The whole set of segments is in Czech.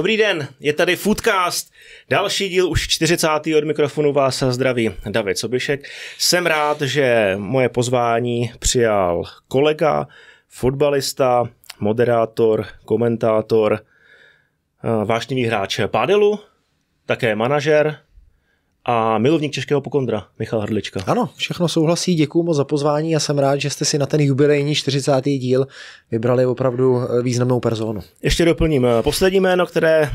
Dobrý den, je tady Foodcast. Další díl už 40. od mikrofonu vás zdraví David Sobišek. Jsem rád, že moje pozvání přijal kolega, fotbalista, moderátor, komentátor, eh, vášnivý hráč pádelu, také manažer, a milovník českého pokondra Michal Hrdlička. Ano, všechno souhlasí, děkuji moc za pozvání a jsem rád, že jste si na ten jubilejní 40. díl vybrali opravdu eh, významnou personu. Ještě doplním eh, poslední jméno, které eh,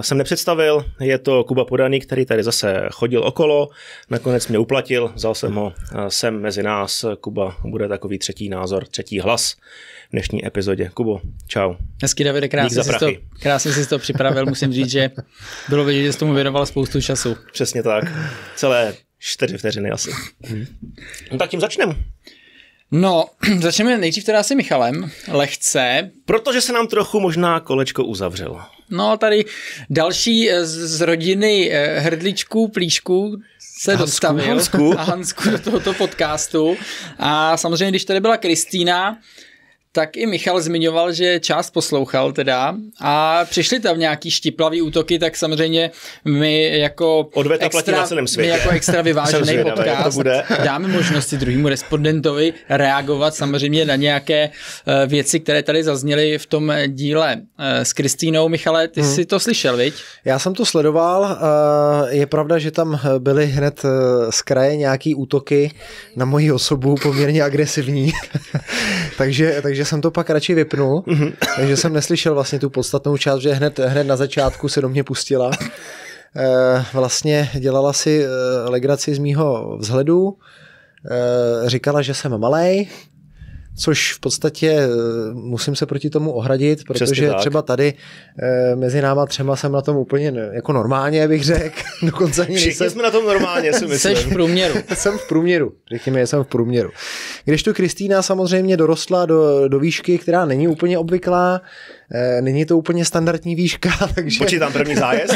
jsem nepředstavil, je to Kuba Podaný, který tady zase chodil okolo, nakonec mě uplatil, vzal jsem ho sem mezi nás. Kuba bude takový třetí názor, třetí hlas v dnešní epizodě. Kubo, čau. Hezky Davide, krásně jsi, to, krásně jsi to připravil, musím říct, že bylo vidět, že jsi tomu věnoval spoustu času. Přesně přesně tak. Celé čtyři vteřiny asi. No tak tím začneme. No, začneme nejdřív teda asi Michalem, lehce. Protože se nám trochu možná kolečko uzavřelo. No, tady další z rodiny eh, hrdličků, plíšků se Hansku, dostavil. Hansku. A Hansku do tohoto podcastu. A samozřejmě, když tady byla Kristýna, tak i Michal zmiňoval, že část poslouchal teda a přišly tam nějaký štiplavý útoky, tak samozřejmě my jako Odveta extra, platí na celém světě. My jako extra vyvážený podcast jako dáme možnosti druhému respondentovi reagovat samozřejmě na nějaké eh, věci, které tady zazněly v tom díle eh, s Kristýnou. Michale, ty hmm. jsi to slyšel, viď? Já jsem to sledoval. Eh, je pravda, že tam byly hned z kraje nějaký útoky na moji osobu poměrně agresivní. takže, takže takže jsem to pak radši vypnul, mhm. takže jsem neslyšel vlastně tu podstatnou část, že hned, hned na začátku se do mě pustila. Eh, vlastně dělala si eh, legraci z mýho vzhledu, eh, říkala, že jsem malý což v podstatě eh, musím se proti tomu ohradit, protože třeba tady eh, mezi náma třema jsem na tom úplně jako normálně, bych řekl. Dokonce ani Všichni jsme na tom normálně, si myslím. Jsi v průměru. jsem v průměru, řekněme, jsem v průměru. Když tu Kristýna samozřejmě dorostla do, do výšky, která není úplně obvyklá, Eh, není to úplně standardní výška, takže... Počítám první zájezd?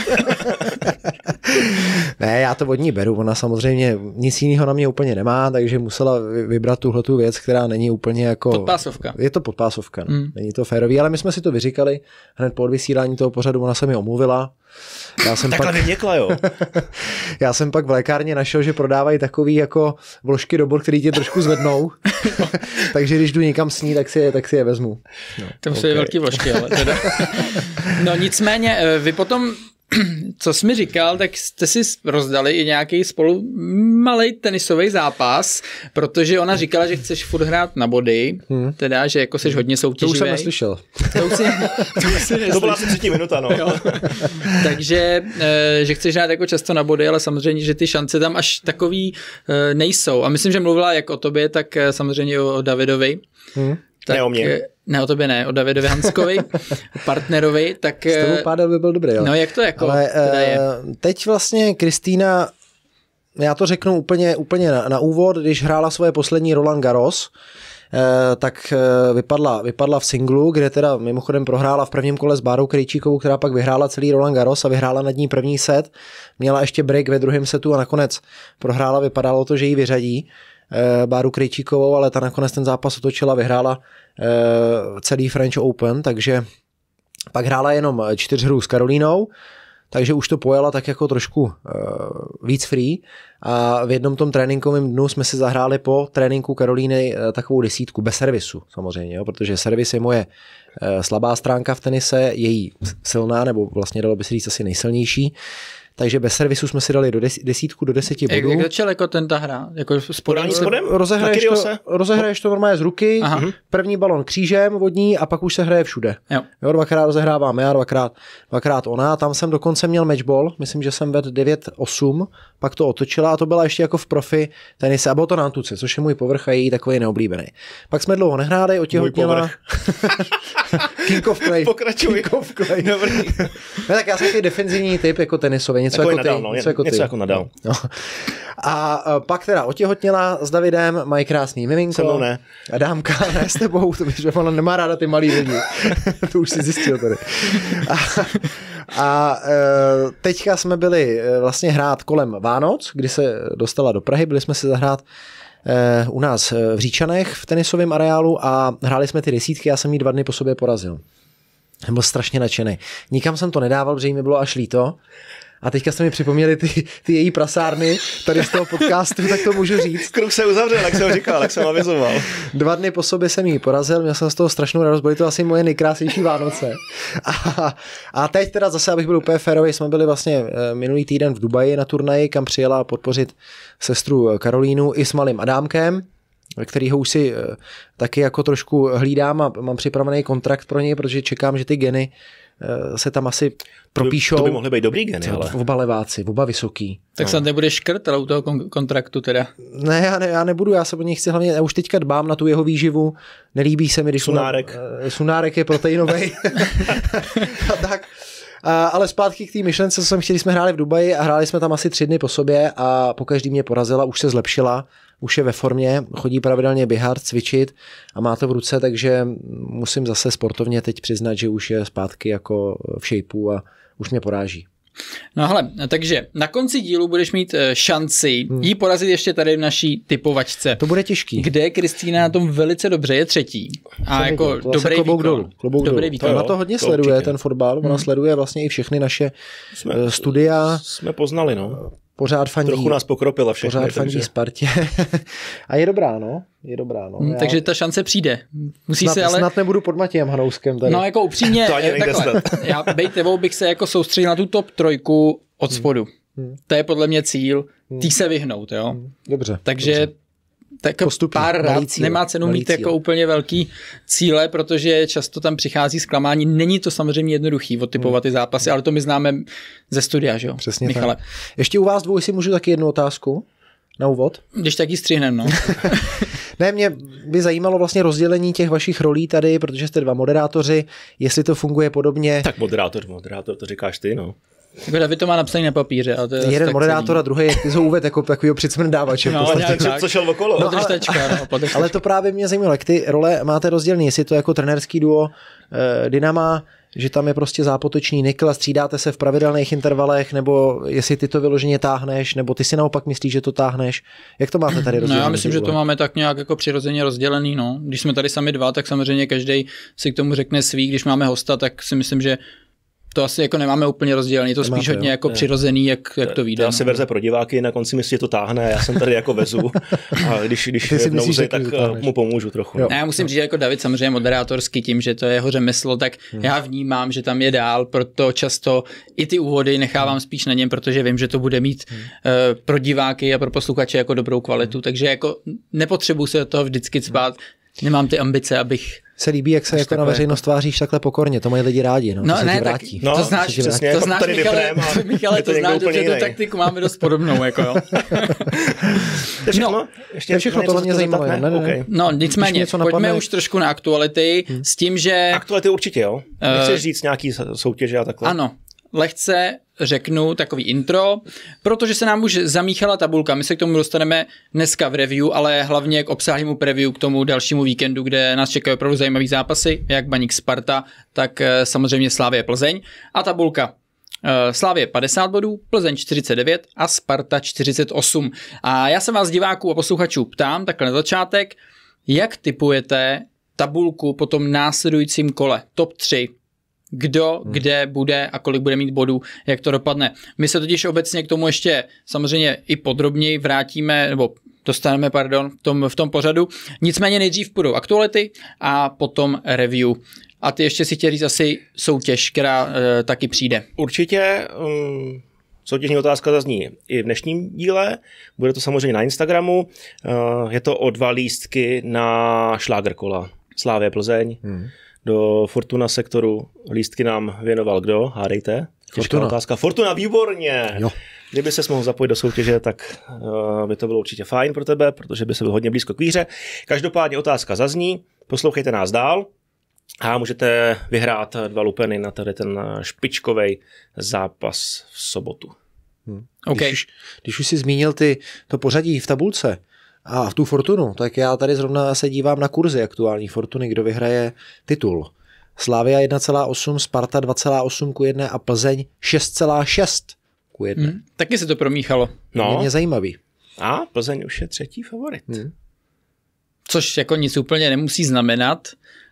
ne, já to od ní beru, ona samozřejmě nic jiného na mě úplně nemá, takže musela vybrat tuhle tu věc, která není úplně jako... Podpásovka. Je to podpásovka, no. mm. není to férový, ale my jsme si to vyříkali hned po odvysílání toho pořadu, ona se mi omluvila, já jsem Takhle pak, vyměkla, jo. já jsem pak v lékárně našel, že prodávají takový jako vložky do bod, který tě trošku zvednou. Takže když jdu někam sní, tak si je, tak si je vezmu. No, Tam okay. jsou velký vložky, ale teda. no nicméně, eh, vy potom co jsi mi říkal, tak jste si rozdali i nějaký spolu malý tenisový zápas, protože ona říkala, že chceš furt hrát na body, hmm. teda, že jako jsi hodně soutěživý. To už jsem neslyšel. To, už si, to, už si to byla asi třetí minuta, no. Jo. Takže, eh, že chceš hrát jako často na body, ale samozřejmě, že ty šance tam až takový eh, nejsou. A myslím, že mluvila jak o tobě, tak eh, samozřejmě o Davidovi. Hmm tak, ne o mě. Ne o tobě ne, o Davidovi Hanskovi, partnerovi, tak... S tebou eh, pádel by byl dobrý, jo. No jak to jako? Ale eh, je? teď vlastně Kristýna, já to řeknu úplně, úplně na, na úvod, když hrála svoje poslední Roland Garros, eh, tak vypadla, vypadla v singlu, kde teda mimochodem prohrála v prvním kole s Bárou Krejčíkovou, která pak vyhrála celý Roland Garros a vyhrála nad ní první set. Měla ještě break ve druhém setu a nakonec prohrála, vypadalo to, že ji vyřadí. Eh, Báru Krejčíkovou, ale ta nakonec ten zápas otočila, vyhrála eh, celý French Open, takže pak hrála jenom hru s Karolínou, takže už to pojela tak jako trošku eh, víc free a v jednom tom tréninkovém dnu jsme si zahráli po tréninku Karolíny takovou desítku, bez servisu samozřejmě, jo, protože servis je moje slabá stránka v tenise, její silná, nebo vlastně dalo by se říct asi nejsilnější takže bez servisu jsme si dali do des, desítku do deseti bodů. Jak začal jako ten ta hra? Jako spodem, spodem? Rozehraješ, to, rozehraješ to normálně z ruky, Aha. Mhm. první balon křížem vodní a pak už se hraje všude. Jo. jo dvakrát rozehrávám já, dvakrát, dvakrát ona. Tam jsem dokonce měl matchball, myslím, že jsem vedl 9-8, pak to otočila a to byla ještě jako v profi tenise a bylo to na Antuce, což je můj povrch a její takový neoblíbený. Pak jsme dlouho nehráli, otěhotněla. King of Clay. Pokračuj. King of Clay. Dobrý. no, tak já jsem ty defenzivní typ jako tenisový něco jako, jako nadal, ty. No, něco, jako něco ty. jako nadal. No. A pak teda otěhotněla s Davidem, mají krásný miminko. ne. A dámka, ne s tebou, to víš, že ona nemá ráda ty malý lidi. to už si zjistil tady. A, a e, teďka jsme byli e, vlastně hrát kolem Vánoc, kdy se dostala do Prahy, byli jsme si zahrát e, u nás v Říčanech v tenisovém areálu a hráli jsme ty desítky, já jsem jí dva dny po sobě porazil. Jsem byl strašně nadšený. Nikam jsem to nedával, protože mi bylo až líto. A teďka jste mi připomněli ty, ty její prasárny tady z toho podcastu, tak to můžu říct. Kruh se uzavřel, jak jsem říkal, jak jsem avizoval. Dva dny po sobě jsem jí porazil, měl jsem z toho strašnou radost, byly to asi moje nejkrásnější Vánoce. A, a teď teda zase, abych byl úplně férový, jsme byli vlastně eh, minulý týden v Dubaji na turnaji, kam přijela podpořit sestru eh, Karolínu i s malým Adámkem kterýho už si eh, taky jako trošku hlídám a mám připravený kontrakt pro něj, protože čekám, že ty geny Eh, se tam asi propíšou. To, by mohly být dobrý geny, ale. Oba leváci, oba vysoký. Tak no. snad nebudeš škrt, ale u toho kontraktu teda. Ne já, ne, já nebudu, já se o něj chci hlavně, já už teďka dbám na tu jeho výživu, nelíbí se mi, když... Sunárek. Na, eh, sunárek je proteinový. a tak. ale zpátky k té myšlence, co jsem chtěl, jsme hráli v Dubaji a hráli jsme tam asi tři dny po sobě a po každý mě porazila, už se zlepšila už je ve formě, chodí pravidelně běhat, cvičit a má to v ruce, takže musím zase sportovně teď přiznat, že už je zpátky jako v shapeu a už mě poráží. No hele, takže na konci dílu budeš mít eh, šanci hmm. jí porazit ještě tady v naší typovačce. To bude těžký. Kde Kristýna na tom velice dobře je třetí. A to jako to dobrý klobouk výkon. Dolů, klobouk dobrý výkon. Ona to hodně to sleduje, určitě. ten fotbal. Ona hmm. sleduje vlastně i všechny naše jsme, eh, studia. Jsme poznali, no pořád fandí. Trochu nás pokropila všechny. Pořád fandí takže... Spartě. a je dobrá, no. Je dobrá, no. Hmm, Já... Takže ta šance přijde. Musí snad, se ale... Snad nebudu pod Matějem Hanouskem tady. No jako upřímně, to ani eh, takhle. Já bejtevou bych se jako soustředil na tu top trojku od hmm. spodu. Hmm. To je podle mě cíl, hmm. tý se vyhnout, jo. Hmm. Dobře. Takže dobře tak postupně, pár rad. Cíle, Nemá cenu mít cíle. jako úplně velký cíle, protože často tam přichází zklamání. Není to samozřejmě jednoduchý odtypovat hmm. ty zápasy, ale to my známe ze studia, že jo? Přesně Michale. Tak. Ještě u vás dvou, si můžu taky jednu otázku na úvod? Když taky stříhnem, no. Ne, mě by zajímalo vlastně rozdělení těch vašich rolí tady, protože jste dva moderátoři, jestli to funguje podobně. Tak moderátor, moderátor, to říkáš ty, no. Jako David to má napsaný na papíře. A to je Jeden moderátor a druhý ty ho uved jako takového přicmrdávače. No, nějak, co, co šel okolo. No, no ale, no, ale to právě mě zajímalo, jak ty role máte rozdělný, jestli to jako trenerský duo eh, Dynama, že tam je prostě zápotoční Nikla, střídáte se v pravidelných intervalech, nebo jestli ty to vyloženě táhneš, nebo ty si naopak myslíš, že to táhneš. Jak to máte tady rozdělené? No, já myslím, že to máme tak nějak jako přirozeně rozdělený. No. Když jsme tady sami dva, tak samozřejmě každý si k tomu řekne svý. Když máme hosta, tak si myslím, že to asi jako nemáme úplně rozdělený, to Nemáte, spíš hodně jako ne. přirozený, jak, jak to vyjde. To je asi no. verze pro diváky, na konci myslím, že to táhne, já jsem tady jako vezu a když, když je v nouzi, tak mu pomůžu trochu. Jo. No. Já musím říct, jako David samozřejmě moderátorsky tím, že to je jeho řemeslo, tak hmm. já vnímám, že tam je dál, proto často i ty úvody nechávám hmm. spíš na něm, protože vím, že to bude mít hmm. uh, pro diváky a pro posluchače jako dobrou kvalitu, hmm. takže jako nepotřebuji se do toho vždycky cpát, hmm. nemám ty ambice, abych se líbí, jak se jako na jako- veřejnost tváříš takhle pokorně, to mají lidi rádi, no, no to ne, vrátí. Tak, no, to znáš, jako jako to znáš, to znáš Michale, Michale, to, to znáš, že tu taktiku máme dost podobnou, jako jo. to No, ještě je všechno, tohle mě zajímalo. Ne? Ne, ne, okay. No, nicméně, něco napadne... už trošku na aktuality, hmm. s tím, že... Aktuality určitě, jo? Nechceš eh, říct nějaký soutěže a takhle? Ano, lehce řeknu takový intro, protože se nám už zamíchala tabulka. My se k tomu dostaneme dneska v review, ale hlavně k obsáhlému preview k tomu dalšímu víkendu, kde nás čekají opravdu zajímavé zápasy, jak Baník Sparta, tak eh, samozřejmě Slávě Plzeň. A tabulka. Eh, Slávě 50 bodů, Plzeň 49 a Sparta 48. A já se vás diváků a posluchačů ptám, takhle na začátek, jak typujete tabulku po tom následujícím kole? Top 3 kdo hmm. kde bude a kolik bude mít bodů, jak to dopadne. My se totiž obecně k tomu ještě samozřejmě i podrobněji vrátíme, nebo dostaneme, pardon, v tom, v tom pořadu. Nicméně nejdřív půjdou aktuality a potom review. A ty ještě si chtěl říct asi soutěž, která e, taky přijde. Určitě um, soutěžní otázka zazní i v dnešním díle. Bude to samozřejmě na Instagramu. Eh, je to o dva lístky na šlágrkola kola. Slávě Plzeň. Hmm do Fortuna sektoru lístky nám věnoval kdo? Hádejte. Těžká Fortuna. otázka. Fortuna, výborně! Jo. Kdyby se mohl zapojit do soutěže, tak uh, by to bylo určitě fajn pro tebe, protože by se byl hodně blízko k víře. Každopádně otázka zazní, poslouchejte nás dál a můžete vyhrát dva lupeny na tady ten špičkový zápas v sobotu. Hmm. Okay. Když, když už jsi zmínil ty, to pořadí v tabulce, a v tu fortunu, tak já tady zrovna se dívám na kurzy aktuální fortuny, kdo vyhraje titul. Slávia 1,8, Sparta 2,8 ku 1 a Plzeň 6,6 ku 1. Hmm, taky se to promíchalo. No. no. Mě zajímavý. A Plzeň už je třetí favorit. Hmm. Což jako nic úplně nemusí znamenat,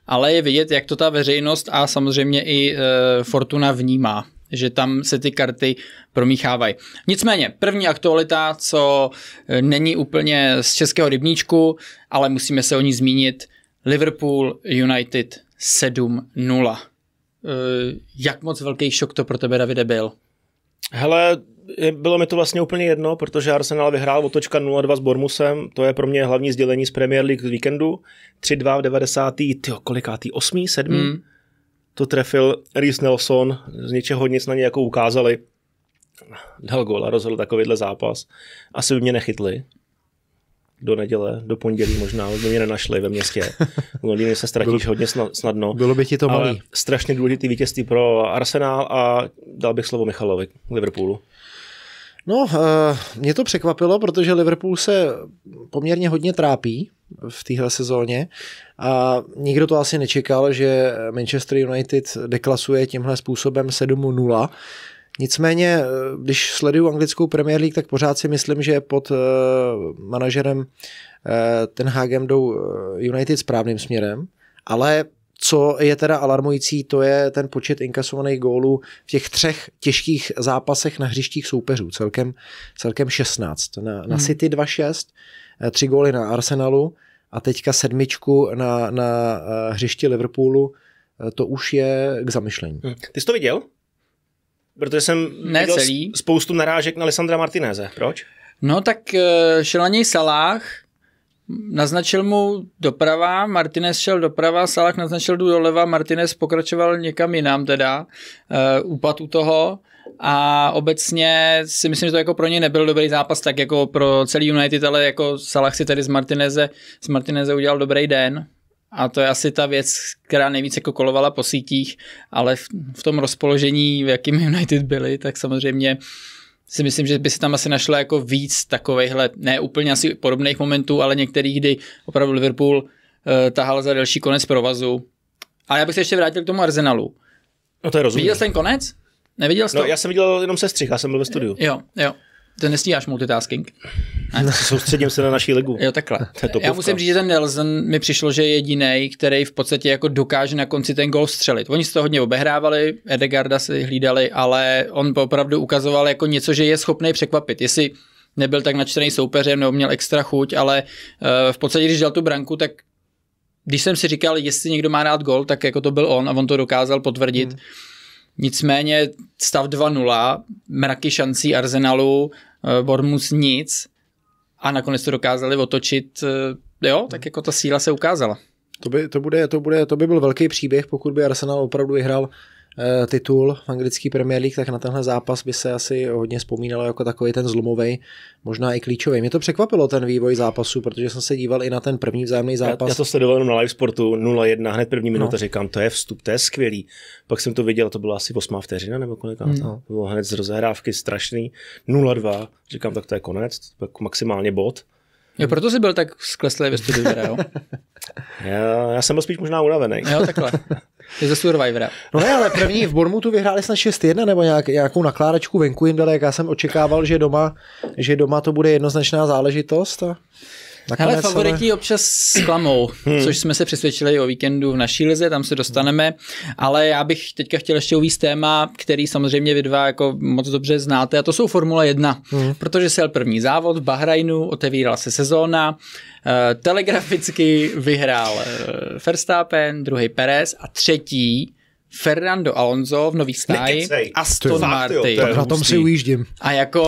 ale je vidět, jak to ta veřejnost a samozřejmě i e, Fortuna vnímá že tam se ty karty promíchávají. Nicméně, první aktualita, co eh, není úplně z českého rybníčku, ale musíme se o ní zmínit, Liverpool United 7-0. Eh, jak moc velký šok to pro tebe, Davide, byl? Hele, bylo mi to vlastně úplně jedno, protože Arsenal vyhrál o točka 0-2 s Bormusem, to je pro mě hlavní sdělení z Premier League z víkendu. 3-2 v 90. Tyjo, kolikátý? 8. 7. Mm to trefil Reese Nelson, z něčeho nic na něj jako ukázali. Dal gol a rozhodl takovýhle zápas. Asi by mě nechytli do neděle, do pondělí možná, by mě nenašli ve městě. V Londýně se ztratíš bylo, hodně snadno. Bylo by ti to malý. strašně důležitý vítězství pro Arsenal a dal bych slovo Michalovi, Liverpoolu. No, eh, mě to překvapilo, protože Liverpool se poměrně hodně trápí v téhle sezóně. A nikdo to asi nečekal, že Manchester United deklasuje tímhle způsobem 7-0. Nicméně, eh, když sleduju anglickou Premier League, tak pořád si myslím, že pod eh, manažerem eh, Ten Hagem jdou United správným směrem, ale co je teda alarmující, to je ten počet inkasovaných gólů v těch třech těžkých zápasech na hřištích soupeřů, celkem, celkem 16. Na, na hmm. City 2-6, Eh, tři góly na Arsenalu a teďka sedmičku na, na eh, hřišti Liverpoolu, eh, to už je k zamyšlení. Hm. Ty jsi to viděl? Protože jsem ne viděl celý. spoustu narážek na Lisandra Martineze. Proč? No tak šel na něj Salah, naznačil mu doprava, Martinez šel doprava, Salah naznačil jdu doleva, Martinez pokračoval někam jinam teda, uh, u toho a obecně si myslím, že to jako pro ně nebyl dobrý zápas, tak jako pro celý United, ale jako Salah si tady z Martineze, z Martineze udělal dobrý den, a to je asi ta věc, která nejvíc jako kolovala po sítích, ale v, v tom rozpoložení, v jakým United byli, tak samozřejmě si myslím, že by se tam asi našlo jako víc takovejhle, ne úplně asi podobných momentů, ale některých, kdy opravdu Liverpool uh, tahal za delší konec provazu. Ale já bych se ještě vrátil k tomu Arsenalu. No to je rozumím. Viděl jsi ten konec? Neviděl jsi no, to? No, já jsem viděl jenom střih, já jsem byl ve studiu. Jo, jo. To nestíháš multitasking? Ne? Soustředím se na naší ligu. Jo, takhle. To Já musím říct, že ten Nelson mi přišlo, že je jediný, který v podstatě jako dokáže na konci ten gol střelit. Oni se to hodně obehrávali, Edegarda si hlídali, ale on opravdu ukazoval jako něco, že je schopný překvapit. Jestli nebyl tak načtený soupeřem nebo měl extra chuť, ale eh, v podstatě, když dal tu branku, tak když jsem si říkal, jestli někdo má rád gol, tak jako to byl on a on to dokázal potvrdit. Hmm Nicméně stav 2-0, mraky šancí Arsenalu, eh, Bormus nic a nakonec to dokázali otočit, eh, jo, tak jako ta síla se ukázala. To by, to, bude, to, bude, to by byl velký příběh, pokud by Arsenal opravdu vyhrál Eh, titul v anglický Premier League, tak na tenhle zápas by se asi hodně vzpomínalo jako takový ten zlomový, možná i klíčový. Mě to překvapilo ten vývoj zápasu, protože jsem se díval i na ten první vzájemný zápas. Já, já to sledoval na live sportu 0-1, hned první no. minuta no. říkám, to je vstup, to je skvělý. Pak jsem to viděl, to byla asi 8 vteřina nebo kolik. Hmm. To bylo hned z rozehrávky strašný. 0-2, říkám, tak to je konec, tak maximálně bod. Jo, proto jsi byl tak skleslý ve studiu, jo? já, já jsem byl spíš možná unavený. Jo, takhle. Je ze Survivora. No ne, ale první v Bournemouthu vyhráli snad 6-1 nebo nějak, nějakou nakládačku venku jim dali, jak já jsem očekával, že doma, že doma to bude jednoznačná záležitost. A... Ale Hele, favoriti ale... občas zklamou, hmm. což jsme se přesvědčili o víkendu v naší lize, tam se dostaneme, ale já bych teďka chtěl ještě uvíct téma, který samozřejmě vy dva jako moc dobře znáte, a to jsou Formule 1, hmm. protože se jel první závod v Bahrajnu, otevírala se sezóna, eh, telegraficky vyhrál eh, Verstappen, druhý Perez a třetí Fernando Alonso v nových stáji, Aston Martin. Tak na tom si ujíždím. A jako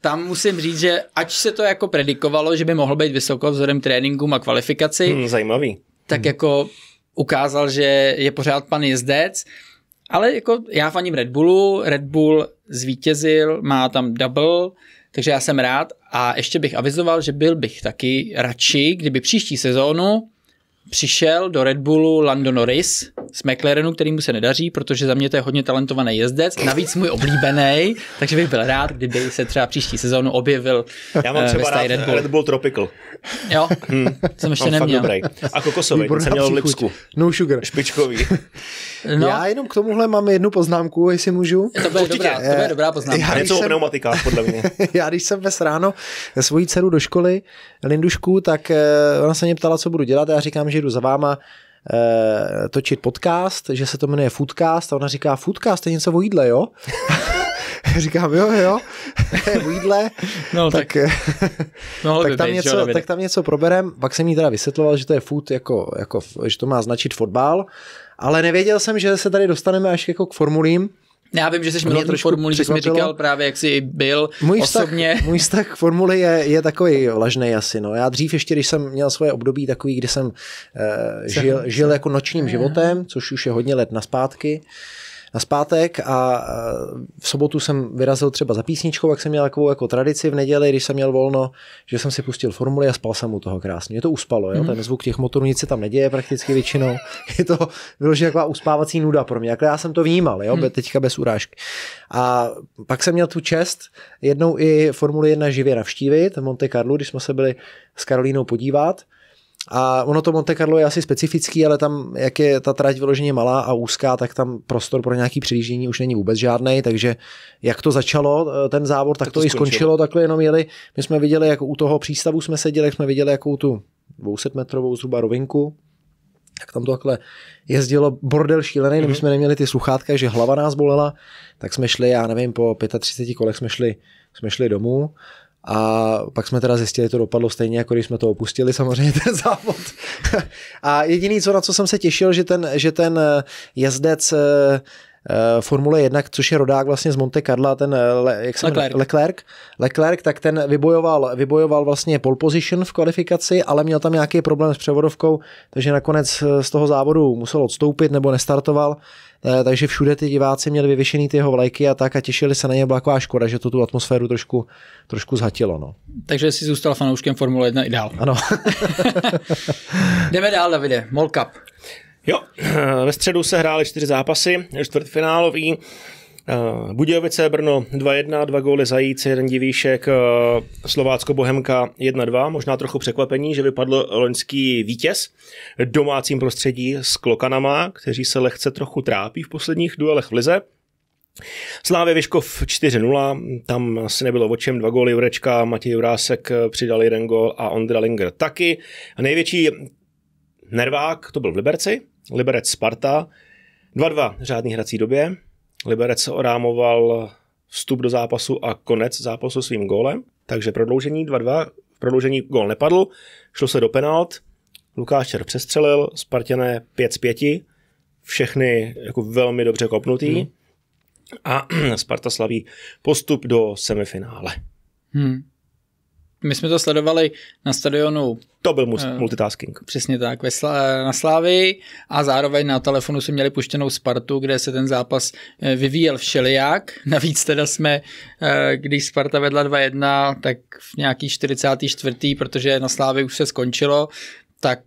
tam musím říct, že ač se to jako predikovalo, že by mohl být vysoko vzorem tréninkům a kvalifikaci, hmm, zajímavý. tak hmm. jako ukázal, že je pořád pan jezdec, ale jako já faním Red Bullu, Red Bull zvítězil, má tam double, takže já jsem rád a ještě bych avizoval, že byl bych taky radši, kdyby příští sezónu přišel do Red Bullu Lando Norris z McLarenu, který mu se nedaří, protože za mě to je hodně talentovaný jezdec, navíc můj oblíbený, takže bych byl rád, kdyby se třeba příští sezónu objevil Já mám eh, třeba rád Red Bull. Red Bull Tropical. Jo, hmm. jsem ještě mám neměl. Dobrý. A kokosový, jsem měl v Lipsku. No sugar. Špičkový. No. Já jenom k tomuhle mám jednu poznámku, jestli můžu. To bude, dobrá, to bude dobrá poznámka. Já, Něco jsem, o pneumatikách, podle mě. já když jsem ves ráno svoji dceru do školy, Lindušku, tak eh, ona se mě ptala, co budu dělat, já říkám, že jdu za váma eh, točit podcast, že se to jmenuje Foodcast a ona říká, Foodcast je něco o jídle, jo? Říkám, jo, jo, v jídle, no, tak, tak, eh, no, tak, tam něco, tak tam něco proberem. Pak jsem jí teda vysvětloval, že to je food, jako, jako, že to má značit fotbal, ale nevěděl jsem, že se tady dostaneme až jako k formulím, já vím, že jsi měl trošku formulí, že jsi mi říkal právě, jak jsi byl můj osobně. Vztah, můj vztah k formuli je, je takový lažný, asi. No. Já dřív ještě, když jsem měl svoje období takový, kdy jsem uh, žil, žil jako nočním eh. životem, což už je hodně let naspátky, uh, na zpátek a e, v sobotu jsem vyrazil třeba za písničkou, jak jsem měl takovou jako tradici v neděli, když jsem měl volno, že jsem si pustil formuli a spal jsem u toho krásně. Je to uspalo, jo? Mm. ten zvuk těch motorů, nic se tam neděje prakticky většinou. Je to vyloženě taková uspávací nuda pro mě, jako já jsem to vnímal, jo? Mm. teďka bez urážky. A pak jsem měl tu čest jednou i Formuli 1 živě navštívit v Monte Carlo, když jsme se byli s Karolínou podívat a ono to Monte Carlo je asi specifický, ale tam, jak je ta trať vyloženě malá a úzká, tak tam prostor pro nějaký přilížení už není vůbec žádný. Takže jak to začalo, eh, ten závod, tak, tak to, to, i skončilo. Takhle jenom jeli. My jsme viděli, jak u toho přístavu jsme seděli, jsme viděli jakou tu 200 metrovou zhruba rovinku. Tak tam to takhle jezdilo bordel šílený, mm-hmm. jsme neměli ty sluchátka, že hlava nás bolela, tak jsme šli, já nevím, po 35 kolech jsme šli, jsme šli domů a pak jsme teda zjistili, že to dopadlo stejně, jako když jsme to opustili samozřejmě ten závod. a jediný, co na co jsem se těšil, že ten, že ten eh, jezdec eh, eh, Formule 1, což je rodák vlastně z Monte Carla, ten jak se Leclerc. Leclerc. Leclerc, tak ten vybojoval, vybojoval vlastně pole position v kvalifikaci, ale měl tam nějaký problém s převodovkou, takže nakonec z toho závodu musel odstoupit nebo nestartoval, Eh, takže všude ty diváci měli vyvěšený ty jeho vlajky a tak a těšili se na ně, byla taková škoda, že to tu atmosféru trošku, trošku zhatilo. No. Takže jsi zůstal fanouškem Formule 1 i dál. Ano. Jdeme dál, Davide. Mall Cup. Jo, eh, ve středu se hrály čtyři zápasy, čtvrtfinálový. Eh, Budějovice, Brno 2-1, dva góly Zajíc, jeden divíšek, eh, Slovácko-Bohemka 1-2, možná trochu překvapení, že vypadl loňský vítěz v domácím prostředí s Klokanama, kteří se lehce trochu trápí v posledních duelech v Lize. Slávě Vyškov 4-0, tam asi nebylo o čem, dva góly Jurečka, Matěj Jurásek eh, přidal jeden gól a Ondra Linger taky. A největší nervák to byl v Liberci, Liberec Sparta, 2-2 řádný hrací době, Liberec se orámoval vstup do zápasu a konec zápasu svým gólem, takže prodloužení 2-2, prodloužení gól nepadl, šlo se do penalt, Lukáš Čer přestřelil, Spartané 5 5, všechny jako velmi dobře kopnutý hmm. a Sparta slaví postup do semifinále. Hmm my jsme to sledovali na stadionu. To byl mus- eh, multitasking. Přesně tak, eh, na Slávii a zároveň na telefonu jsme měli puštěnou Spartu, kde se ten zápas eh, vyvíjel všelijak. Navíc teda jsme, když Sparta vedla 2-1, tak v nějaký 44. protože na Slávii už se skončilo, tak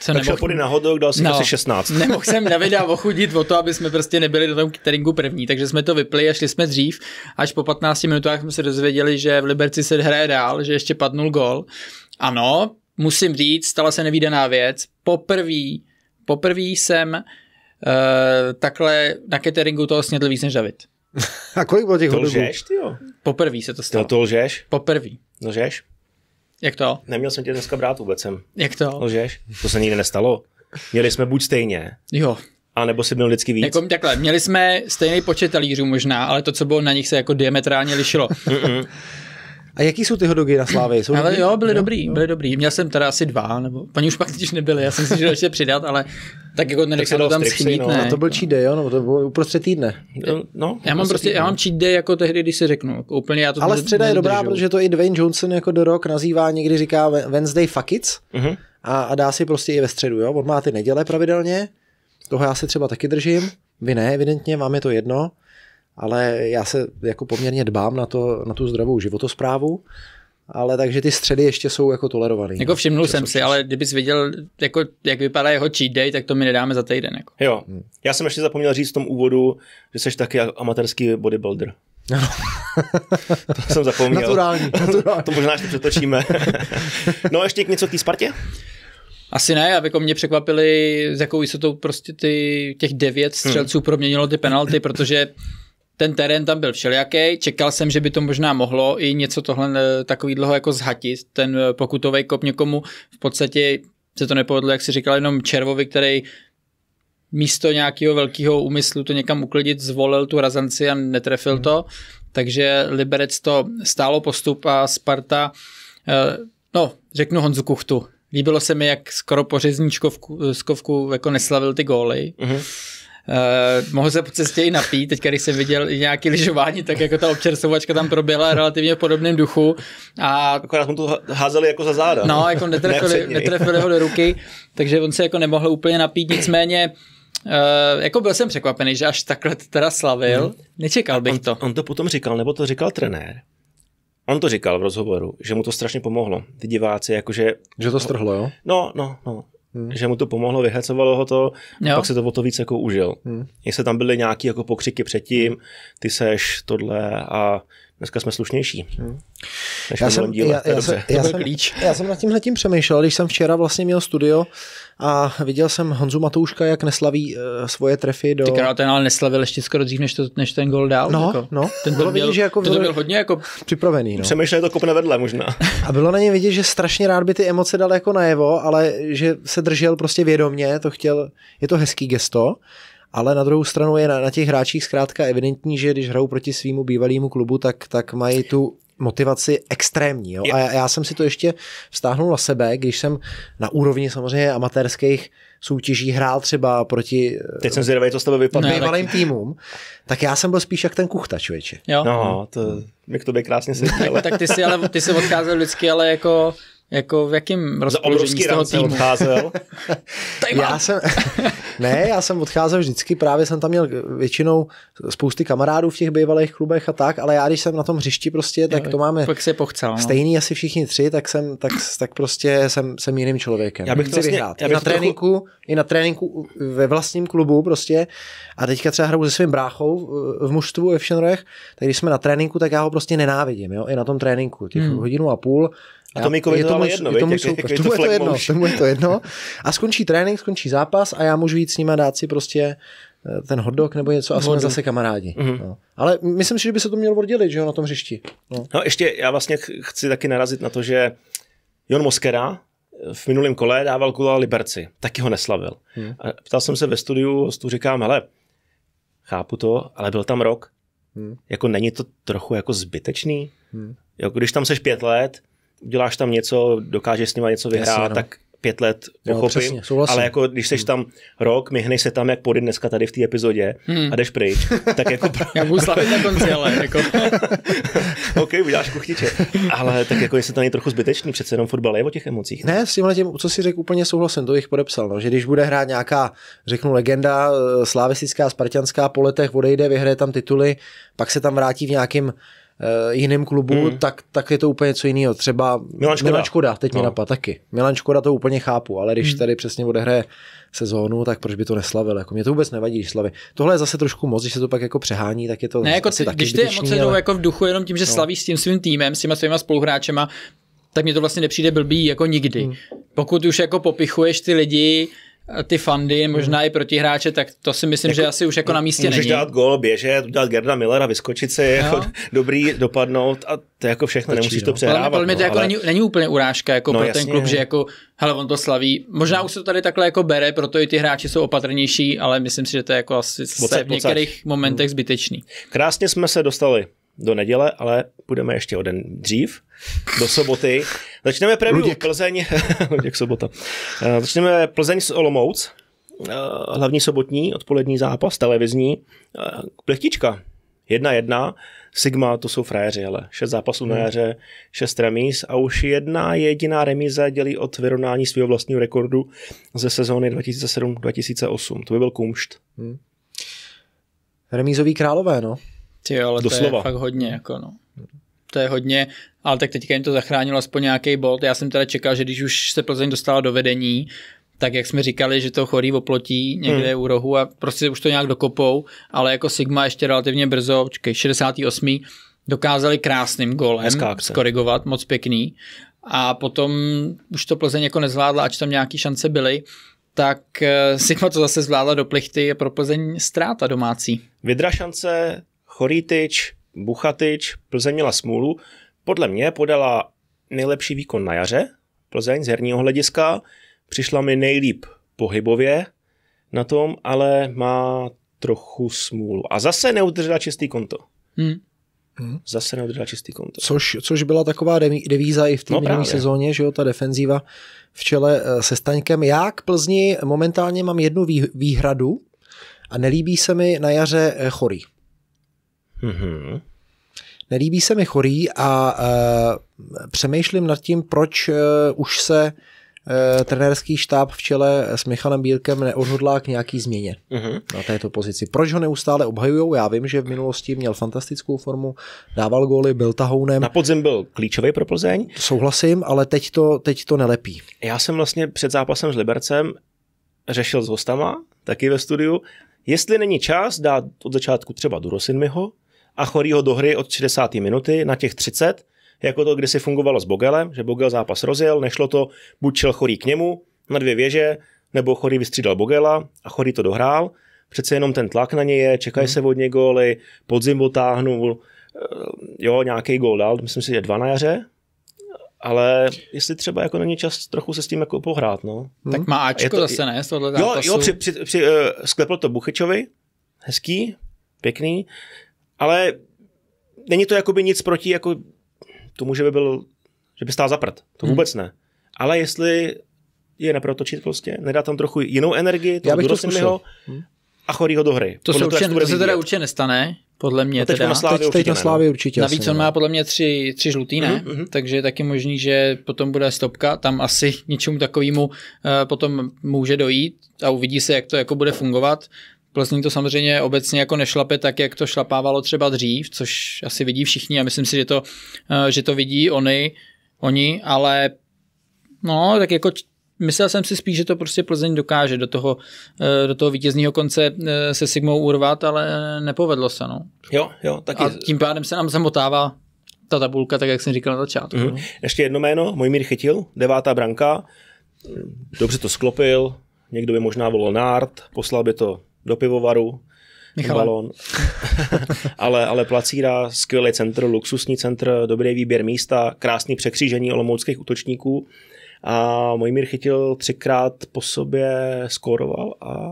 jsem eh, tak nemohl... na hodok, dal jsem no, prostě asi 16. nemohl jsem Davida ochudit o to, aby jsme prostě nebyli do tom cateringu první, takže jsme to vypli a šli jsme dřív. Až po 15 minutách jsme se dozvěděli, že v Liberci se hraje dál, že ještě padnul gol. Ano, musím říct, stala se nevídaná věc. Poprvý, poprvý jsem uh, takhle na cateringu toho snědl víc než David. A kolik bylo těch hodů? To lžeš, tyjo. Poprvý se to stalo. No to lžeš? Poprvý. Lžeš? Jak to? Neměl jsem tě dneska brát vůbec sem. Jak to? Lžeš? To se nikdy nestalo. Měli jsme buď stejně. Jo. A nebo si měl vždycky víc? Jako, takhle, měli jsme stejný počet talířů možná, ale to, co bylo na nich, se jako diametrálně lišilo. A jaký jsou ty hodogy na Slávě? Jsou ale dobrý? jo, byly no, dobrý, jo. byly dobrý. Měl jsem teda asi dva, nebo paní už pak když nebyly, já jsem si chtěl ještě přidat, ale tak jako se to tam schnít, no. no. to byl cheat day, jo, no, to bylo uprostřed týdne. No, no, já mám prostě, týdne. já no. mám cheat day jako tehdy, když si řeknu, jako úplně já to Ale středa je dobrá, protože to i Dwayne Johnson jako do rok nazývá někdy říká Wednesday fuckits uh-huh. Mhm. a, a, dá si prostě i ve středu, jo. On má ty neděle pravidelně, toho já se třeba taky držím, vy ne, evidentně, vám je to jedno ale já se jako poměrně dbám na, to, na tu zdravou životosprávu, ale takže ty středy ještě jsou jako tolerované. Jako no, všimnul jsem si, ale kdybys viděl, jako, jak vypadá jeho cheat day, tak to mi nedáme za týden. Jako. Jo, hmm. já jsem ještě zapomněl říct v tom úvodu, že jsi taky amatérský bodybuilder. No. to jsem zapomněl. Naturální, naturální. to možná ještě přetočíme. no ještě k něco k té Spartě? Asi ne, aby jako mě překvapili, s jakou jistotou prostě ty, těch devět hmm. střelců hmm. proměnilo ty penalty, protože ten terén tam byl všelijaký, čekal jsem, že by to možná mohlo i něco tohle eh, takový dlouho jako zhatit, ten eh, pokutový kop někomu v podstatě se to nepovedlo, jak si říkal, jenom Červovi, který místo nějakého velkého úmyslu to někam uklidit, zvolil tu razanci a netrefil hmm. to, takže Liberec to stálo postup a Sparta, eh, no, řeknu Honzu Kuchtu, líbilo se mi, jak skoro po řezničkovku jako neslavil ty góly. Mm-hmm Uh, mohl se po cestě i napít, teď když jsem viděl nějaký lyžování, tak jako ta občerstvovačka tam proběhla relativně v podobném duchu. A... Akorát mu to házeli jako za záda. No, jako netrefili, netrefili ho do ruky, takže on se jako nemohl úplně napít, nicméně Uh, jako byl jsem překvapený, že až takhle teda slavil, hmm. nečekal bych on, to. On to potom říkal, nebo to říkal trenér. On to říkal v rozhovoru, že mu to strašně pomohlo. Ty diváci, jakože... Že to strhlo, jo? No, no, no. Hmm. že mu to pomohlo, vyhecovalo ho to, jo. a pak se to o to víc jako užil. Hmm. Jestli tam byly nějaké jako pokřiky předtím, hmm. ty seš tohle a dneska jsme slušnější. Hmm. Já jsem, díle, já, já, jsem, já, jsem, já jsem nad tímhle tím přemýšlel, když jsem včera vlastně měl studio, a viděl jsem Honzu Matouška, jak neslaví e, svoje trefy do... Ty ten no, ale neslavil ještě skoro dřív, než, to, než ten gol dál. No, jako. no. Ten bylo vidět, že jako to, byl, byl hodně jako připravený. No. Přemýšlel, to kopne vedle možná. a bylo na něj vidět, že strašně rád by ty emoce dal jako najevo, ale že se držel prostě vědomně, to chtěl, je to hezký gesto ale na druhou stranu je na, na těch hráčích zkrátka evidentní, že když hrajou proti svýmu bývalému klubu, tak, tak mají tu motivaci extrémní. Jo? A já jsem si to ještě vztáhnul na sebe, když jsem na úrovni samozřejmě amatérských soutěží hrál třeba proti Teď jsem zvědavý, co z tebe vypadne. tak... týmům, tak já jsem byl spíš jak ten kuchta, člověče. Jo. No, to, mi k tobě krásně sedí. tak ty jsi, ale, ty jsi odcházel vždycky, ale jako jako v jakém rozpoložení z toho týmu? odcházel. já jsem, ne, já jsem odcházel vždycky, právě jsem tam měl většinou spousty kamarádů v těch bývalých klubech a tak, ale já když jsem na tom hřišti prostě, tak jo, to máme pak se pochcel, no. stejný asi všichni tři, tak jsem, tak, tak prostě jsem, jsem jiným člověkem. Já bych to vlastně, vyhrát. Já bych I na trochu... tréninku, i na tréninku ve vlastním klubu prostě a teďka třeba hraju se svým bráchou eh, v mužstvu ve Všenrojech, tak když jsme na tréninku, tak já ho prostě nenávidím, jo, i na tom tréninku, těch hmm. hodinu a půl, a to Mikovi je to ale jedno, je tomu, jak, jak, tomu je to jedno, tomu je to jedno. A skončí trénink, skončí zápas a já můžu jít s nima dát si prostě eh, ten hodok nebo něco a jsme zase kamarádi. Mm-hmm. No. Ale myslím si, že by se to mělo oddělit, že jo, na tom hřišti. No. no ještě já vlastně chci taky narazit na to, že Jon Moskera eh, v minulém kole dával kula Liberci, taky ho neslavil. Hmm. A ptal jsem se ve studiu, tu říkám, hele, chápu to, ale byl tam rok. Hmm. Jako není to trochu jako zbytečný? Hmm. Jako když tam seš pět let, děláš tam něco, dokážeš s nima něco vyhrát, Jasně, no. tak pět let pochopím, přesně, ale jako když jsi hmm. tam rok, myhneš se tam jak pody dneska tady v té epizodě hmm. a jdeš pryč, tak jako... Já budu slavit na konci, ale jako... ok, uděláš kuchtiče, ale tak jako jestli tam je trochu zbytečný, přece jenom fotbal je o těch emocích. Ne, s tímhle tím, co si řekl, úplně souhlasím, to jich podepsal, no, že když bude hrát nějaká, řeknu legenda, eh, slávistická, spartianská, po letech odejde, vyhraje tam tituly, pak se tam vrátí v nějakém Eh, jiným klubu, hmm. tak, tak je to úplně něco jiného. Třeba Milan Škoda, Milan Škoda teď no. mi napadá taky. Milan Škoda to úplně chápu, ale když hmm. tady přesně odehraje sezónu, tak proč by to neslavil? Jako mě to vůbec nevadí, když slaví. Tohle je zase trošku moc, když se to pak jako přehání, tak je to. Ne, jako ty, taky když ty emoce ale... jdou jako v duchu jenom tím, že no. slaví s tím svým týmem, s těma svýma spoluhráčema, tak mě to vlastně nepřijde blbý jako nikdy. Hmm. Pokud už jako popichuješ ty lidi, ty fandy, hmm. možná hmm. i hráče, tak to si myslím, jako, že asi už jako na místě můžeš není. Můžeš dát gol, běžet, dát Gerda Millera, vyskočit se, jako dobrý, dopadnout a to jako všechno, Točí, nemusíš no. to přehrávat. Ale podle mě no, to jako ale... není, není, úplně urážka jako no, pro jasně. ten klub, no. že jako, hele, on to slaví. Možná no. už se to tady takhle jako bere, proto i ty hráči jsou opatrnější, ale myslím si, že to je jako asi v některých pocaď. momentech zbytečný. Krásně jsme se dostali do neděle, ale budeme ještě o den dřív, do soboty. Začneme preview Luděk. Plzeň, Luděk sobota. Eh, začneme Plzeň s Olomouc, eh, hlavní sobotní odpolední zápas, televizní, eh, plechtička, jedna jedna, Sigma, to jsou frajeři, ale šest zápasů na hmm. jaře, šest remíz a už jedna jediná remíza dělí od vyrovnání svého vlastního rekordu ze sezóny 2007-2008. To by byl kumšt. Hmm. Remízový králové, no. Ty jo, ale Doslova. to je fakt hodně. Jako no. To je hodně, ale tak teďka jim to zachránilo aspoň nějaký bod. Já jsem teda čekal, že když už se Plzeň dostala do vedení, tak jak jsme říkali, že to chorý oplotí někde hmm. u rohu a prostě už to nějak dokopou, ale jako Sigma ještě relativně brzo, čekaj, 68. dokázali krásným golem skorigovat, moc pěkný. A potom už to Plzeň jako nezvládla, ač tam nějaké šance byly, tak eh, Sigma to zase zvládla do plichty a pro Plzeň ztráta domácí. Vidra šance, Chorýtič, Buchatič, Plzeň měla smůlu. Podle mě podala nejlepší výkon na jaře, Plzeň z herního hlediska, přišla mi nejlíp pohybově na tom, ale má trochu smůlu. A zase neudržela čistý konto. Hmm. Hmm. Zase neudržela čistý konto. Což, což byla taková devíza i v té no, minulé sezóně, že jo, ta defenzíva v čele eh, se Staňkem. Já k Plzni momentálně mám jednu výhradu a nelíbí se mi na jaře eh, Chorý. Mm-hmm. Nelíbí se mi chorý a uh, přemýšlím nad tím, proč uh, už se uh, trenérský štáb v čele s Michalem Bílkem neodhodlá k nějaký změně mm-hmm. na této pozici. Proč ho neustále obhajujou? Já vím, že v minulosti měl fantastickou formu, dával góly, byl tahounem. Na podzim byl klíčový pro Plzeň. Souhlasím, ale teď to, teď to nelepí. Já jsem vlastně před zápasem s Libercem řešil s hostama, taky ve studiu, jestli není čas dát od začátku třeba Durosinmiho, a Chorýho do hry od 60. minuty na těch 30, jako to kdy si fungovalo s Bogelem, že Bogel zápas rozjel, nešlo to, buď šel Chorý k němu na dvě věže, nebo Chorý vystřídal Bogela a Chorý to dohrál. Přece jenom ten tlak na něj je, čekají hmm. se od něj góly, podzim otáhnul, eh, jo, nějaký gól dal, myslím si, že dva na jaře, ale jestli třeba jako není čas trochu se s tím jako pohrát, no. Hmm. Tak mhm. má Ačko je to, zase, ne? jo, jo, při, při, při, uh, sklepl to Buchyčovi, hezký, pěkný, ale není to jakoby nic proti jako tomu, že by byl, že by stál za prd. To hmm. vůbec hmm. ne. Ale jestli je neprotočit prostě, nedá tam trochu jinou energii, to Já bych to a chorý ho do hry. To, se, určitě, to, to se teda určitě nestane, podle mě. No teď na Slávě teď, určitě, teď Slávě no. určitě. Navíc jasný, on má podle mě tři, tři žlutý, ne? Mm-hmm. Takže je taky možný, že potom bude stopka. Tam asi něčemu takovému uh, eh, potom může dojít a uvidí se, jak to jako bude fungovat. Plzní to samozřejmě obecně jako nešlape tak, jak to šlapávalo třeba dřív, což asi vidí všichni a myslím si, že to, eh, že to vidí oni, oni, ale no, tak jako myslel jsem si spíš, že to prostě Plzeň dokáže do toho, eh, do toho vítězního konce eh, se Sigmou urvat, ale nepovedlo se. No. Jo, jo, taky. A tím pádem se nám zamotává ta tabulka, tak jak jsem říkal na začátku. Mm-hmm. No. Ještě jedno jméno, Mojmír Chytil, devátá branka, dobře to sklopil, někdo by možná volal Nart, poslal by to do pivovaru, Balón. balon. ale, ale Placíra, skvělý centr, luxusní centr, dobrý výběr místa, krásný překřížení olomouckých útočníků. A Mojmír chytil třikrát po sobě, skóroval a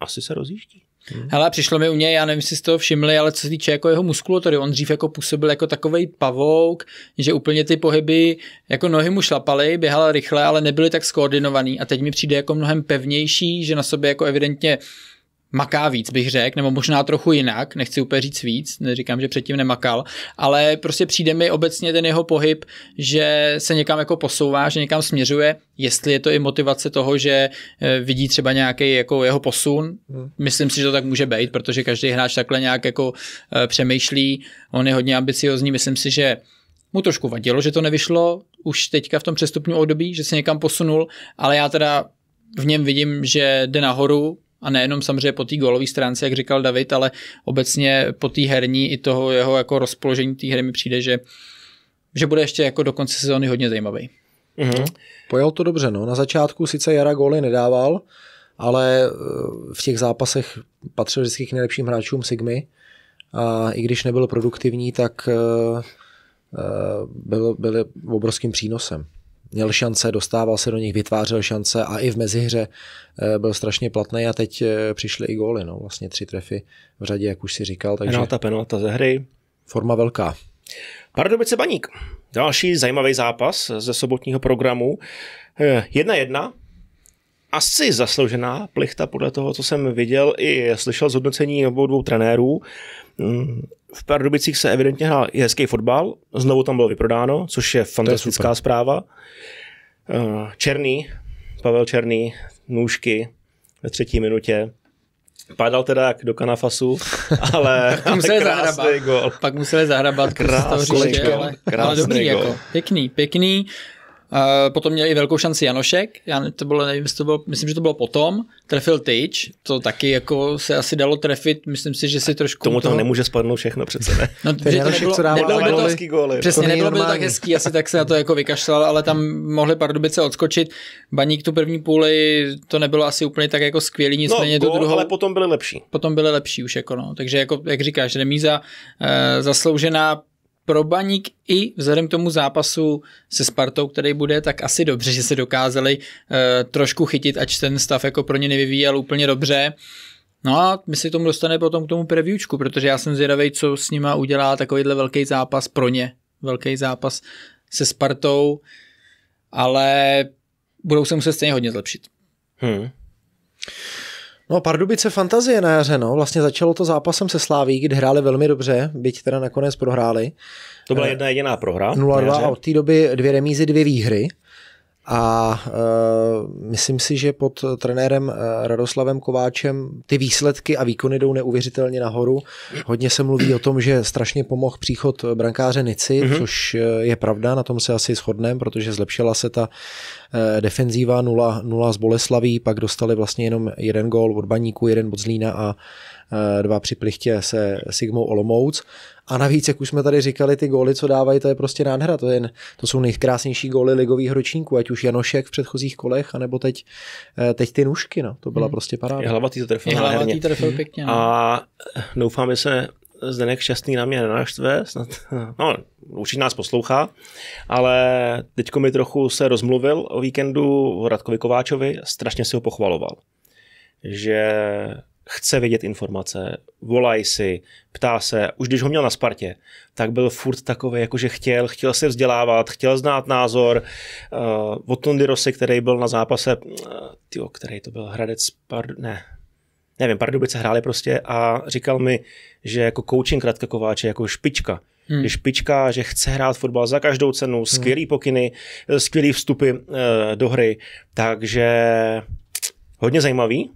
asi se rozjíždí. Hmm. Hele, přišlo mi u něj, já nevím, jestli jste to všimli, ale co se týče jako jeho muskulatury, on dřív jako působil jako takovej pavouk, že úplně ty pohyby, jako nohy mu šlapaly, běhal rychle, ale nebyly tak skoordinovaný a teď mi přijde jako mnohem pevnější, že na sobě jako evidentně maká víc, bych řekl, nebo možná trochu jinak, nechci úplně říct víc, neříkám, že předtím nemakal, ale prostě přijde mi obecně ten jeho pohyb, že se někam jako posouvá, že někam směřuje, jestli je to i motivace toho, že e, vidí třeba nějaký jako jeho posun, hmm. myslím si, že to tak může být, protože každý hráč takhle nějak jako e, přemýšlí, on je hodně ambiciozní, myslím si, že mu trošku vadilo, že to nevyšlo už teďka v tom přestupním období, že se někam posunul, ale já teda v něm vidím, že jde nahoru, a nejenom samozřejmě po té golové stránce, jak říkal David, ale obecně po té herní i toho jeho jako rozpoložení té hry mi přijde, že, že bude ještě jako do konce sezóny hodně zajímavý. Mm-hmm. Pojel to dobře, no. Na začátku sice Jara góly nedával, ale eh, v těch zápasech patřil vždycky k nejlepším hráčům Sigmy a i když nebyl produktivní, tak eh, eh, byl, byl obrovským přínosem měl šance, dostával se do nich, vytvářel šance a i v mezihře eh, byl strašně platný a teď eh, přišly i góly, no, vlastně tři trefy v řadě, jak už si říkal. Takže penalta, penalta ze hry. Forma velká. Pardubice Baník. Další zajímavý zápas ze sobotního programu. Eh, jedna jedna. Asi zasloužená plichta podle toho, co jsem viděl i slyšel z hodnocení obou dvou trenérů. Mm, v Pardubicích se evidentně hrál i hezký fotbal, znovu tam bylo vyprodáno, což je fantastická je zpráva. Eh, Černý, Pavel Černý, nůžky ve třetí minutě. Pádal teda jak do kanafasu, ale Pak museli zahrabat. Gol. Pak museli zahrabat krásný, krásný, ale, krásný ale dobrý, gol. jako, pěkný, pěkný potom měl i velkou šanci Janošek, já to bylo, nevím, to bylo, myslím, že to bylo potom, trefil Tyč, to taky jako se asi dalo trefit, myslím si, že si trošku... Tomu toho... to nemůže spadnout všechno přece, ne? No, Ten že to nebylo, co dává nebylo by to, góly. Přesně, to nebylo by to tak hezký, asi tak se na to jako vykašlal, ale tam mohli Pardubice odskočit. Baník tu první půli, to nebylo asi úplně tak jako skvělý, no, nicméně no, to druhou... ale potom byly lepší. Potom byly lepší už jako no, takže jako, jak říkáš, remíza uh, zasloužená, pro Baník i vzhledem k tomu zápasu se Spartou, který bude, tak asi dobře, že se dokázali uh, trošku chytit, ač ten stav jako pro ně nevyvíjel úplně dobře. No a my si tomu dostane potom k tomu previewčku, protože já jsem zvědavý, co s nima udělá takovýhle velký zápas pro ně. Velký zápas se Spartou, ale budou se muset stejně hodně zlepšit. Hmm. No Pardubice fantazie na jaře, no. Vlastně začalo to zápasem se Sláví, kdy hráli velmi dobře, byť teda nakonec prohráli. To byla eh, jedna jediná prohra. 0-2 a od té doby dvě remízy, dvě výhry a e, myslím si, že pod trenérem e, Radoslavem Kováčem ty výsledky a výkony jdou neuvěřitelně nahoru. Hodně se mluví o tom, že strašně pomohl příchod brankáře Nici, mm-hmm. což e, je pravda, na tom se asi shodneme, protože zlepšila se ta e, defenzíva 0-0 z Boleslaví, pak dostali vlastně jenom jeden gól od Baníku, jeden od Zlína a Eh, dva při plichtě se Sigmou Olomouc. A navíc, jak už jsme tady říkali, ty góly, co dávají, to je prostě nádhera. To, je, to jsou nejkrásnější góly ligových ročníků, ať už Janošek v předchozích kolech, anebo teď, eh, teď ty nůžky. No. To byla hmm. prostě paráda. Je hlavatý to trefil. Je hlavatý trefil pěkně. No. A eh, doufám, že se Zdenek Šťastný na mě nenaštve, snad, no, určitě nás poslouchá, ale teďko mi trochu se rozmluvil o víkendu Radkovi Kováčovi, strašně si ho pochvaloval, že chce vědět informace, volají si, ptá se, už když ho měl na Spartě, tak byl furt takový, jakože chtěl, chtěl se vzdělávat, chtěl znát názor. Uh, od Tondirosy, který byl na zápase, uh, tyjo, který to byl Hradec, pardon, ne, nevím, Pardubice hráli prostě a říkal mi, že jako coaching Radka Kováče jako špička. Hmm. Že špička, že chce hrát fotbal za každou cenu, hmm. skvělý hmm. pokyny, eh, skvělý vstupy uh, do hry, takže hodně zajímavý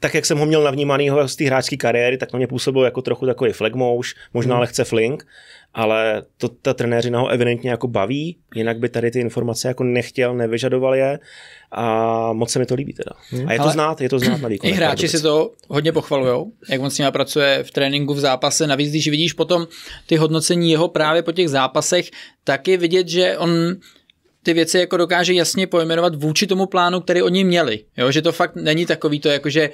tak jak jsem ho měl navnímanýho z té hráčské kariéry, tak na mě působil jako trochu takový flagmouš, možná hmm. lehce flink, ale to ta trenéřina ho evidentně jako baví, jinak by tady ty informace jako nechtěl, nevyžadoval je a moc se mi to líbí teda. Hmm. A je ale to znát, je to znát na výkonech. I hráči si to hodně pochvalujou, jak on s nimi pracuje v tréninku, v zápase, navíc když vidíš potom ty hodnocení jeho právě po těch zápasech, taky vidět, že on ty věci jako dokáže jasně pojmenovat vůči tomu plánu, který oni měli. Jo? Že to fakt není takový to, jako že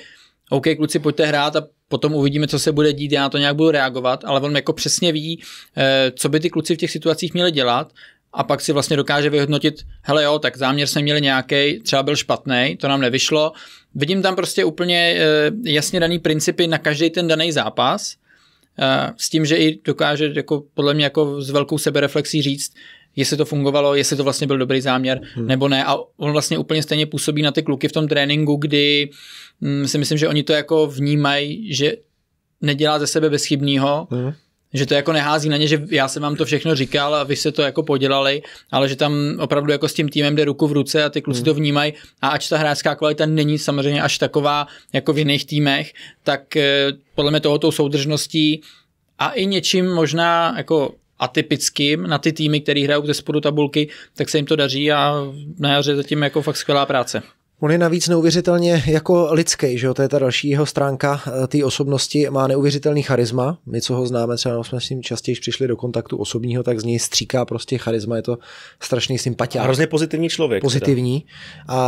OK, kluci, pojďte hrát a potom uvidíme, co se bude dít, já na to nějak budu reagovat, ale on jako přesně ví, eh, co by ty kluci v těch situacích měli dělat a pak si vlastně dokáže vyhodnotit, hele jo, tak záměr jsme měli nějaký, třeba byl špatný, to nám nevyšlo. Vidím tam prostě úplně eh, jasně daný principy na každý ten daný zápas, eh, s tím, že i dokáže jako podle mě jako s velkou sebereflexí říct, jestli to fungovalo, jestli to vlastně byl dobrý záměr hmm. nebo ne. A on vlastně úplně stejně působí na ty kluky v tom tréninku, kdy hm, si myslím, že oni to jako vnímají, že nedělá ze sebe bezchybného, hmm. že to jako nehází na ně, že já jsem vám to všechno říkal a vy jste to jako podělali, ale že tam opravdu jako s tím týmem jde ruku v ruce a ty kluci hmm. to vnímají a ač ta hráčská kvalita není samozřejmě až taková jako v jiných týmech, tak eh, podle mě tohoto soudržností a i něčím možná jako atypickým na ty týmy, které hrajou ze spodu tabulky, tak se jim to daří a na jaře zatím jako fakt skvělá práce. On je navíc neuvěřitelně jako lidský, že jo? to je ta další jeho stránka eh, té osobnosti, má neuvěřitelný charisma, my co ho známe, třeba no, jsme s ním častěji přišli do kontaktu osobního, tak z něj stříká prostě charisma, je to strašný sympatia. Hrozně pozitivní člověk. Pozitivní teda.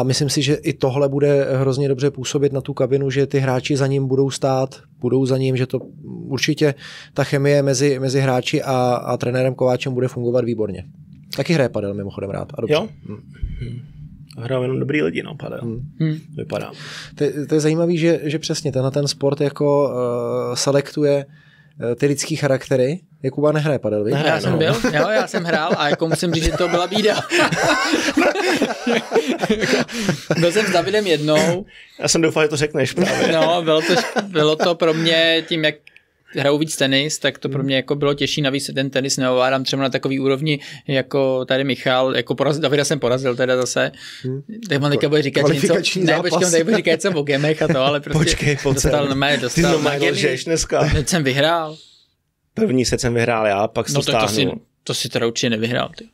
a myslím si, že i tohle bude hrozně dobře působit na tu kabinu, že ty hráči za ním budou stát, budou za ním, že to určitě ta chemie mezi, mezi hráči a, a trenérem Kováčem bude fungovat výborně. Taky hraje padel mimochodem rád a dobře. Jo? Hmm hrajou jenom dobrý lidi, no, padel. Hmm. hmm. Vypadá. To, to je zajímavé, že, že přesně tenhle ten sport jako uh, selektuje eh, ty lidský charaktery. Jakuba nehraje padel, víš? Já no. jsem byl, jo, já jsem hrál a jako musím říct, že to byla bída. byl jsem s Davidem jednou. Já jsem doufal, že to řekneš právě. No, bylo to, bylo to pro mě tím, jak hraju víc tenis, tak to pro hmm. mě jako bylo těžší, navíc ten tenis neovládám třeba na takový úrovni, jako tady Michal, jako poraz, Davida jsem porazil teda zase, hmm. tak mám teďka bude říkat něco, ne, počkej, tady bude říkat něco o gemech a to, ale prostě počkej, pojď dostal, mé, dostal Ty na dneska. No, jsem vyhrál. První set jsem vyhrál já, pak no, to no, stáhnu. To si, to si teda určitě nevyhrál, ty.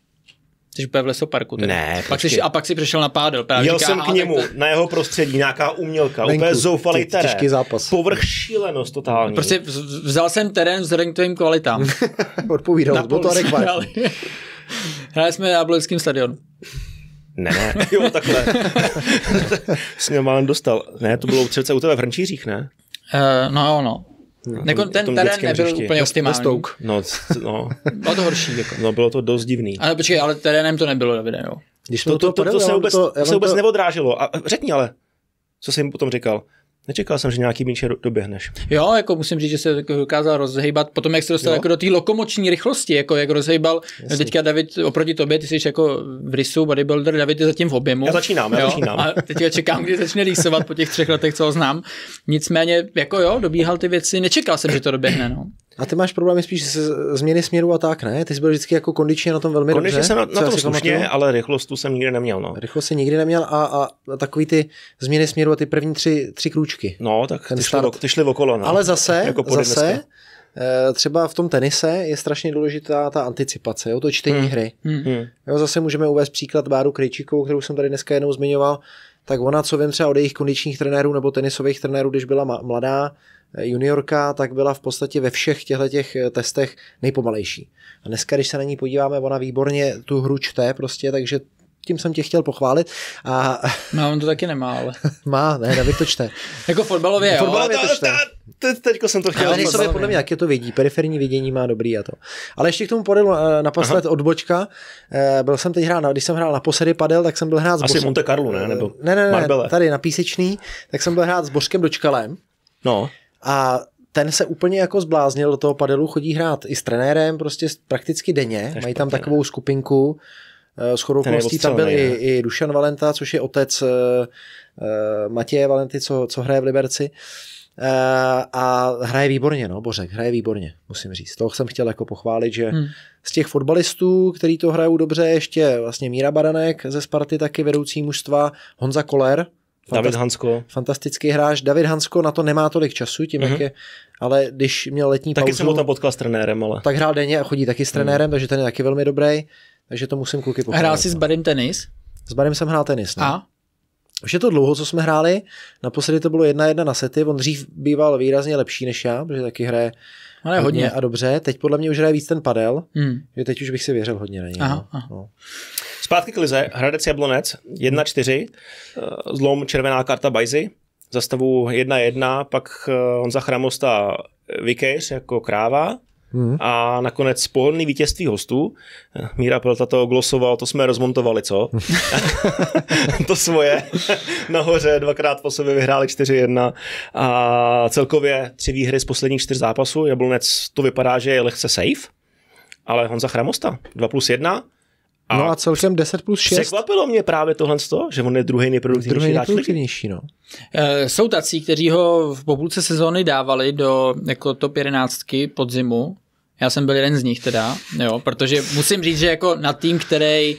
Jsi úplně v lesoparku. Tedy. Ne, pak jsi, a pak si přešel na pádel. Právě Jel říká, jsem k němu, tak... na jeho prostředí, nějaká umělka, Venku, úplně zoufalý terén. Těžký zápas. Povrch šílenost totální. Prostě vzal jsem terén s tvým kvalitám. Odpovídal, bylo to adekvátní. Hráli jsme na Blojském stadionu. Ne, ne. jo, takhle. s ním dostal. Ne, to bylo třeba u tebe v Hrnčířích, ne? Uh, no jo, no. No, Nekon, jako ten terén nebyl hřišti. úplně optimální. Stouk. No, no. bylo to horší. Jako. No bylo to dost divný. Ale počkej, ale terénem to nebylo, Davide, jo. Když to, no to, to, to, to, to se vůbec, to, se vůbec to... neodráželo. A řekni ale, co jsem jim potom říkal. Nečekal jsem, že nějaký míč doběhneš. Jo, jako musím říct, že se dokázal rozhejbat. Potom, jak se dostal jako do té lokomoční rychlosti, jako jak rozhejbal. Jasný. No, teďka David oproti tobě, ty jsi jako v rysu bodybuilder, David je zatím v objemu. Já začínám, já jo? začínám. A teďka čekám, kdy začne rýsovat po těch třech letech, co ho znám. Nicméně, jako jo, dobíhal ty věci, nečekal jsem, že to doběhne. No. A ty máš problémy spíš se změny směru a tak, ne? Ty jsi byl vždycky jako kondičně na tom velmi kondičně dobře. Kondičně jsem na, na tom slušně, pamatuju? ale rychlost tu jsem nikdy neměl. No. Rychlost jsem nikdy neměl a, a, a takový ty změny směru a ty první tři, tři krůčky. No, tak ty, šly šli, ty šli okolo. No. Ale zase, jako zase eh, Třeba v tom tenise je strašně důležitá ta anticipace, jo, to čtení hmm. hry. Hmm. hmm. Jo, zase můžeme uvést příklad Báru Krejčíkovou, kterou jsem tady dneska jenom zmiňoval, tak ona, co vím třeba od jejich kondičních trenérů nebo tenisových trenérů, když byla mladá, juniorka, tak byla v podstatě ve všech těchto těch testech nejpomalejší. A dneska, když se na ní podíváme, ona výborně tu hru čte prostě, takže tím jsem tě chtěl pochválit. A... No, on to taky nemá, ale. má, ne, David to čte. jako fotbalově, jo. Fotbalově to čte. teďko jsem to chtěl. Ale nejsou podle mě, jak je to vidí, periferní vidění má dobrý a to. Ale ještě k tomu podel eh, naposled Aha. odbočka. Eh, byl jsem teď hrál, když jsem hrál na posedy padel, tak jsem byl hrát s Asi Monte Carlo, ne? Nebo ne, ne, ne, Marbele. tady na písečný, tak jsem byl hrát s Božkem Dočkalem. No. A ten se úplně jako zbláznil do toho padelu, chodí hrát i s trenérem prostě prakticky denně, mají tam takovou skupinku, eh, s chodou tam byl i, i Dušan Valenta, což je otec uh, Matěje Valenty, co, co hraje v Liberci. Uh, a hraje výborně, no, Bořek, hraje výborně, musím říct. Toho jsem chtěl jako pochválit, že hmm. z těch fotbalistů, který to hrajou dobře, ještě vlastně Míra Baranek ze Sparty, taky vedoucí mužstva, Honza Koler, Fantas- David Hansko. Fantastický hráč. David Hansko na to nemá tolik času, tím mm-hmm. jak mhm. je, ale když měl letní taky pauzu... Taky jsem ho tam potkal s trenérem, ale... Tak hrál denně a chodí taky s mhm. trenérem, mm. takže ten je taky velmi dobrý, takže to musím kluky pochopit. Hrál jsi s no. Barim tenis? S Barim jsem hrál tenis, ne? No. A? Už je to dlouho, co jsme hráli. Naposledy to bylo jedna jedna na sety. On dřív býval výrazně lepší než já, protože taky hraje ale hodně. hodně a dobře. Teď podle mě už hraje víc ten padel, hmm. že teď už bych si věřil hodně na něj. Aha, no. no. Zpátky k lize. Hradec Jablonec 1-4, eh, zlom červená karta Bajzy, zastavu 1-1, pak eh, Honza Chramosta eh, Vikejř jako kráva, Hmm. A nakonec pohodlný vítězství hostů. Míra Pelta to glosoval, to jsme rozmontovali, co? to svoje. Nahoře dvakrát po sobě vyhráli 4-1. A celkově tři výhry z posledních čtyř zápasů. Jablonec to vypadá, že je lehce safe. Ale Honza Chramosta 2 plus 1 a no a celkem 10 plus 6. Překvapilo mě právě tohle, že on je druhý nejproduktivnější. Druhý nejproduktivnější, no. Eh, jsou tací, kteří ho v popůlce sezóny dávali do jako top 11 podzimu. Já jsem byl jeden z nich teda, jo, protože musím říct, že jako na tým, který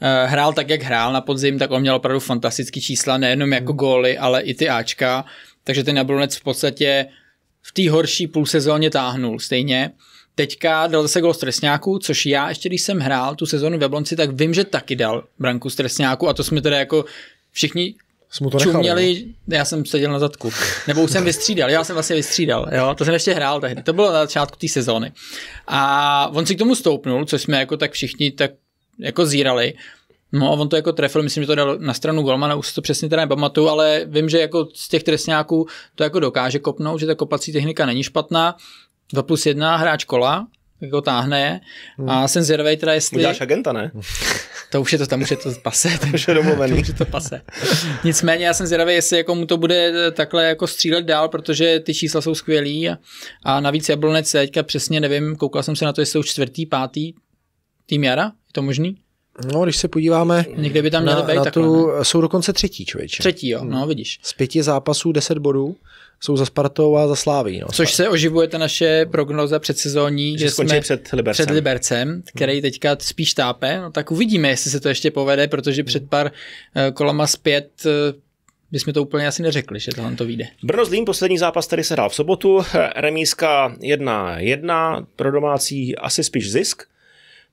eh, hrál tak, jak hrál na podzim, tak on měl opravdu fantastický čísla, nejenom jako hmm. góly, ale i ty Ačka, takže ten Jablonec v podstatě v té horší půlsezóně táhnul stejně. Teďka dal zase gol stresňáku, což já ještě, když jsem hrál tu sezonu v Jablonci, tak vím, že taky dal branku stresňáku a to jsme teda jako všichni jsme to čuměli, nechal, no. já jsem seděl na zadku, nebo už jsem vystřídal, já jsem vlastně vystřídal, jo, to jsem ještě hrál tehdy, to bylo na začátku té sezóny. A on si k tomu stoupnul, což jsme jako tak všichni tak jako zírali, No a on to jako trefil, myslím, že to dal na stranu Golmana, už si to přesně teda nepamatuju, ale vím, že jako z těch trestňáků to jako dokáže kopnout, že ta kopací technika není špatná 2 plus 1 hráč kola, tak ho táhne hmm. a jsem zvědavý teda jestli... Uděláš agenta, ne? To už je to tam, už je to pase. to už je domluvený. to už je to pase. Nicméně já jsem zvědavý, jestli jako mu to bude eh, takhle jako střílet dál, protože ty čísla jsou skvělý a, a navíc Jablonec teďka přesně nevím, koukal jsem se na to, jestli jsou čtvrtý, pátý tým jara, je to možný? No, když se podíváme Někde by tam na, být na tu, ne? jsou dokonce třetí, člověče. Třetí, jo, no hmm. vidíš. Z pěti zápasů deset bodů jsou za Spartou a za Sláví. No. Což se oživuje ta naše prognoza předsezóní, že, že jsme před Libercem. před Libercem, který teďka spíš tápe. No tak uvidíme, jestli se to ještě povede, protože před hmm. pár eh, kolama zpět eh, bychom to úplně asi neřekli, že tohle to vyjde. Brno Zlín, poslední zápas, který se hrál v sobotu. Remízka 1-1, pro domácí asi spíš zisk,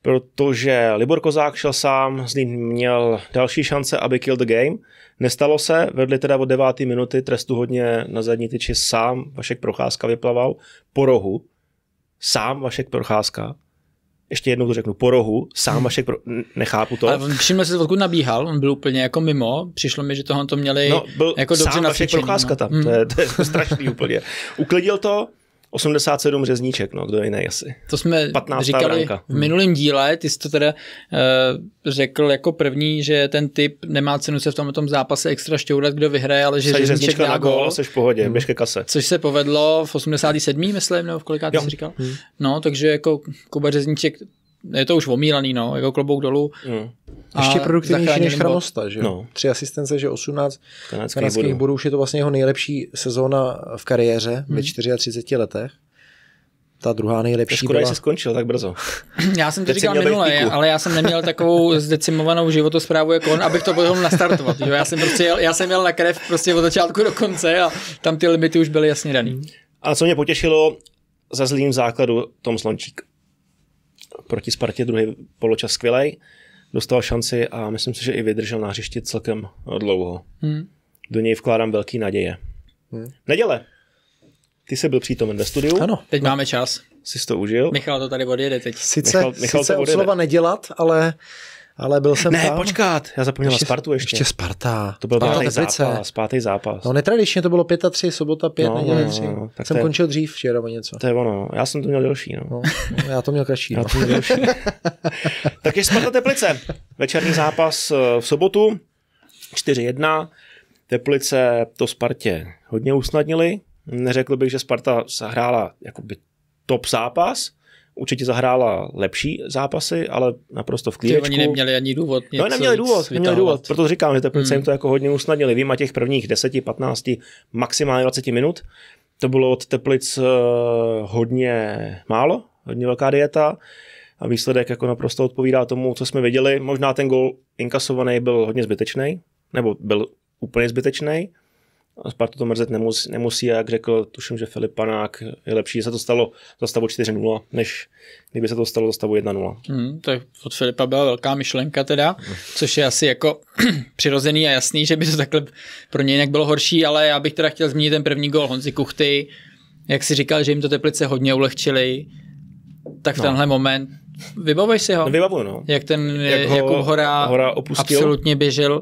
protože Libor Kozák šel sám, Zlín měl další šance, aby kill the game Nestalo se, vedli teda od 9. minuty trestu hodně na zadní tyči sám Vašek Procházka vyplaval po rohu. Sám Vašek Procházka ještě jednou to řeknu, po rohu, sám hmm. Vašek, pro... nechápu to. Ale všiml se, odkud nabíhal, on byl úplně jako mimo, přišlo mi, že tohle to měli no, byl jako dobře sám Vašek Procházka no. tam, mm. to, je, to je hmm. strašný úplně. Uklidil to, 87 řezníček, no, kdo jiný asi. To jsme 15. říkali ranka. v minulém díle, ty jsi to teda uh, řekl jako první, že ten typ nemá cenu se v tom, tom zápase extra šťourat, kdo vyhraje, ale že řezníček na gol. Jsi v pohodě, hmm. běž ke kase. Což se povedlo v 87. myslím, nebo v koliká jsi říkal. Hmm. No, takže jako Kuba Řezníček je to už omílaný, no, jako klobouk dolů. Mm. A Ještě produktivnější než Chramosta, že jo? No. Tři asistence, že 18 kanadských kanadských bodů. Už je to vlastně jeho nejlepší sezóna v kariéře mm. ve 34 hmm. letech. Ta druhá nejlepší Škoda, byla... se skončil tak brzo. Já jsem to říkal minule, ale já jsem neměl takovou zdecimovanou životosprávu jako on, abych to potom nastartovat. Jo? Já jsem prostě jel, já jsem jel na krev prostě od začátku do konce a tam ty limity už byly jasně daný. A co mě potěšilo, za zlým základu Tom Slončík proti Spartě, druhý poločas skvělej, dostal šanci a myslím si, že i vydržel na hřišti celkem dlouho. Hmm. Do něj vkládám velký naděje. Hmm. Neděle. Ty jsi byl přítomen ve studiu. Ano. Teď no. máme čas. Jsi to užil? Michal to tady odjede teď. Sice, Michal, Michal sice to odjede. nedělat, ale ale byl jsem ne, tam. Ne, počkat, já zapomněl ještě, Spartu ještě. Ještě Sparta. To byl pátý zápas, pátý zápas. No netradičně to bylo 5 a 3, sobota 5, no, neděle 3. No, no, no, tak jsem je, končil dřív včera o něco. To je ono, no. já jsem to měl delší. No. no, já to měl kratší. No. Já to měl delší. Takže Sparta Teplice, večerní zápas eh, v sobotu, 4-1. Teplice to Spartě hodně usnadnili. Neřekl bych, že Sparta hrála jakoby top zápas, určitě zahrála lepší zápasy, ale naprosto v klíčku. Oni neměli ani důvod. No, neměli důvod, neměli důvod. Proto říkám, že Teplice hmm. jim to jako hodně usnadnili. Výjima těch prvních 10, 15, maximálně 20 minut. To bylo od Teplic eh, hodně málo, hodně velká dieta a výsledek jako naprosto odpovídá tomu, co jsme viděli. Možná ten gol inkasovaný byl hodně zbytečný, nebo byl úplně zbytečný, Spartu to mrzet nemusí, nemusí jak řekl, tuším, že Filip Panák je lepší, že se to stalo za stavu 4-0, než kdyby se to stalo za stavu 1-0. Hmm, to je, od Filipa byla velká myšlenka teda, což je asi jako přirozený a jasný, že by to takhle pro něj nějak bylo horší, ale já bych teda chtěl zmínit ten první gol Honzi Kuchty, jak si říkal, že jim to Teplice hodně ulehčili, tak v no. tenhle moment Vybavuješ si ho? Vybavuju, no. Jak ten jak ho, Jakub Hora, Hora opustil. absolutně běžel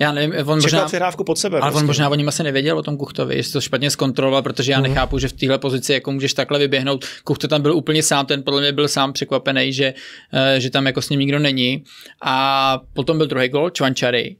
já nevím, on možná, přihrávku pod sebe. Ale prostě. on možná o něm asi nevěděl o tom Kuchtovi, jestli to špatně zkontroloval, protože já mm. nechápu, že v téhle pozici jako můžeš takhle vyběhnout. Kuchto tam byl úplně sám, ten podle mě byl sám překvapený, že, eh, že tam jako s ním nikdo není. A potom byl druhý gol, Čvančary.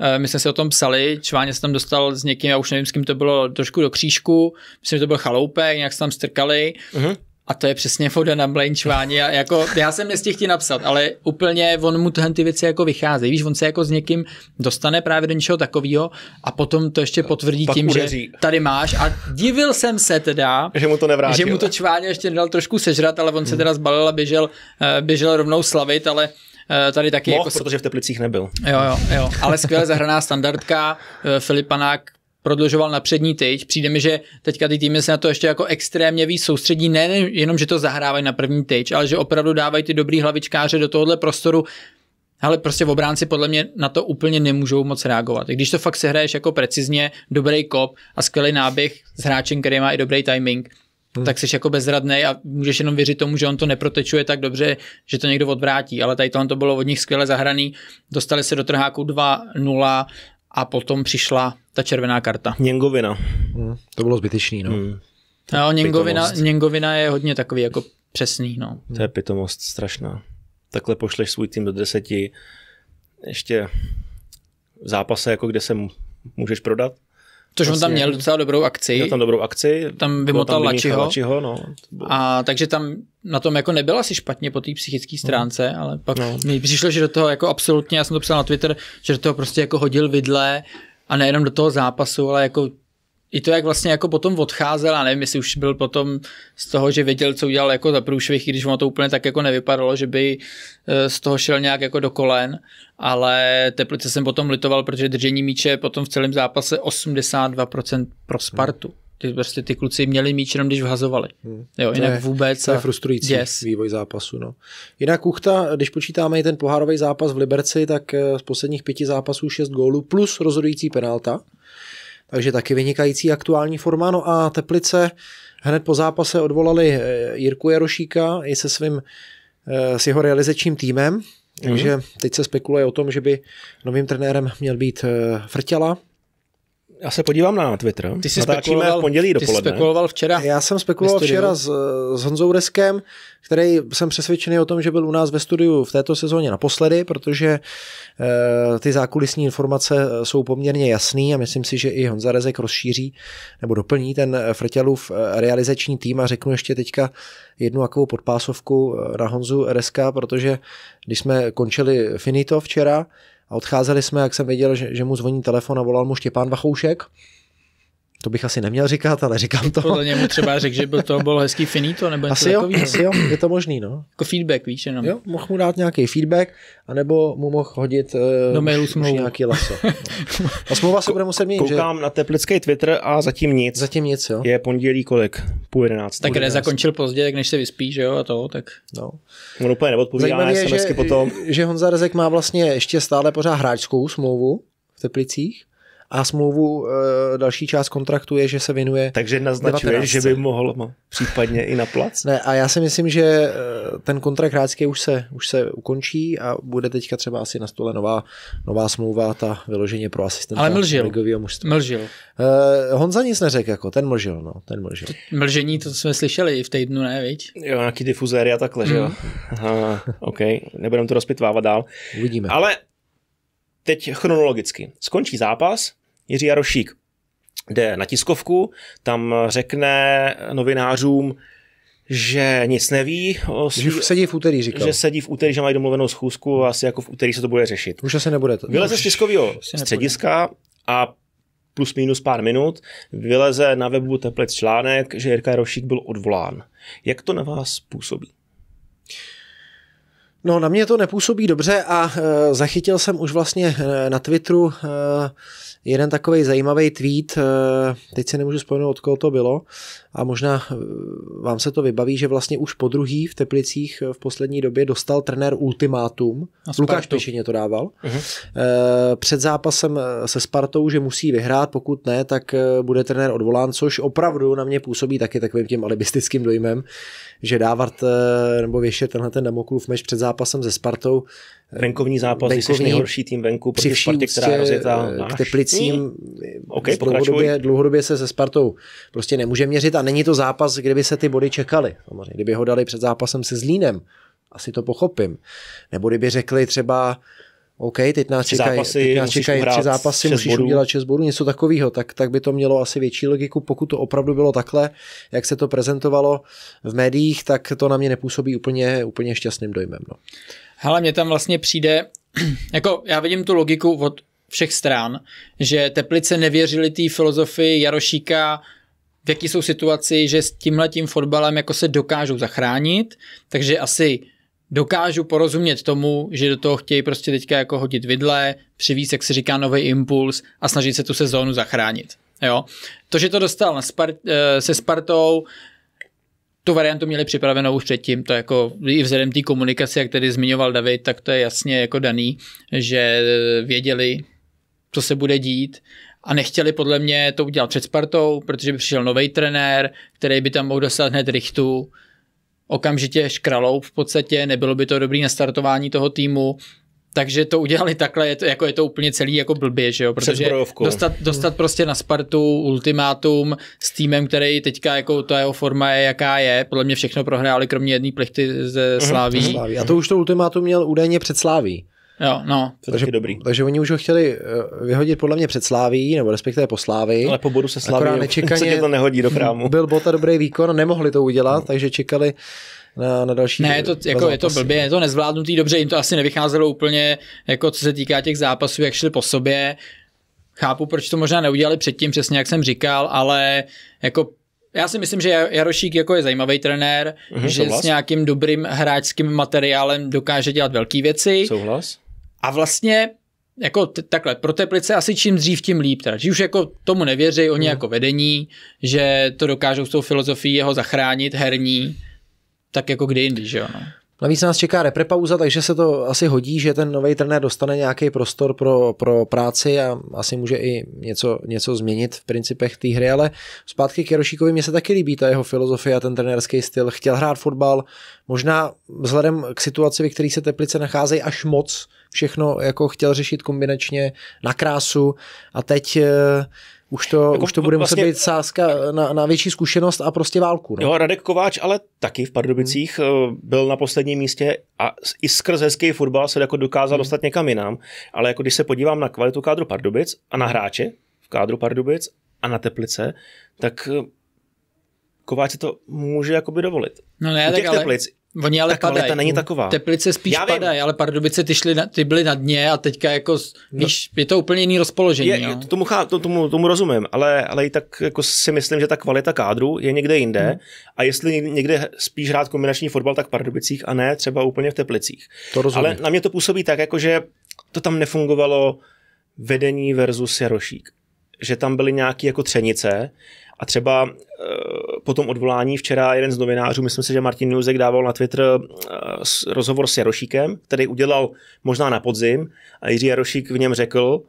Eh, my jsme si o tom psali, Čváně se tam dostal s někým, já už nevím, s kým to bylo, trošku do křížku, myslím, že to byl Chaloupek, nějak se tam strkali Mm-hmm. A to je přesně voda na blančování. A jako, já jsem je z těch napsat, ale úplně on mu tyhle ty věci jako vycházejí. Víš, on se jako s někým dostane právě do něčeho takového a potom to ještě potvrdí Pak tím, udeří. že tady máš. A divil jsem se teda, že mu to nevrátil. Že mu to čváně ještě nedal trošku sežrat, ale on se hmm. teda zbalil a běžel, eh, běžel rovnou slavit, ale eh, tady taky. Moh, jako... protože v Teplicích nebyl. Jo, jo, jo. Ale skvěle zahraná standardka. Eh, Filipanák prodlužoval na přední tyč. Přijde mi, že teďka ty týmy se na to ještě jako extrémně víc soustředí, ne jenom, že to zahrávají na první tyč, ale že opravdu dávají ty dobrý hlavičkáře do tohohle prostoru, ale prostě v obránci podle mě na to úplně nemůžou moc reagovat. Když to fakt se hraješ jako precizně, dobrý kop a skvělý náběh s hráčem, který má i dobrý timing, hmm. tak jsi jako bezradný a můžeš jenom věřit tomu, že on to neprotečuje tak dobře, že to někdo odvrátí. Ale tady to bylo od nich skvěle zahraný. Dostali se do trháku 2-0 a potom přišla ta červená karta. Něngovina. Hmm. To bylo zbytečný, no. Hmm. No, něngovina, něngovina je hodně takový jako přesný, no. To je pitomost strašná. Takhle pošleš svůj tým do deseti, ještě v zápase, jako kde se můžeš prodat, Což vlastně, on tam vlastně. měl docela dobrou akci. Měl tam dobrou akci. Tam vymotal Lačiho. Lačiho no. A takže tam na tom jako nebyl asi špatně po té psychické no. stránce, no. ale pak no. mi přišlo, že do toho jako absolutně, já jsem to psal na Twitter, že do toho prostě jako hodil vidle a nejenom do toho zápasu, ale jako i to, jak vlastně jako potom odcházel, a nevím, jestli už byl potom z toho, že věděl, co udělal jako za průšvih, když mu to úplně tak jako nevypadalo, že by eh, z toho šel nějak jako do kolen, ale Teplice jsem potom litoval, protože držení míče potom v celém zápase 82% pro hmm. Spartu. Ty, prostě ty kluci měli míč jenom, když vhazovali. Hmm. Jo, jinak to je, vůbec. To je frustrující yes. vývoj zápasu. No. Jinak Kuchta, když počítáme i ten pohárový zápas v Liberci, tak eh, z posledních pěti zápasů šest gólů plus rozhodující penalta takže taky vynikající aktuální forma. No a Teplice hned po zápase odvolali eh, Jirku Jarošíka i se svým eh, s jeho realizačním týmem, mhm. takže teď se spekuluje o tom, že by novým trenérem měl být eh, Frťala, já se podívám na Twitter. Ty jsi spekuloval v pondělí dopoledne. Ty jsi spekuloval včera. Já jsem spekuloval včera s, s Honzou Reskem, který jsem přesvědčený o tom, že byl u nás ve studiu v této sezóně naposledy, protože e, ty zákulisní informace eh, jsou poměrně jasný a myslím si, že i Honza Rezek rozšíří nebo doplní ten eh, Frťalův realizační tým a řeknu ještě teďka jednu takovou podpásovku na Honzu Reska, protože když jsme končili finito včera, a odcházeli jsme, jak jsem věděl, že, že mu zvoní telefon a volal mu Štěpán Vachoušek to bych asi neměl říkat, ale říkám to. Podle němu třeba řekl, že by to bylo hezký finito, nebo něco asi jo, takový. Asi jo, je to možný, no. Jako feedback, víš, jenom. Jo, mohl mu dát nějaký feedback, anebo mu mohl hodit uh, do mailu už, smlouvu. Už nějaký laso. A smlouva se bude muset mít, Koukám že... na teplický Twitter a zatím nic. Zatím nic, jo. Je pondělí kolik? Půl jedenáct. Tak nezakončil pozdě, tak než se vyspí, že jo, a to, tak. No. On úplně neodpovídá na že, potom. Že Honza Rezek má vlastně ještě stále pořád hráčskou smlouvu v Teplicích a smlouvu eh, další část kontraktu je, že se věnuje. Takže naznačuje, 19. že by mohl případně i na plac? Ne, a já si myslím, že eh, ten kontrakt hrácký už se, už se ukončí a bude teďka třeba asi na stole nová, nová smlouva, ta vyloženě pro asistenta Ale mlžil. mlžil. E, Honza nic neřekl, jako ten mlžil, no, ten mlžil. To mlžení, to jsme slyšeli v týdnu, ne, viď? Jo, nějaký difuzéry a takhle, mm. že jo. Mm. Aha, OK, nebudeme to rozpitvávat dál. Uvidíme. Ale teď chronologicky. Skončí zápas, Jiří Jarošík jde na tiskovku, tam řekne novinářům, že nic neví. O svý, že sedí v úterý, říkal. Že sedí v úterý, že mají domluvenou schůzku a asi jako v úterý se to bude řešit. Už se nebude. To, Vyleze z tiskového střediska a plus minus pár minut vyleze na webu Teplec článek, že Jirka Jarošík byl odvolán. Jak to na vás působí? No, na mě to nepůsobí dobře a e, zachytil jsem už vlastně e, na Twitteru e, jeden takový zajímavý tweet, e, teď si nemůžu vzpomenout, od koho to bylo, a možná e, vám se to vybaví, že vlastně už po druhý v Teplicích e, v poslední době dostal trenér ultimátum. Lukáš Pešeně to dával. Uh-huh. E, před zápasem e, se Spartou, že musí vyhrát, pokud ne, tak e, bude trenér odvolán, což opravdu na mě působí taky takovým tím alibistickým dojmem, že dávat eh, nebo věšet tenhle ten Damoklův meč před zápasem se Spartou. Eh, venkovní zápas, venkovní, jsi nejhorší tým venku proti Spartě, která je rozjetá. Eh, k Teplicím hmm. okay, dlouhodobě, dlouhodobě, se se Spartou prostě nemůže měřit a není to zápas, kdyby se ty body čekaly. Samozřejmě, kdyby ho dali před zápasem se Zlínem, asi to pochopím. Nebo kdyby řekli třeba OK, teď nás čekají zápasy, teď nás čekají tři zápasy, musíš bodů. udělat šest bodů, něco takového, tak, tak by to mělo asi větší logiku. Pokud to opravdu bylo takhle, jak se to prezentovalo v médiích, tak to na mě nepůsobí úplně, úplně šťastným dojmem. No. Hele, mně tam vlastně přijde, jako já vidím tu logiku od všech stran, že Teplice nevěřili té filozofii Jarošíka, v jaký jsou situaci, že s tímhletím fotbalem jako se dokážou zachránit, takže asi dokážu porozumět tomu, že do toho chtějí prostě teďka jako hodit vidle, přivíz, jak se říká, nový impuls a snažit se tu sezónu zachránit. Jo? To, že to dostal na Spart- eh, se Spartou, tu variantu měli připravenou už předtím, to jako i vzhledem té komunikace, jak tady zmiňoval David, tak to je jasně jako daný, že věděli, co se bude dít a nechtěli podle mě to udělat před Spartou, protože by přišel nový trenér, který by tam mohl dostat hned rychtu, okamžitě škralou v podstatě, nebylo by to dobrý na startování toho týmu, takže to udělali takhle, je to, jako je to úplně celý jako blbě, že jo, protože dostat, dostat mm. prostě na Spartu ultimátum s týmem, který teďka jako ta jeho forma je jaká je, podle mě všechno prohráli, kromě jedné plechty ze mhm, Sláví. A to mhm. už to ultimátum měl údajně před Sláví. Jo, no. To takže, dobrý. takže oni už ho chtěli eh, vyhodit podle mě před Sláví, nebo respektive po Sláví. Ale po bodu se Sláví, nečekaně se to nehodí do krámu. Byl Bota dobrý výkon, nemohli to udělat, no. takže čekali na, na další. Ne, je to, jako, je to blbě, je to nezvládnutý, dobře, jim to asi nevycházelo úplně, jako co se týká těch zápasů, jak šli po sobě. Chápu, proč to možná neudělali předtím, přesně jak jsem říkal, ale jako já si myslím, že Jarošík jako je zajímavý trenér, mm-hmm, že souhlas. s nějakým dobrým hráčským materiálem dokáže dělat velké věci. Souhlas. A vlastně jako t- takhle, pro Teplice asi čím dřív, tím líp. Teda. Že už jako tomu nevěří oni mm. jako vedení, že to dokážou s tou filozofií jeho zachránit, herní, tak jako kdy jindy, že jo. No. Navíc nás čeká reprepauza, takže se to asi hodí, že ten nový trenér dostane nějaký prostor pro, pro práci a asi může i něco, něco změnit v principech té hry, ale zpátky k Jarošíkovi mě se taky líbí ta jeho filozofie a ten trenérský styl. Chtěl hrát fotbal, možná vzhledem k situaci, ve které se Teplice nacházejí až moc, všechno jako chtěl řešit kombinačně na krásu a teď eh, už to, jako, už to bude vlastně, muset být sázka na, na větší zkušenost a prostě válku. No? Jo, Radek Kováč, ale taky v Pardubicích hmm. Eh, byl na posledním místě a i skrz hezký fotbal se jako dokázal hmm. dostat někam jinam, ale jako když se podívám na kvalitu kádru Pardubic a na hráče v kádru Pardubic a na Teplice, tak eh, Kováč si to může jakoby dovolit. No ne, U těch tak ale... Oni ale ta kvalita padají. není taková. Teplice spíš Já vím. padají, ale Pardubice ty, šly na, ty byly na dně a teďka jako, no. víš, je to úplně jiný rozpoložení. Je, jo? No. Tomu, chá, tomu, tomu rozumím, ale, ale i tak jako si myslím, že ta kvalita kádru je někde jinde hmm. a jestli někde spíš hrát kombinační fotbal, tak v Pardubicích a ne třeba úplně v Teplicích. To rozumím. Ale na mě to působí tak, jako že to tam nefungovalo vedení versus Jarošík. Že tam byly nějaké jako třenice, a třeba eh, po tom odvolání včera jeden z novinářů, myslím si, že Martin Nilzek dával na Twitter eh, rozhovor s Jarošíkem, který udělal možná na podzim a Jiří Jarošík v něm řekl,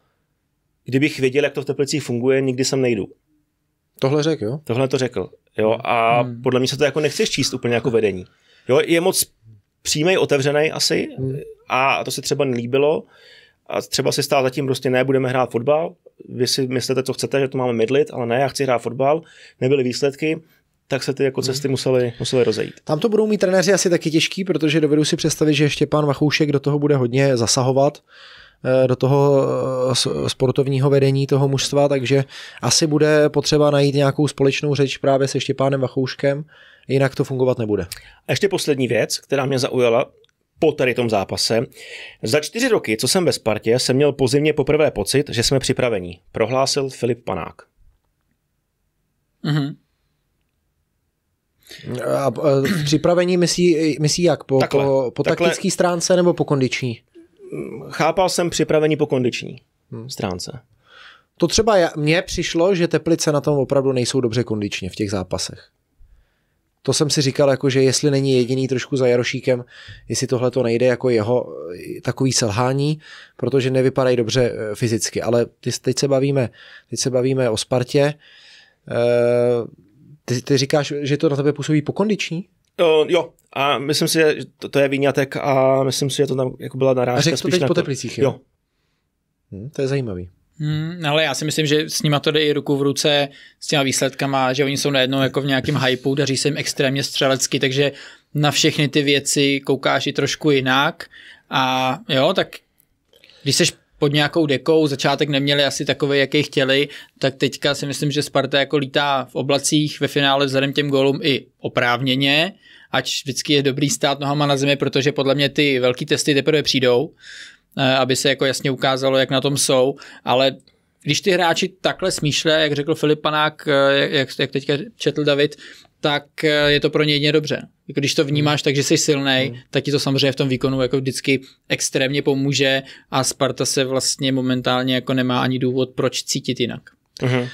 kdybych věděl, jak to v Teplicích funguje, nikdy sem nejdu. Tohle řekl, jo? Tohle to řekl, jo. A hmm. podle mě se to jako nechceš číst úplně jako vedení. Jo, je moc přímý, otevřený asi hmm. a to se třeba nelíbilo. A třeba si stát zatím prostě ne, budeme hrát fotbal, vy si myslíte, co chcete, že to máme mydlit, ale ne, já chci hrát fotbal, nebyly výsledky, tak se ty jako cesty hmm. musely, musely rozejít. Tam to budou mít trenéři asi taky těžký, protože dovedu si představit, že ještě pan Vachoušek do toho bude hodně zasahovat eh, do toho eh, sportovního vedení toho mužstva, takže asi bude potřeba najít nějakou společnou řeč právě se Štěpánem Vachouškem, jinak to fungovat nebude. A ještě poslední věc, která mě zaujala, po tady tom zápase. Za čtyři roky, co jsem ve Spartě, jsem měl zimě poprvé pocit, že jsme připraveni, prohlásil Filip Panák. Mm-hmm. A, a e, připravení myslí, myslí jak? Po, takhle, po, po taktické taktický stránce nebo po kondiční? Chápal jsem připravení po kondiční hmm. stránce. To třeba mně přišlo, že Teplice na tom opravdu nejsou dobře kondičně v těch zápasech to jsem si říkal, jako, že jestli není jediný trošku za Jarošíkem, jestli tohle to nejde jako jeho eh, takový selhání, protože nevypadají dobře eh, fyzicky. Ale teď se bavíme, teď se bavíme o Spartě. Eh, ty, ty říkáš, že to na tebe působí pokondiční? Uh, jo, a myslím si, že to, to je výňatek a myslím si, že to tam jako byla narážka. A řekl to teď po teplicích, jo? jo. Hm, to je zajímavý. Hmm, ale já si myslím, že s nima to jde i ruku v ruce s těma výsledkama, že oni jsou najednou jako v nějakém hypeu, daří se jim extrémně střelecky, takže na všechny ty věci koukáš i trošku jinak a jo, tak když seš pod nějakou dekou, začátek neměli asi takový, jaký chtěli, tak teďka si myslím, že Sparta jako lítá v oblacích ve finále vzhledem těm gólům i oprávněně, ač vždycky je dobrý stát nohama na zemi, protože podle mě ty velký testy teprve přijdou, Eh, aby se jako jasně ukázalo, jak na tom jsou, ale když ty hráči takhle smýšle, jak řekl Filip Panák, eh, jak, jak teďka četl David, tak eh, je to pro ně jedině dobře. Když to vnímáš hmm. tak, že jsi silný, mm. tak ti to samozřejmě v tom výkonu jako vždycky extrémně pomůže a Sparta se vlastně momentálně jako nemá ani důvod, proč cítit jinak. hmm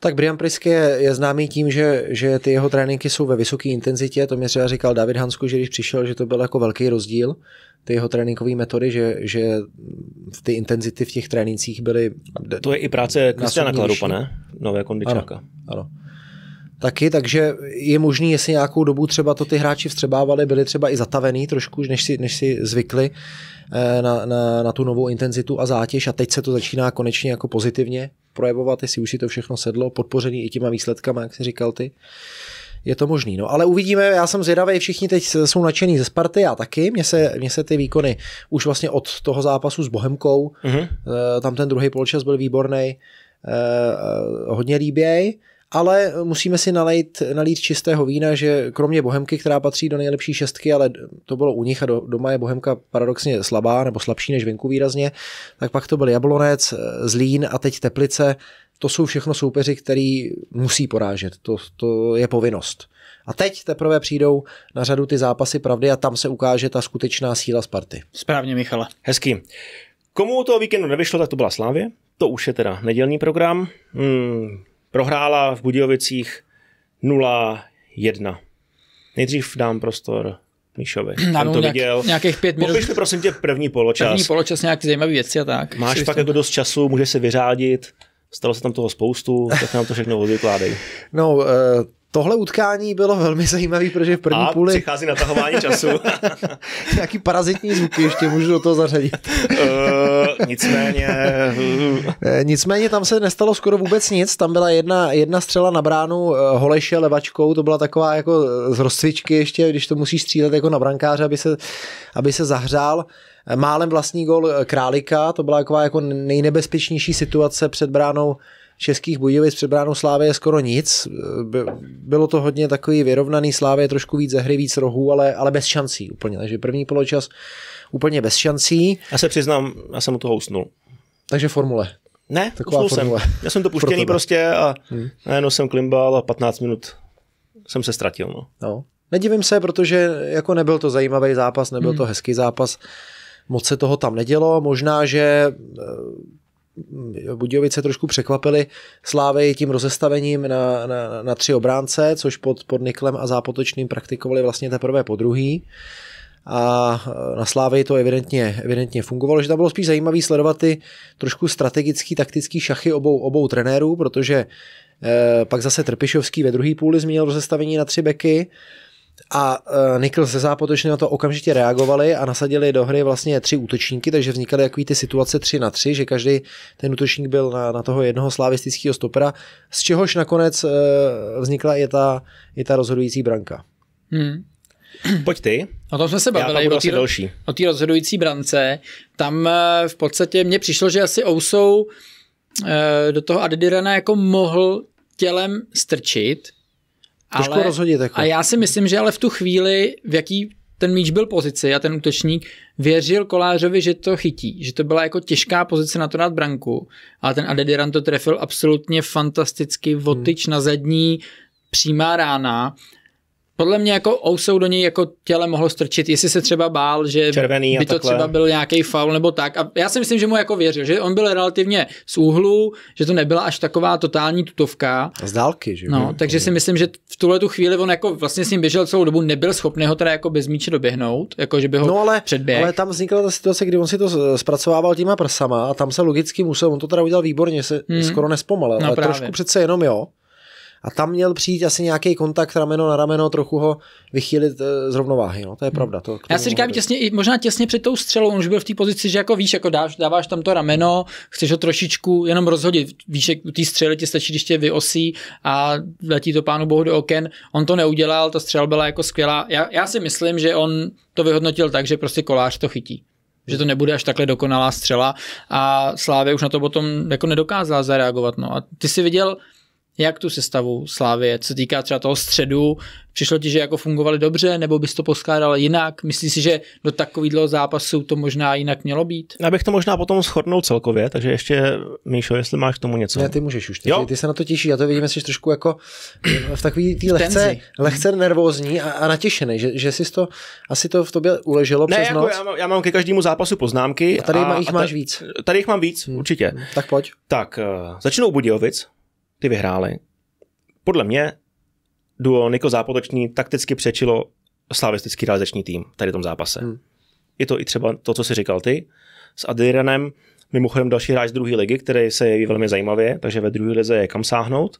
Tak Brian Priske je, je známý tím, že, že ty jeho tréninky jsou ve vysoké intenzitě, to mi třeba říkal David Hansku, že když přišel, že to byl jako velký rozdíl, ty jeho tréninkové metody, že, že v ty intenzity v těch trénincích byly... A to je i práce Kristiana Klarupa, ne? Nové kondičáka. Ano, ano. Taky, takže je možný, jestli nějakou dobu třeba to ty hráči vstřebávali, byli třeba i zatavený trošku, než si, než si zvykli eh, na, na, na tu novou intenzitu a zátěž a teď se to začíná konečně jako pozitivně projevovat, jestli už si to všechno sedlo, podpořený i těma výsledkama, jak jsi říkal ty. Uh, je to možný. No, ale uvidíme, já jsem zvědavý, všichni teď jsou nadšený ze Sparty, já taky. Mně se, mně se ty výkony už vlastně od toho zápasu s Bohemkou, mm-hmm. tam ten druhý poločas byl výborný, eh, eh, hodně líběj ale musíme si nalít, nalít čistého vína, že kromě Bohemky, která patří do nejlepší šestky, ale to bylo u nich a do, doma je Bohemka paradoxně slabá nebo slabší než venku výrazně, tak pak to byl Jablonec, Zlín a teď Teplice, to jsou všechno soupeři, který musí porážet. To, to je povinnost. A teď teprve přijdou na řadu ty zápasy pravdy a tam se ukáže ta skutečná síla Sparty. Správně, Michala. Hezký. Komu toho víkendu nevyšlo, tak to byla Slávě. To už je teda nedělní program. Hmm, prohrála v Budějovicích 0-1. Nejdřív dám prostor Míšovi. Ano, to nějak, viděl. Nějakých pět minut. Popiš mi prosím tě první poločas. První poločas, nějaké zajímavé věci a tak. Máš pak jako dost času, může se vyřádit. Stalo se tam toho spoustu, tak nám to všechno odvykládej. No, eh, Tohle utkání bylo velmi zajímavé, protože v první a půli... přichází natahování času. Nějaký parazitní zvuky ještě můžu do toho zařadit. uh, nicméně... Eh, nicméně tam se nestalo skoro vůbec nic, tam byla jedna, jedna střela na bránu eh, Holeše levačkou, to byla taková jako z rozcvičky ještě, když to musí střílet jako na brankáře, aby se, aby se zahřál. Málem vlastní gol Králika, to byla taková jako nejnebezpečnější situace před bránou Českých Budějovic před bránou Slávy je skoro nic. Bylo to hodně takový vyrovnaný, Slávy trošku víc ze hry, víc rohů, ale, ale bez šancí úplně. Takže první poločas úplně bez šancí. Já se přiznám, já jsem u toho usnul. Takže formule. Ne, Taková usnul formule. jsem. Já jsem to puštěný prostě a hmm. najednou jsem klimbal a 15 minut jsem se ztratil. No. no. Nedivím se, protože jako nebyl to zajímavý zápas, nebyl hmm. to hezký zápas moc se toho tam nedělo. Možná, že eh, Budějovice trošku překvapili Slávy tím rozestavením na, na, na tři obránce, což pod, pod Niklem a Zápotočným praktikovali vlastně teprve po druhý a e, na slávy to evidentně, evidentně fungovalo, že tam bylo spíš zajímavý sledovat ty trošku strategický, taktický šachy obou, obou trenérů, protože eh, pak zase Trpišovský ve druhé půli změnil rozestavení na tři beky, eh, a uh, Nikl se zápotočně na to okamžitě reagovali a nasadili do hry vlastně tři útočníky, takže vznikaly takové ty situace tři na tři, že každý ten útočník byl na, na toho jednoho slavistického stopera, z čehož nakonec uh, vznikla i ta, i ta rozhodující branka. Hmm. Pojď ty. O no tom jsme se bavili, o té další. o té rozhodující brance. Tam e, v podstatě mně přišlo, že asi Ousou do toho Adidirana jako mohl tělem strčit, ale, rozhodit. Jako. A já si myslím, že ale v tu chvíli, v jaký ten míč byl pozici a ten útočník věřil Kolářovi, že to chytí, že to byla jako těžká pozice na to dát branku, ale ten Adediran to trefil absolutně fantasticky, votyč hmm. na zadní, přímá rána podle mě jako Ousou do něj jako těle mohlo strčit, jestli se třeba bál, že Červený by to takhle. třeba byl nějaký faul nebo tak. A já si myslím, že mu jako věřil, že on byl relativně z úhlu, že to nebyla až taková totální tutovka. Z dálky, že No, takže si myslím, že v tuhle tu chvíli on jako vlastně s ním běžel celou dobu, nebyl schopný ho teda jako bez míče doběhnout, jako že by ho no ale, předběh. ale tam vznikla ta situace, kdy on si to zpracovával těma prsama a tam se logicky musel, on to teda udělal výborně, se hmm. skoro nespomalil, no, ale právě. trošku přece jenom jo. A tam měl přijít asi nějaký kontakt rameno na rameno, trochu ho vychýlit eh, z rovnováhy. No, to je hmm. pravda. To, Já si říkám, těsně, možná těsně před tou střelou, on už byl v té pozici, že jako víš, jako dáš, dáváš tam to rameno, chceš ho trošičku jenom rozhodit. Víš, že u té střely ti stačí, když tě vyosí a letí to pánu bohu do oken. On to neudělal, ta střela byla jako skvělá. Já, já si myslím, že on to vyhodnotil tak, že prostě kolář to chytí že to nebude až takhle dokonalá střela a Slávě už na to potom jako nedokázala zareagovat. No. A ty si viděl, jak tu sestavu Slávě, co týká třeba toho středu, přišlo ti, že jako fungovali dobře, nebo bys to poskládal jinak? Myslíš si, že do takového zápasu to možná jinak mělo být? Já bych to možná potom shodnul celkově, takže ještě, Míšo, jestli máš k tomu něco. Ne, ty můžeš už, ty, jo? ty se na to těšíš, já to vidím, jsi trošku jako eh, v takový tý lehce, lehce nervózní a, a natěšený, že, že jsi to, asi to v tobě uleželo ne, přes jako noc. Já, mám, já mám ke každému zápasu poznámky. A tady a, jich a máš ta, víc. Tady jich mám víc, hmm. určitě. Tak pojď. Tak, uh, eh, začnou Budějovic, ty vyhráli. Podle mě duo Niko Zápotoční takticky přečilo slavistický realizační tým tady v tom zápase. Hmm. Je to i třeba to, co si říkal ty. S Adiranem, mimochodem další hráč z druhé ligy, který se jeví velmi zajímavě, takže ve druhé lize je kam sáhnout.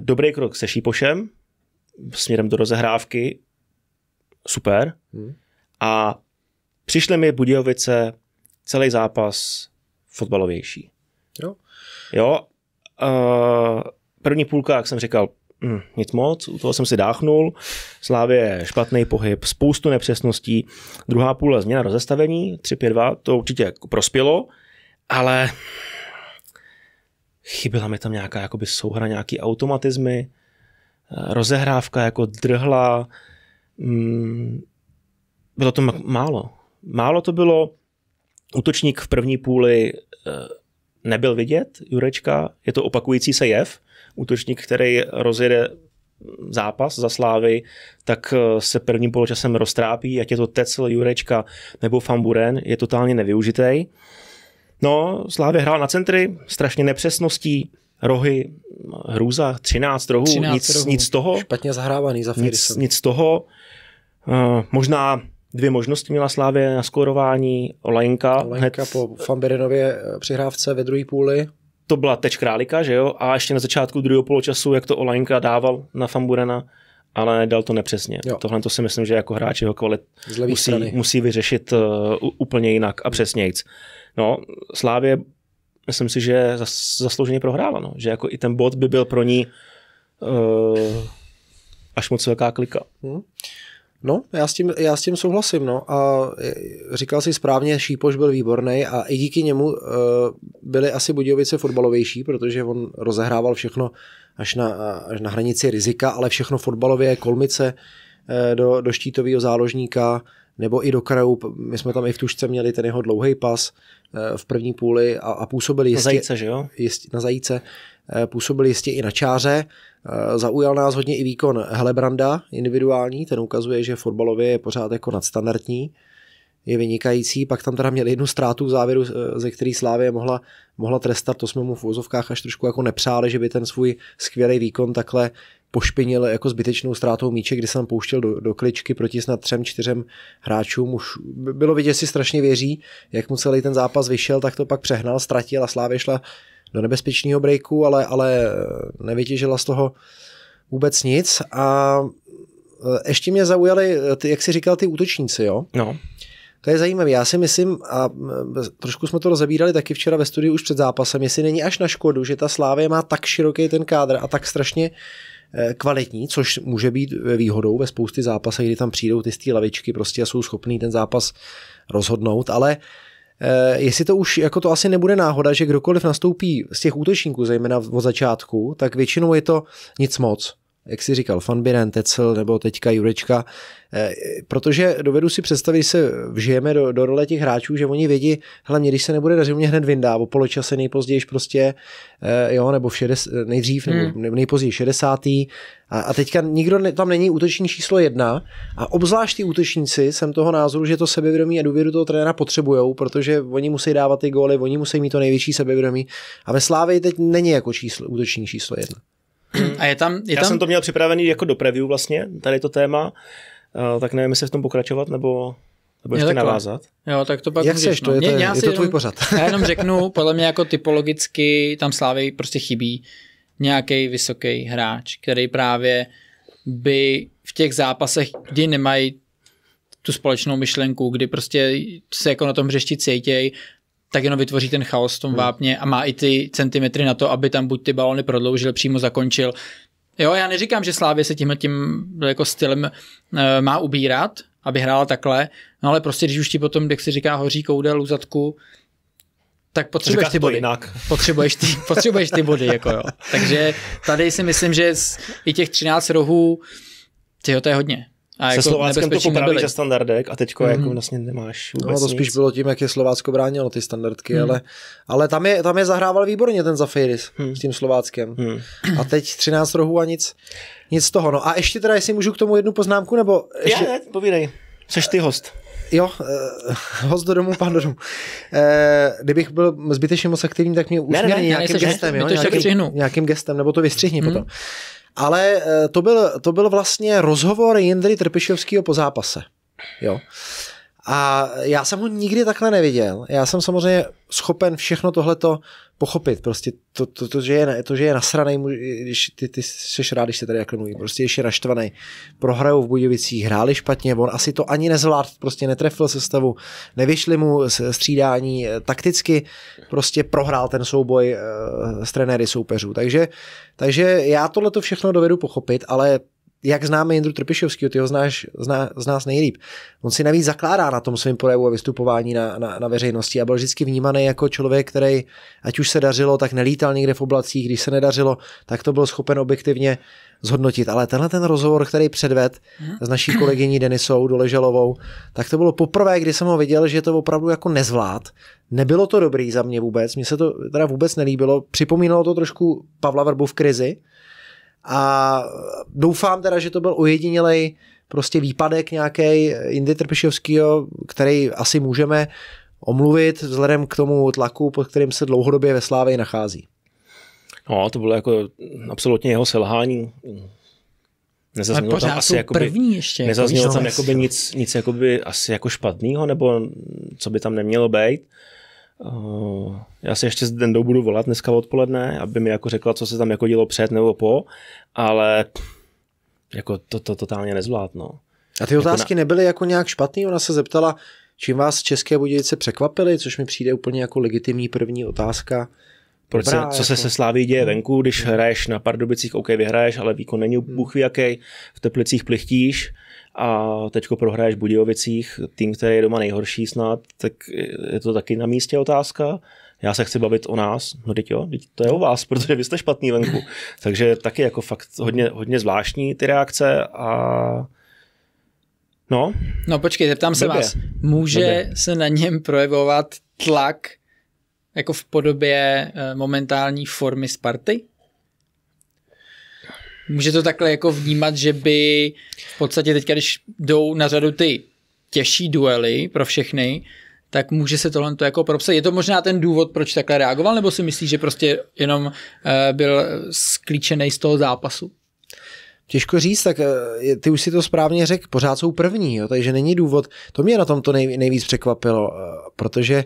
Dobrý krok se Šípošem, směrem do rozehrávky, super. Hmm. A přišly mi Budějovice celý zápas fotbalovější. Jo. Jo, Uh, první půlka, jak jsem říkal, hm, nic moc, u toho jsem si dáchnul. Slávě špatný pohyb, spoustu nepřesností. Druhá půle změna rozestavení, 3-5-2, to určitě prospělo, ale chyběla mi tam nějaká jakoby souhra, nějaký automatizmy, eh, rozehrávka jako drhla, hm, bylo to málo. Málo to bylo, útočník v první půli eh, nebyl vidět, Jurečka. Je to opakující se jev. Útočník, který rozjede zápas za Slávy, tak eh, se prvním poločasem roztrápí, ať je to Tecl, Jurečka nebo Famburen, je totálně nevyužitý. No, Slávě hrál na centry, strašně nepřesností, rohy, hrůza, 13 rohů, 13 nic, rohů. nic z toho. Špatně zahrávaný za nic, nic z toho. Uh, možná dvě možnosti měla Slávě na skórování. Olajnka, Olajnka hned... po Famberinově eh, přihrávce ve druhé půli. To byla teč Králika, že jo? A ještě na začátku druhého poločasu, jak to Olajnka dával na Famburena, ale dal to nepřesně. Tohle to si myslím, že jako hráč jeho kvalit musí, musí vyřešit uh, úplně jinak a přesnějc. No, Slávě myslím si, že zas, zaslouženě prohrála, no. že jako i ten bod by byl pro ní uh, až moc velká klika. Hmm. No, já s tím, já s tím souhlasím, no. A e, říkal si správně, Šípoš byl výborný a i díky němu uh, byly asi Budějovice fotbalovější, protože on rozehrával všechno až na, až na hranici rizika, ale všechno fotbalově, kolmice uh, do, do štítového záložníka, nebo i do krajů. My jsme tam i v tušce měli ten jeho dlouhý pas v první půli a, a působili jistě... Na zajíce, že jo? Jistě, na zajíce. působili jistě i na čáře Eh, zaujal nás hodně i výkon Helebranda individuální, ten ukazuje, že fotbalově je pořád jako nadstandardní, je vynikající, pak tam teda měl jednu ztrátu v závěru, eh, ze který Slávě mohla, mohla trestat, to jsme mu v úzovkách až trošku jako nepřáli, že by ten svůj skvělý výkon takhle pošpinil jako zbytečnou ztrátou míče, kdy jsem pouštěl do, do kličky proti snad třem, čtyřem hráčům. Už bylo vidět, že si strašně věří, jak mu celý ten zápas vyšel, tak to pak přehnal, ztratil a Slávě šla do nebezpečného breaku, ale, ale eh, nevytěžila z toho vůbec nic a eh, ještě mě zaujaly, eh, jak jsi říkal, ty útočníci, jo? No. To je zajímavé. Já si myslím, a trošku jsme to rozebírali taky včera ve studiu už před zápasem, jestli není až na škodu, že ta Slávě má tak široký ten kádr a tak strašně kvalitní, což může být výhodou ve spousty zápasech, kdy tam přijdou ty z té lavičky prostě a jsou schopný ten zápas rozhodnout, ale uh, Eh, jestli to už, jako to asi nebude náhoda, že kdokoliv nastoupí z těch útočníků, zejména od začátku, tak většinou je to nic moc jak si říkal, Fanbiren, Tecel nebo teďka Jurečka, eh, protože dovedu si představit, že se vžijeme do, do role těch hráčů, že oni vědí, hlavně když se nebude dařit, mě hned vyndá, o poločase nejpozději prostě, eh, jo, nebo v šedes, nejdřív, hmm. nebo nejpozději 60. A, a teďka nikdo ne, tam není útočník číslo jedna a obzvlášť ty útočníci jsem toho názoru, že to sebevědomí a důvěru toho trenéra potřebujou, protože oni musí dávat ty góly, oni musí mít to největší sebevědomí a ve Slávě teď není jako číslo, útočník číslo jedna. A je tam, je Já tam... jsem to měl připravený jako do preview vlastně, tady to téma, uh, tak nevím, jestli v tom pokračovat, nebo nebo ještě navázat? Jo, tak to pak Jak můžeš, to, no. je, to, je, je to tvůj jenom, pořad. já jenom řeknu, podle mě jako typologicky tam Slávy prostě chybí nějaký vysoký hráč, který právě by v těch zápasech, kdy nemají tu společnou myšlenku, kdy prostě se jako na tom hřešti cítějí, tak jenom vytvoří ten chaos v tom hmm. vápně a má i ty centimetry na to, aby tam buď ty balony prodloužil, přímo zakončil. Jo, já neříkám, že Slávě se tímhle tím jako stylem e, má ubírat, aby hrála takhle, no ale prostě, když už ti potom, jak si říká, hoří koudel u zadku, tak potřebuješ ty body. Jinak. Potřebuješ ty, potřebuješ ty body, jako jo. Takže tady si myslím, že z, i těch 13 rohů, tyjo, to je hodně. A se jako Slováckem to popravili za standardek a teďko mm. jako vlastně nemáš no, vůbec No to spíš nic. bylo tím, jak je Slovácko bránilo ty standardky, mm. ale, ale tam, je, tam je zahrával výborně ten Zafiris mm. s tím Slováckem. Mm. A teď 13 rohů a nic, nic z toho. No a ještě teda, jestli můžu k tomu jednu poznámku, nebo... Ještě... Já, ne, povídej. Jseš ty host. Jo, uh, host do domu, pan do domu. Uh, kdybych byl zbytečně moc aktivní, tak mě už ne, ne, ne, gestem, ne, jo, nějakým, nějakým gestem, nebo to vystřihni mm. potom. Ale eh, to byl, to byl vlastně rozhovor Jindry Trpišovského po zápase. Jo. A já jsem ho nikdy takhle neviděl. Já jsem samozřejmě schopen všechno tohleto pochopit. Prostě to, to, to, že, je, to že je nasraný, když ty, ty jsi rád, když se tady jako mluví. Prostě ještě naštvaný, prohrajou v Budějovicích, hráli špatně, on asi to ani nezvládl, prostě netrefil se stavu, nevyšli mu střídání eh, takticky, prostě prohrál ten souboj eh, s trenéry soupeřů. Takže, takže já tohleto všechno dovedu pochopit, ale jak známe Jindru Trpišovského, ty ho znáš zná, z nás nejlíp. On si navíc zakládá na tom svém projevu a vystupování na, na, na veřejnosti a byl vždycky vnímaný jako člověk, který, ať už se dařilo, tak nelítal někde v oblacích, když se nedařilo, tak to byl schopen objektivně zhodnotit. Ale tenhle ten rozhovor, který předved mhm. s naší kolegyní Denisou Doležalovou, tak to bylo poprvé, kdy jsem ho viděl, že to opravdu jako nezvlád. Nebylo to dobrý za mě vůbec, mně se to teda vůbec nelíbilo. Připomínalo to trošku Pavla Vrbu v krizi, a doufám teda, že to byl ujedinělej prostě výpadek nějaký Indy Trpišovského, který asi můžeme omluvit vzhledem k tomu tlaku, pod kterým se dlouhodobě ve Slávě nachází. No, to bylo jako absolutně jeho selhání. Nezaznělo tam asi jakoby, první ještě. Jako nezaznělo tam no. jakoby nic, nic jakoby asi jako špatného, nebo co by tam nemělo být já si ještě den dobu budu volat dneska odpoledne, aby mi jako řekla, co se tam jako dělo před nebo po, ale jako to, to totálně nezvládno. No. A ty otázky jako na... nebyly jako nějak špatný? Ona se zeptala, čím vás České Budějice překvapily, což mi přijde úplně jako legitimní první otázka. Proč Dobrá, se, co jako... se se Sláví děje hmm. venku, když hmm. hraješ na Pardubicích, OK, vyhraješ, ale výkon není hmm. bůh jaký, v Teplicích plichtíš, a teď prohraješ v Budějovicích, tým, který je doma nejhorší snad, tak je to taky na místě otázka. Já se chci bavit o nás, no teď jo, teď to je o vás, protože vy jste špatný venku. Takže taky jako fakt hodně, hodně zvláštní ty reakce a No. No počkej, zeptám se vás. Může Době. se na něm projevovat tlak jako v podobě eh, momentální formy Sparty? může to takhle jako vnímat, že by v podstatě teď, když jdou na řadu ty těžší duely pro všechny, tak může se tohle to jako propsat. Je to možná ten důvod, proč takhle reagoval, nebo si myslíš, že prostě jenom eh, byl sklíčený z toho zápasu? Těžko říct, tak eh, ty už si to správně řekl, pořád jsou první, jo, takže není důvod. To mě na tom to nejvíc překvapilo, eh, protože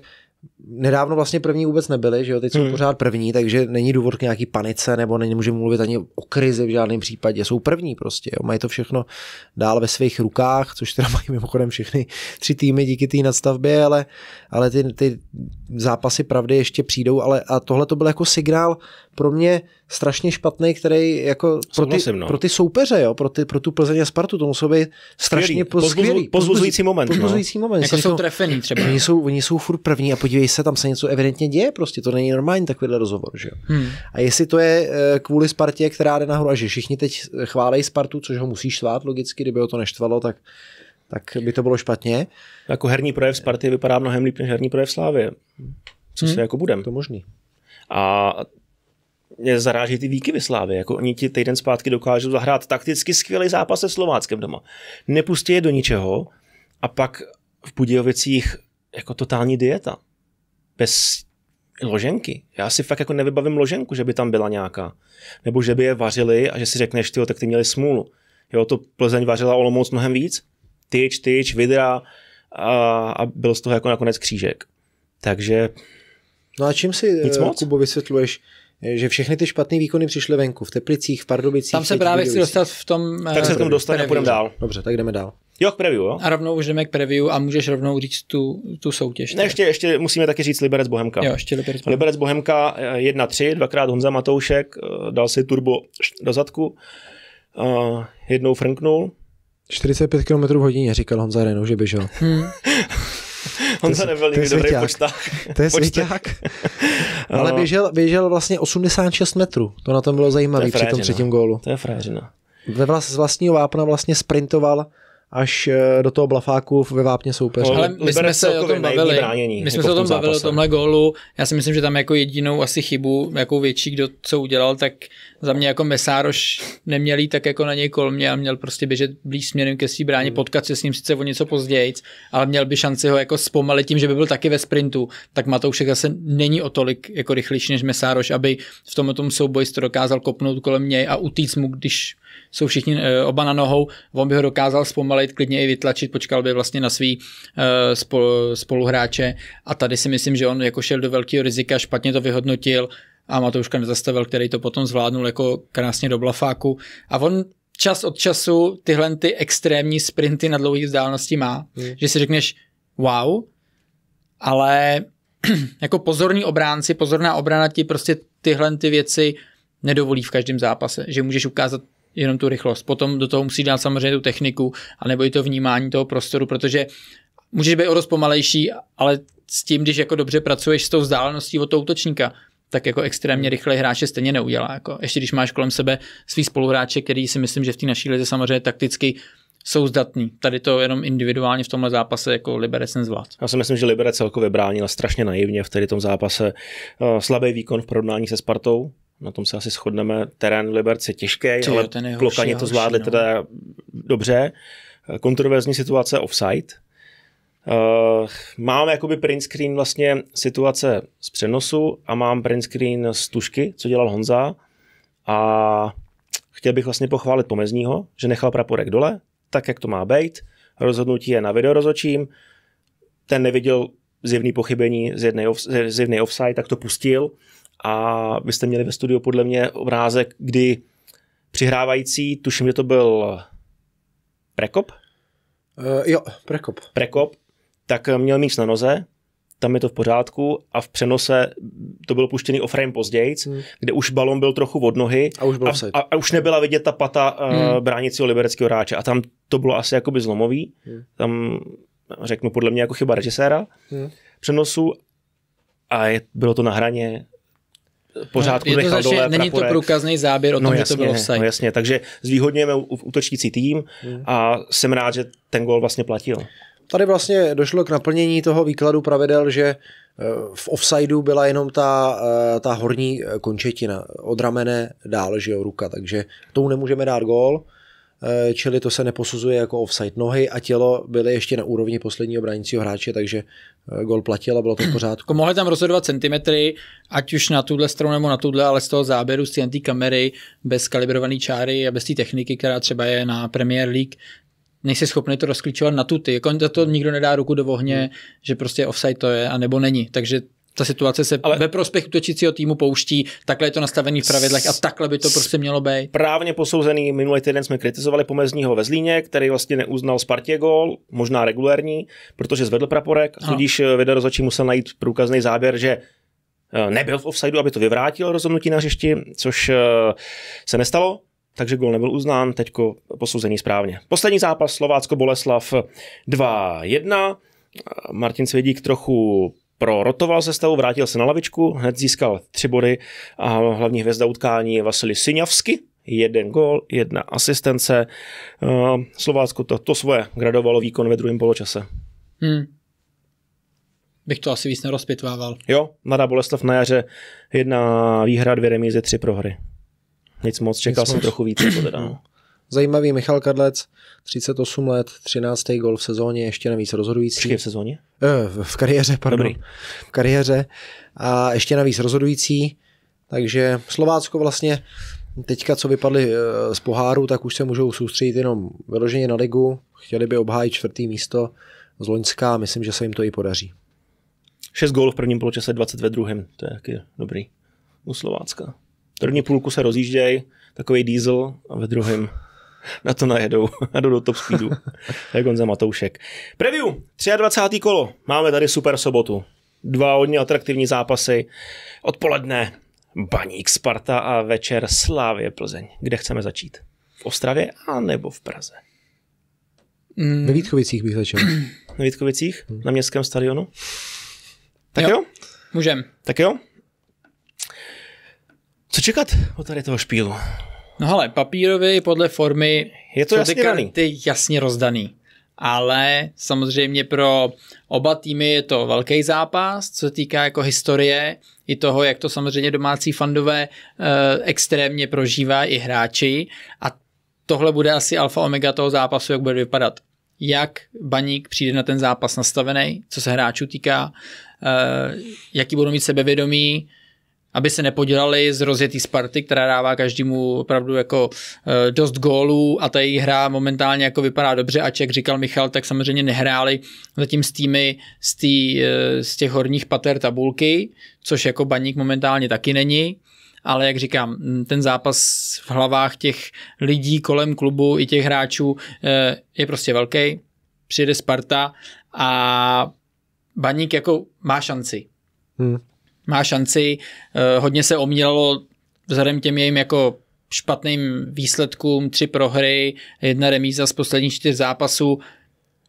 nedávno vlastně první vůbec nebyli, že jo, teď jsou hmm. pořád první, takže není důvod k nějaký panice, nebo není můžeme mluvit ani o krizi v žádném případě, jsou první prostě, jo. mají to všechno dál ve svých rukách, což teda mají mimochodem všechny tři týmy díky té tý nadstavbě, ale, ale ty, ty zápasy pravdy ještě přijdou, ale a tohle to byl jako signál pro mě, strašně špatný, který jako pro ty, no. pro ty soupeře, jo, pro, ty, pro tu Plzeň a Spartu, to muselo být strašně skvělý. Pozbuzující moment. Pozbuzující no. moment. Jako jsou trefený třeba. Oni jsou, oni jsou furt první a podívej se, tam se něco evidentně děje, prostě to není normální takovýhle rozhovor, že jo. Hmm. A jestli to je eh, kvůli Spartě, která jde nahoru a že všichni teď chválejí Spartu, což ho musí svát logicky, kdyby ho to neštvalo, tak tak by to bylo špatně. Jako herní projev Sparty vypadá mnohem líp než herní projev Slávy. Co hmm. se jako budem. To možný. A mě zaráží ty výkyvy Slávy. Jako oni ti týden zpátky dokážou zahrát takticky skvělý zápas se Slováckem doma. Nepustí je do ničeho a pak v Budějovicích jako totální dieta. Bez loženky. Já si fakt jako nevybavím loženku, že by tam byla nějaká. Nebo že by je vařili a že si řekneš, tyjo, tak ty měli smůlu. Jo, to Plzeň vařila Olomouc mnohem víc. Tyč, tyč, vidra a, a byl z toho jako nakonec křížek. Takže No a čím si, Nic eh, moc? Kubo, vysvětluješ že všechny ty špatné výkony přišly venku, v Teplicích, v Pardubicích. Tam se právě chci dostat v tom. Tak se eh, k tomu dostaneme a půjdeme dál. Dobře, tak jdeme dál. Jo, k preview, jo? A rovnou už jdeme k preview a můžeš rovnou říct tu, tu soutěž. Ne, ještě, ještě musíme taky říct Liberec Bohemka. Jo, ještě Liberec Bohemka. Liberec Bohemka 1-3, eh, dvakrát Honza Matoušek, eh, dal si turbo do zadku, jednou frknul. 45 km hodině, říkal Honza Renu, že běžel. Hmm. to nebyl nikdy dobrý počták. To je svěťák. Ale no. běžel, běžel vlastně 86 metrů. To na tom bylo zajímavé při tom třetím gólu. To je frážina. Ve vlast, z vlastního vápna vlastně sprintoval až eh, do toho blafáku ve vápně soupeře. Ale my jsme se o tom bavili, bránění, my jsme jako se o tom bavili, o tomhle gólu. Já si myslím, že tam jako jedinou asi chybu, jako větší, kdo co udělal, tak za mě jako Mesároš neměl tak jako na něj kolmě a měl prostě běžet blíž směrem ke svý bráně, hmm. potkat se s ním sice o něco později, ale měl by šanci ho jako zpomalit tím, že by byl taky ve sprintu. Tak Matoušek zase není o tolik jako rychlejší než Mesároš, aby v tom, tom souboji to dokázal kopnout kolem něj a utíct mu, když jsou všichni eh, oba na nohou, on by ho dokázal zpomalit, klidně i vytlačit, počkal by vlastně na svý eh, spoluhráče a tady si myslím, že on jako šel do velkého rizika, špatně to vyhodnotil a Matouška nezastavil, který to potom zvládnul jako krásně do blafáku a on čas od času tyhle ty extrémní sprinty na dlouhých vzdálenosti má, hmm. že si řekneš wow, ale jako pozorní obránci, pozorná obrana ti prostě tyhle ty věci nedovolí v každém zápase, že můžeš ukázat jenom tu rychlost. Potom do toho musí dát samozřejmě tu techniku, anebo i to vnímání toho prostoru, protože můžeš být o dost pomalejší, ale s tím, když jako dobře pracuješ s tou vzdáleností od toho útočníka, tak jako extrémně hmm. rychle hráče stejně neudělá. Jako, ještě když máš kolem sebe svý spoluhráče, který si myslím, že v té naší lize samozřejmě takticky jsou zdatní. Tady to jenom individuálně v tomhle zápase jako Liberec nezvlád. Já si myslím, že Liberec celkově bránil strašně naivně v tady tom zápase. Eh, slabý výkon v porovnání se Spartou, na tom se asi shodneme. Terén Liberce těžký, Ty, ale ten Klokaně to zvládli no. teda dobře. Kontroverzní situace offside. Uh, mám jakoby print screen vlastně situace z přenosu a mám print screen z tušky, co dělal Honza. A chtěl bych vlastně pochválit Pomezního, že nechal praporek dole, tak jak to má být. Rozhodnutí je na videorozočím. Ten neviděl zjevný pochybení z off, zjevný offside, tak to pustil a vy jste měli ve studiu podle mě obrázek, kdy přihrávající, tuším, že to byl Prekop? Uh, jo, Prekop. Prekop, tak měl míč na noze, tam je to v pořádku a v přenose to bylo puštěný o frame později, hmm. kde už balon byl trochu od nohy a už, byl a, a, a už nebyla vidět ta pata eh, hmm. uh, bránícího libereckého hráče a tam to bylo asi jakoby zlomový, hmm. tam řeknu podle mě jako chyba režiséra hmm. přenosu a je, bylo to na hraně, pořádku no, nechal začne, dole Není praporek. to průkazný záběr o tom, no, jasně, že to bylo vsaj. No jasně, takže zvýhodňujeme útočící tým hmm. a jsem rád, že ten gol vlastně platil. Tady vlastně došlo k naplnění toho výkladu pravidel, že eh, v offsideu byla jenom ta, eh, ta horní končetina od ramene dál, že jo, ruka, takže tomu nemůžeme dát gól Eh, čili to se neposuzuje jako offside. Nohy a tělo byly ještě na úrovni posledního bránícího hráče, takže eh, gol platil a bylo to v pořádku. Jako mohli tam rozhodovat centimetry, ať už na tuhle stranu nebo na tuhle, ale z toho záběru, z té kamery, bez kalibrované čáry a bez té techniky, která třeba je na Premier League, nejsi schopný to rozklíčovat na tuty. Jako to nikdo nedá ruku do ohně, hmm. že prostě offside to je, a nebo není. Takže ta situace se ale ve prospěch útočícího týmu pouští, takhle je to nastavený v pravidlech a takhle by to prostě mělo být. Právně posouzený minulý týden jsme kritizovali pomezního ve Zlíně, který vlastně neuznal Spartě gol, možná regulérní, protože zvedl praporek, a tudíž eh, videorozhodčí musel najít průkazný záběr, že eh, nebyl v offsideu, aby to vyvrátil rozhodnutí na hřišti, což eh, se nestalo, takže gol nebyl uznán, teďko posouzený správně. Poslední zápas Slovácko-Boleslav 2-1. Martin Svědík trochu prorotoval se stavu, vrátil se na lavičku, hned získal tři body a hlavní hvězda utkání je Vasily Siňavsky, jeden gol, jedna asistence. Eh, Slovácko to, to svoje gradovalo výkon ve druhém poločase. Hmm. Bych to asi víc nerozpitvával. Jo, Mladá Boleslav na jaře jedna výhra, dvě remíze, tři prohry. Nic moc, čekal Nic jsem moc. trochu víc. Jako teda, no. Zajímavý Michal Kadlec, 38 let, 13. gol v sezóně, ještě navíc rozhodující. Počkej, v sezóně? E, v kariéře, pardon. Dobrý. V kariéře a ještě navíc rozhodující. Takže Slovácko vlastně teďka, co vypadli eh, z poháru, tak už se můžou soustředit jenom vyloženě na ligu. Chtěli by obhájit čtvrtý místo z Loňska a myslím, že se jim to i podaří. 6 gólů v prvním poločase, 20 ve druhém. To je taky dobrý. U Slovácka. První půlku se rozjíždějí, takový diesel a ve druhém na to najedou a jdou do top speedu. on za Matoušek. Preview, 23. kolo. Máme tady super sobotu. Dva hodně atraktivní zápasy. Odpoledne Baník Sparta a večer Slávě Plzeň. Kde chceme začít? V Ostravě a nebo v Praze? Mm. Ve Vítkovicích bych začal. Ve Vítkovicích? Mm. Na městském stadionu? Tak jo. jo? Můžem. Tak jo. Co čekat od tady toho špílu? No hele, papírově podle formy je to jasně ty karty jasně rozdaný. Ale samozřejmě pro oba týmy je to velký zápas, co se týká jako historie, i toho, jak to samozřejmě domácí fandové eh, extrémně prožívá i hráči. A tohle bude asi alfa omega toho zápasu, jak bude vypadat. Jak baník přijde na ten zápas nastavený, co se hráčů týká, eh, jaký budou mít sebevědomí, aby se nepodělali z rozjetý Sparty, která dává každému opravdu jako eh, dost gólů a ta její hra momentálně jako vypadá dobře a jak říkal Michal, tak samozřejmě nehráli zatím s týmy z, tý, eh, z těch horních pater tabulky, což jako baník momentálně taky není, ale jak říkám, mm, ten zápas v hlavách těch lidí kolem klubu i těch hráčů eh, je prostě velký, přijede Sparta a baník jako má šanci. Hmm má šanci. Eh, hodně se omílalo vzhledem těm jejím jako špatným výsledkům, tři prohry, jedna remíza z posledních čtyř zápasů,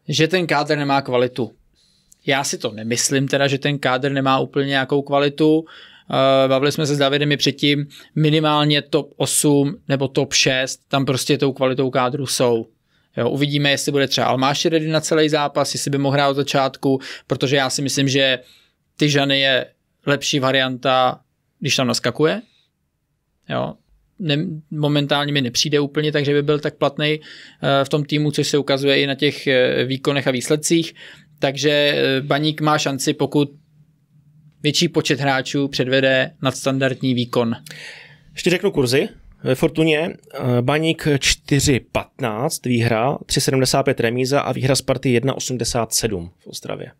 že ten kádr nemá kvalitu. Já si to nemyslím teda, že ten kádr nemá úplně nějakou kvalitu. Eh, bavili jsme se s Davidem i předtím, minimálně top 8 nebo top 6, tam prostě tou kvalitou kádru jsou. Jo, uvidíme, jestli bude třeba Almáši ready na celý zápas, jestli by mohl hrát od začátku, protože já si myslím, že Tyžany je lepší varianta, když tam naskakuje. Jo. Ne, momentálně mi nepřijde úplně tak, že by byl tak platný eh, v tom týmu, což se ukazuje i na těch eh, výkonech a výsledcích. Takže eh, Baník má šanci, pokud větší počet hráčů předvede nadstandardní výkon. Ještě řeknu kurzy. Ve Fortuně Baník 4.15 výhra, 3.75 remíza a výhra z 1 1.87 v Ostravě.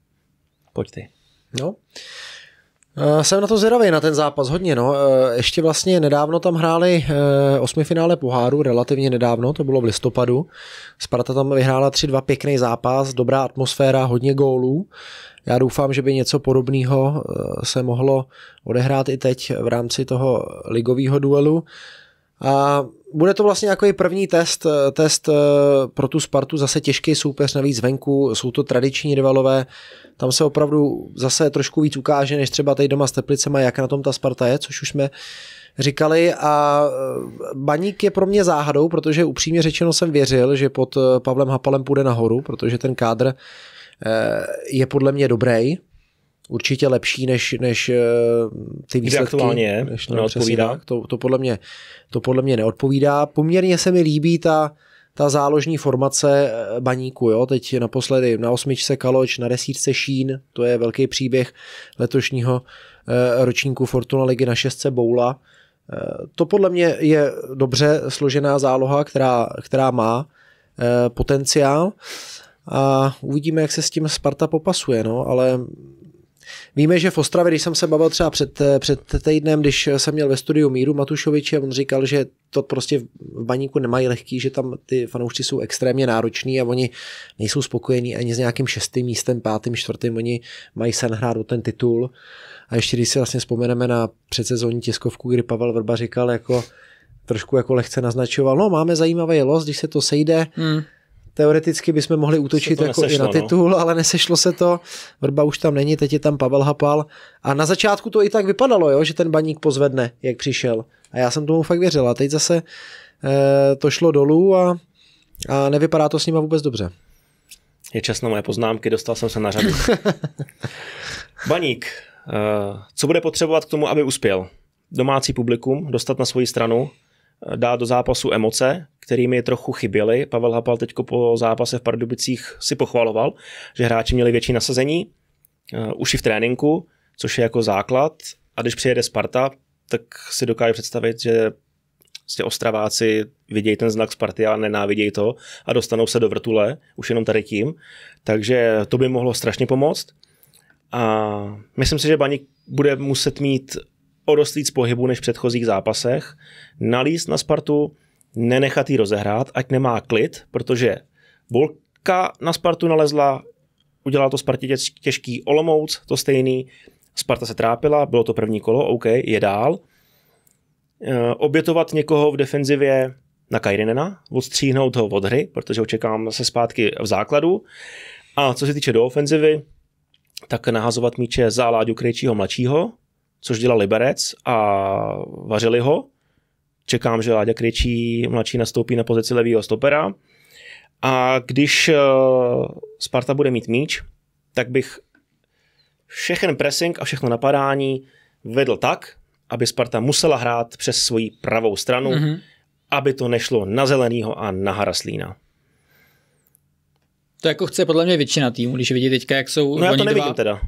Pojď ty. No, Eh, jsem na to zvědavý, na ten zápas hodně. No. Eh, ještě vlastně nedávno tam hráli eh, osmi finále poháru, relativně nedávno, to bylo v listopadu. Sparta tam vyhrála 3-2, pěkný zápas, dobrá atmosféra, hodně gólů. Já doufám, že by něco podobného se mohlo odehrát i teď v rámci toho ligového duelu. A bude to vlastně jako první test, test pro tu Spartu, zase těžký soupeř navíc venku, jsou to tradiční rivalové, tam se opravdu zase trošku víc ukáže, než třeba tady doma s Teplicema, jak na tom ta Sparta je, což už jsme říkali a e, Baník je pro mě záhadou, protože upřímně řečeno jsem věřil, že pod e, Pavlem Hapalem půjde nahoru, protože ten kádr e, je podle mě dobrý, určitě lepší než, než ty výsledky. Kde je, než, neodpovídá. Přesně, to, to, podle mě, to podle mě neodpovídá. Poměrně se mi líbí ta ta záložní formace eh, baníku, jo, teď naposledy na osmičce Kaloč, na desítce Šín, to je velký příběh letošního eh, ročníku Fortuna ligy na šestce Boula. Eh, to podle mě je dobře složená záloha, která, která má potenciál a uvidíme, jak se s tím Sparta popasuje, no, ale Víme, že v Ostravě, když jsem se bavil třeba před, eh, před týdnem, když jsem měl ve studiu Míru Matušoviče, on říkal, že to prostě v baníku nemají lehký, že tam ty fanoušci jsou extrémně nároční a oni nejsou spokojení ani s nějakým šestým místem, pátým, čtvrtým, oni mají sen hrát o ten titul. A ještě když si vlastně vzpomeneme na předsezónní tiskovku, kdy Pavel Vrba říkal jako trošku jako lehce naznačoval, no máme zajímavý los, když se to sejde, hmm teoreticky bychom mohli útočit jako nesešlo, i na no. titul, no. ale nesešlo se to. Vrba už tam není, teď je tam Pavel Hapal. A na začátku to i tak vypadalo, jo, že ten baník pozvedne, jak přišel. A já jsem tomu fakt věřil. A teď zase e, to šlo dolů a, a nevypadá to s nima vůbec dobře. Je čas na moje poznámky, dostal jsem se na řadu. baník, e, co bude potřebovat k tomu, aby uspěl? Domácí publikum dostat na svoji stranu, dá do zápasu emoce, kterými trochu chyběly. Pavel Hapal teď po zápase v Pardubicích si pochvaloval, že hráči měli větší nasazení, eh, už i v tréninku, což je jako základ. A když přijede Sparta, tak si dokáže představit, že vlastně Ostraváci vidějí ten znak Sparty a nenávidějí to a dostanou se do vrtule už jenom tady tím. Takže to by mohlo strašně pomoct. A myslím si, že Baník bude muset mít o dost víc pohybu než v předchozích zápasech, nalíst na Spartu, nenechat jí rozehrát, ať nemá klid, protože volka na Spartu nalezla, udělala to Spartě těžký Olomouc, to stejný, Sparta se trápila, bylo to první kolo, OK, je dál. E, obětovat někoho v defenzivě na Kajrinena, odstříhnout ho od hry, protože ho čekám zase zpátky v základu. A co se týče do ofenzivy, tak nahazovat míče za Láďu Krejčího mladšího, což dělal Liberec a vařili ho. Čekám, že Láďa Kryčí mladší nastoupí na pozici levýho stopera. A když eh, Sparta bude mít míč, tak bych všechen pressing a všechno napadání vedl tak, aby Sparta musela hrát přes svoji pravou stranu, mm-hmm. aby to nešlo na Zelenýho a na Haraslína. To jako chce podle mě většina týmu, když vidí teďka, jak jsou no já to nevidím dva, teda.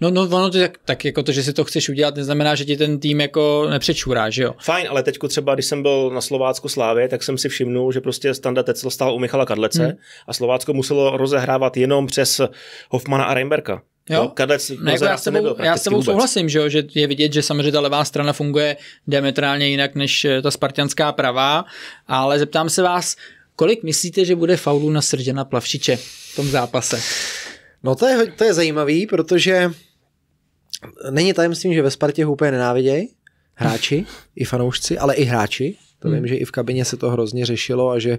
No, no ono to tak, tak jako to, že si to chceš udělat, neznamená, že ti ten tým jako nepřečurá, že jo? Fajn, ale teď třeba, když jsem byl na Slovácku Slávě, tak jsem si všimnul, že prostě Standa Tecel stál u Michala Kadlece hmm. a Slovácko muselo rozehrávat jenom přes Hoffmana a Reimberka. Jo, no, kadlec, no, jako já, s tebou, já s tebou souhlasím, že, jo, že je vidět, že samozřejmě ta levá strana funguje diametrálně jinak než eh, ta spartianská pravá, ale zeptám se vás, kolik myslíte, že bude faulů na Srdena Plavšiče v tom zápase? No to je, to je zajímavý, protože Není tajemstvím, že ve Spartě ho úplně nenávidějí hráči i fanoušci, ale i hráči. To vím, hmm. že i v kabině se to hrozně řešilo a že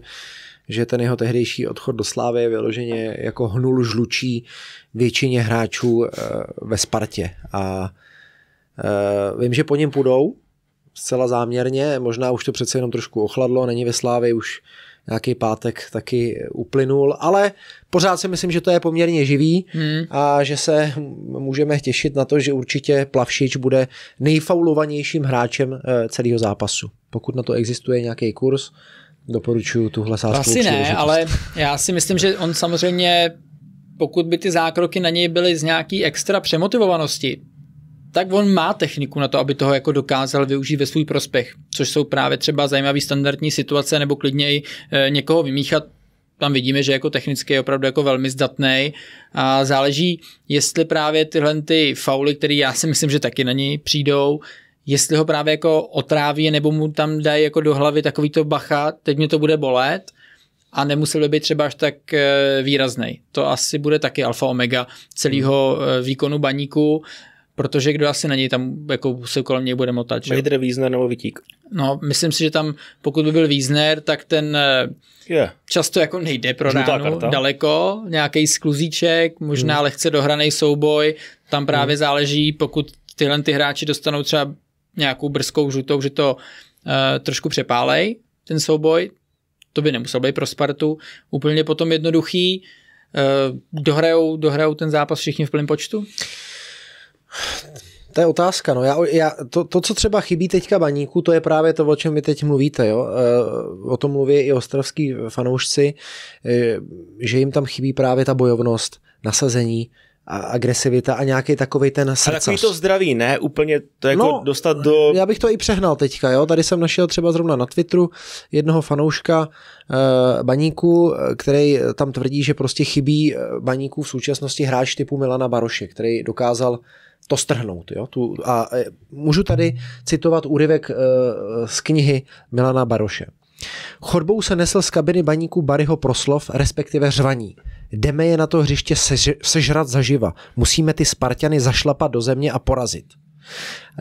že ten jeho tehdejší odchod do Slávy je vyloženě jako hnul žlučí většině hráčů eh, ve Spartě. A eh, vím, že po něm půjdou zcela záměrně, možná už to přece jenom trošku ochladlo, není ve Slávě už nějaký pátek taky uplynul, ale pořád si myslím, že to je poměrně živý hmm. a že se můžeme těšit na to, že určitě Plavšič bude nejfaulovanějším hráčem eh, celého zápasu. Pokud na to existuje nějaký kurz, doporučuji tuhle sázku. Asi ne, ale já si myslím, že on samozřejmě, pokud by ty zákroky na něj byly z nějaký extra přemotivovanosti, tak on má techniku na to, aby toho jako dokázal využít ve svůj prospěch, což jsou právě třeba zajímavé standardní situace nebo klidně i eh, někoho vymíchat tam vidíme, že jako technicky je opravdu jako velmi zdatný. A záleží, jestli právě tyhle ty fauly, které já si myslím, že taky na něj přijdou, jestli ho právě jako otráví nebo mu tam dají jako do hlavy takový to bacha, teď mě to bude bolet a nemusel by být třeba až tak eh, výrazný. To asi bude taky alfa omega celého hmm. eh, výkonu baníku protože kdo asi něj tam, jako se kolem něj bude motat. Že? Vader, Wiesner nebo Vitík? No, myslím si, že tam, pokud by byl Wiesner, tak ten yeah. často jako nejde pro Žlutá ránu karta. daleko, nějaký skluzíček, možná hmm. lehce dohraný souboj, tam právě hmm. záleží, pokud tyhle ty hráči dostanou třeba nějakou brzkou žlutou, že to uh, trošku přepálej, ten souboj, to by nemusel být pro Spartu, úplně potom jednoduchý, uh, dohrajou, dohrajou ten zápas všichni v plném počtu? To je otázka. No. Já, já, to, to, co třeba chybí teďka baníku, to je právě to, o čem vy teď mluvíte. Jo? E, o tom mluví i ostravský fanoušci, e, že jim tam chybí právě ta bojovnost, nasazení, a agresivita a nějaký takový ten srdce. A takový to zdraví, ne? Úplně to jako no, dostat do... Já bych to i přehnal teďka, jo? Tady jsem našel třeba zrovna na Twitteru jednoho fanouška eh, Baníku, který tam tvrdí, že prostě chybí e, Baníku v současnosti hráč typu Milana Baroše, který dokázal to strhnout. Jo? Tu, a e, můžu tady citovat úryvek e, z knihy Milana Baroše. Chodbou se nesl z kabiny baníku Baryho proslov, respektive řvaní. Jdeme je na to hřiště sežrat zaživa. Musíme ty Spartany zašlapat do země a porazit.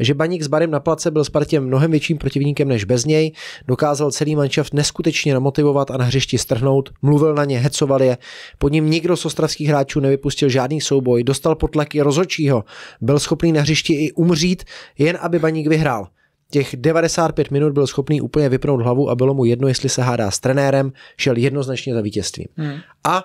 Že Baník s Barem na place byl Spartě mnohem větším protivníkem než bez něj, dokázal celý manšaft neskutečně namotivovat a na hřišti strhnout, mluvil na ně, hecoval je, pod ním nikdo z ostravských hráčů nevypustil žádný souboj, dostal potlaky rozhodčího, byl schopný na hřišti i umřít, jen aby Baník vyhrál. Těch 95 minut byl schopný úplně vypnout hlavu a bylo mu jedno, jestli se hádá s trenérem, šel jednoznačně za vítězstvím. Hmm. A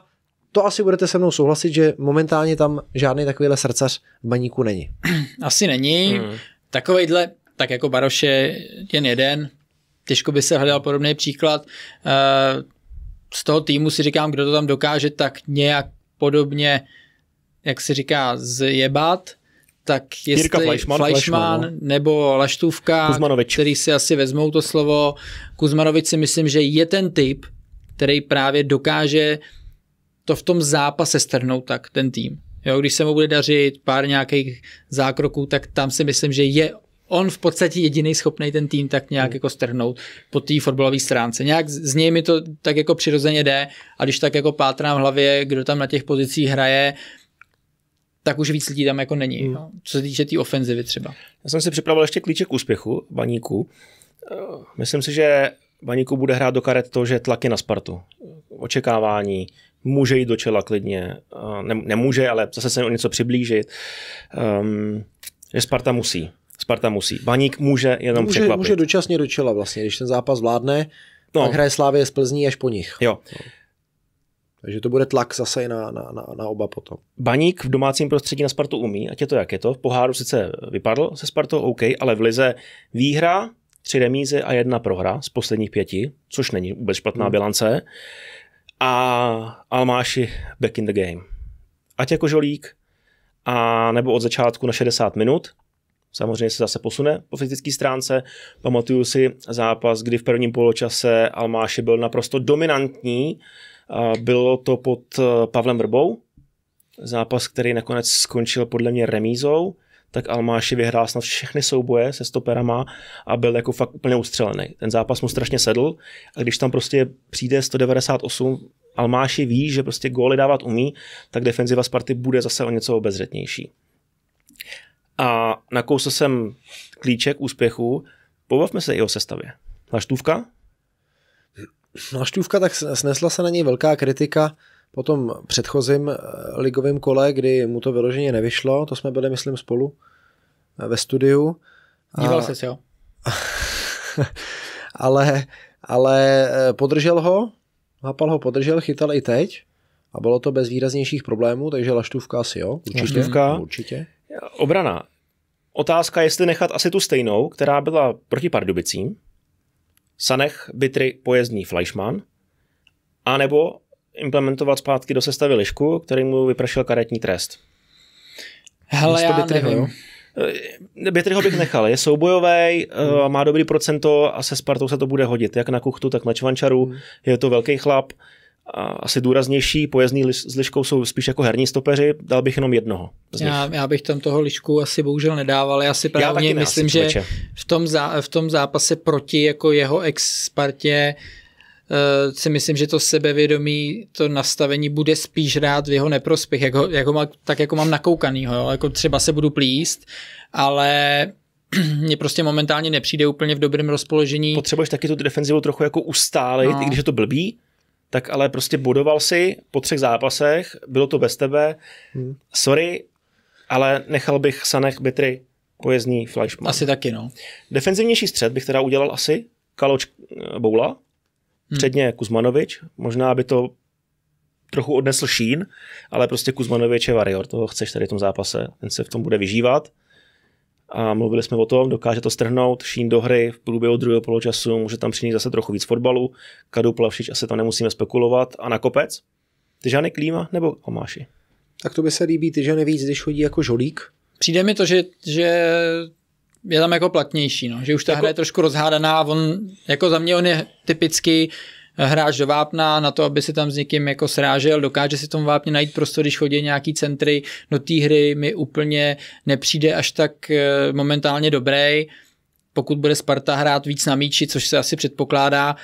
to asi budete se mnou souhlasit, že momentálně tam žádný takovýhle srdcař v baníku není. Asi není. Hmm. Takovejhle, tak jako Baroše jen jeden. Těžko by se hledal podobný příklad. Eh, z toho týmu si říkám, kdo to tam dokáže tak nějak podobně, jak se říká, zjebat, tak jestli Jirka Fleischmann, Fleischmann, Fleischmann no. nebo Laštůvka, Kuzmanovič. který si asi vezmou to slovo. Kuzmanovič si myslím, že je ten typ, který právě dokáže uh, to v tom zápase strhnout tak ten tým. Jo, když se mu bude dařit pár nějakých zákroků, tak tam si myslím, že je on v podstatě jediný schopný ten tým tak nějak hmm. jako strhnout po té fotbalové stránce. Nějak z něj mi to tak jako přirozeně jde a když tak jako pátrám v hlavě, kdo tam na těch pozicích hraje, tak už víc lidí tam jako není. Hmm. No. Co se týče té tý ofenzivy třeba. Já jsem si připravil ještě klíček k úspěchu Baníku. Myslím si, že Baníku bude hrát do karet to, že tlaky na Spartu, očekávání, může jít do čela klidně, eh, ne, nemůže, ale zase se o něco přiblížit, um, že Sparta musí. Sparta musí. Baník může jenom může, překvapit. Může dočasně do čela vlastně, když ten zápas vládne, no. tak hraje Slávě z Plzní až po nich. Jo. Takže to bude tlak zase na, na, na, na oba potom. Baník v domácím prostředí na Spartu umí, ať je to jak je to. V poháru sice vypadl se Spartou, OK, ale v lize výhra, tři remízy a jedna prohra z posledních pěti, což není vůbec špatná hmm. bilance a Almáši back in the game. Ať jako žolík, a nebo od začátku na 60 minut, samozřejmě se zase posune po fyzické stránce. Pamatuju si zápas, kdy v prvním poločase Almáši byl naprosto dominantní, bylo to pod eh, Pavlem Vrbou, zápas, který nakonec skončil podle mě remízou tak Almáši vyhrál snad všechny souboje se stoperama a byl jako fakt úplně ustřelený. Ten zápas mu strašně sedl a když tam prostě přijde 198, Almáši ví, že prostě góly dávat umí, tak defenziva Sparty bude zase o něco obezřetnější. A nakousl jsem klíček úspěchu. Pobavme se i o sestavě. Laštůvka? Laštůvka, tak snesla se na něj velká kritika po tom předchozím eh, ligovém kole, kdy mu to vyloženě nevyšlo, to jsme byli, myslím, spolu eh, ve studiu. Díval a... ses, jo? ale, ale eh, podržel ho, Hapal ho podržel, chytal i teď a bylo to bez výraznějších problémů, takže Laštůvka asi jo, určitě. Laštůvka. určitě. Obrana. Otázka, jestli nechat asi tu stejnou, která byla proti Pardubicím, Sanech, Bitry, Pojezdní, Fleischmann, anebo implementovat zpátky do sestavy lišku, který mu vypršel karetní trest. Hele, já Bitryho, nevím. Eh, Bitryho bych nechal, je soubojový, eh, hmm. má dobrý procento a se Spartou se to bude hodit, jak na kuchtu, tak na čvančaru, hmm. je to velký chlap, a asi důraznější, pojezdní liš, s liškou jsou spíš jako herní stopeři, dal bych jenom jednoho. Z Já, já bych tam toho lišku asi bohužel nedával, já si právě já myslím, že v tom, zá, v tom zápase proti jako jeho ex-Spartě Eh, si myslím, že to sebevědomí, to nastavení bude spíš rád v jeho neprospěch, jako, jako má, tak jako mám nakoukaný jo? jako třeba se budu plíst, ale mě prostě momentálně nepřijde úplně v dobrém rozpoložení. Potřebuješ taky tu defenzivu trochu jako ustálit, no. i když je to blbý, tak ale prostě budoval si po třech zápasech, bylo to bez tebe, hmm. sorry, ale nechal bych Sanech Bitry pojezdní flashman. Asi taky, no. Defenzivnější střed bych teda udělal asi Kaloč eh, Boula, hmm. předně Kuzmanovič, možná by to trochu odnesl Šín, ale prostě Kuzmanovič je varior, toho chceš tady v tom zápase, ten se v tom bude vyžívat. A mluvili jsme o tom, dokáže to strhnout, Šín do hry v průběhu druhého poločasu, může tam přinést zase trochu víc fotbalu, Kadu Plavšič asi to nemusíme spekulovat a na kopec. Ty žádný klíma nebo Omáši? Tak to by se líbí, ty víc, když chodí jako žolík. Přijde mi to, že, že je tam jako platnější, no, že už ta jako... hra je trošku rozhádaná on, jako za mě on je typicky eh, hráč do vápna na to, aby se tam s někým jako srážel, dokáže si tomu vápně najít prostor, když chodí nějaký centry do té hry, mi úplně nepřijde až tak eh, momentálně dobrý, pokud bude Sparta hrát víc na míči, což se asi předpokládá,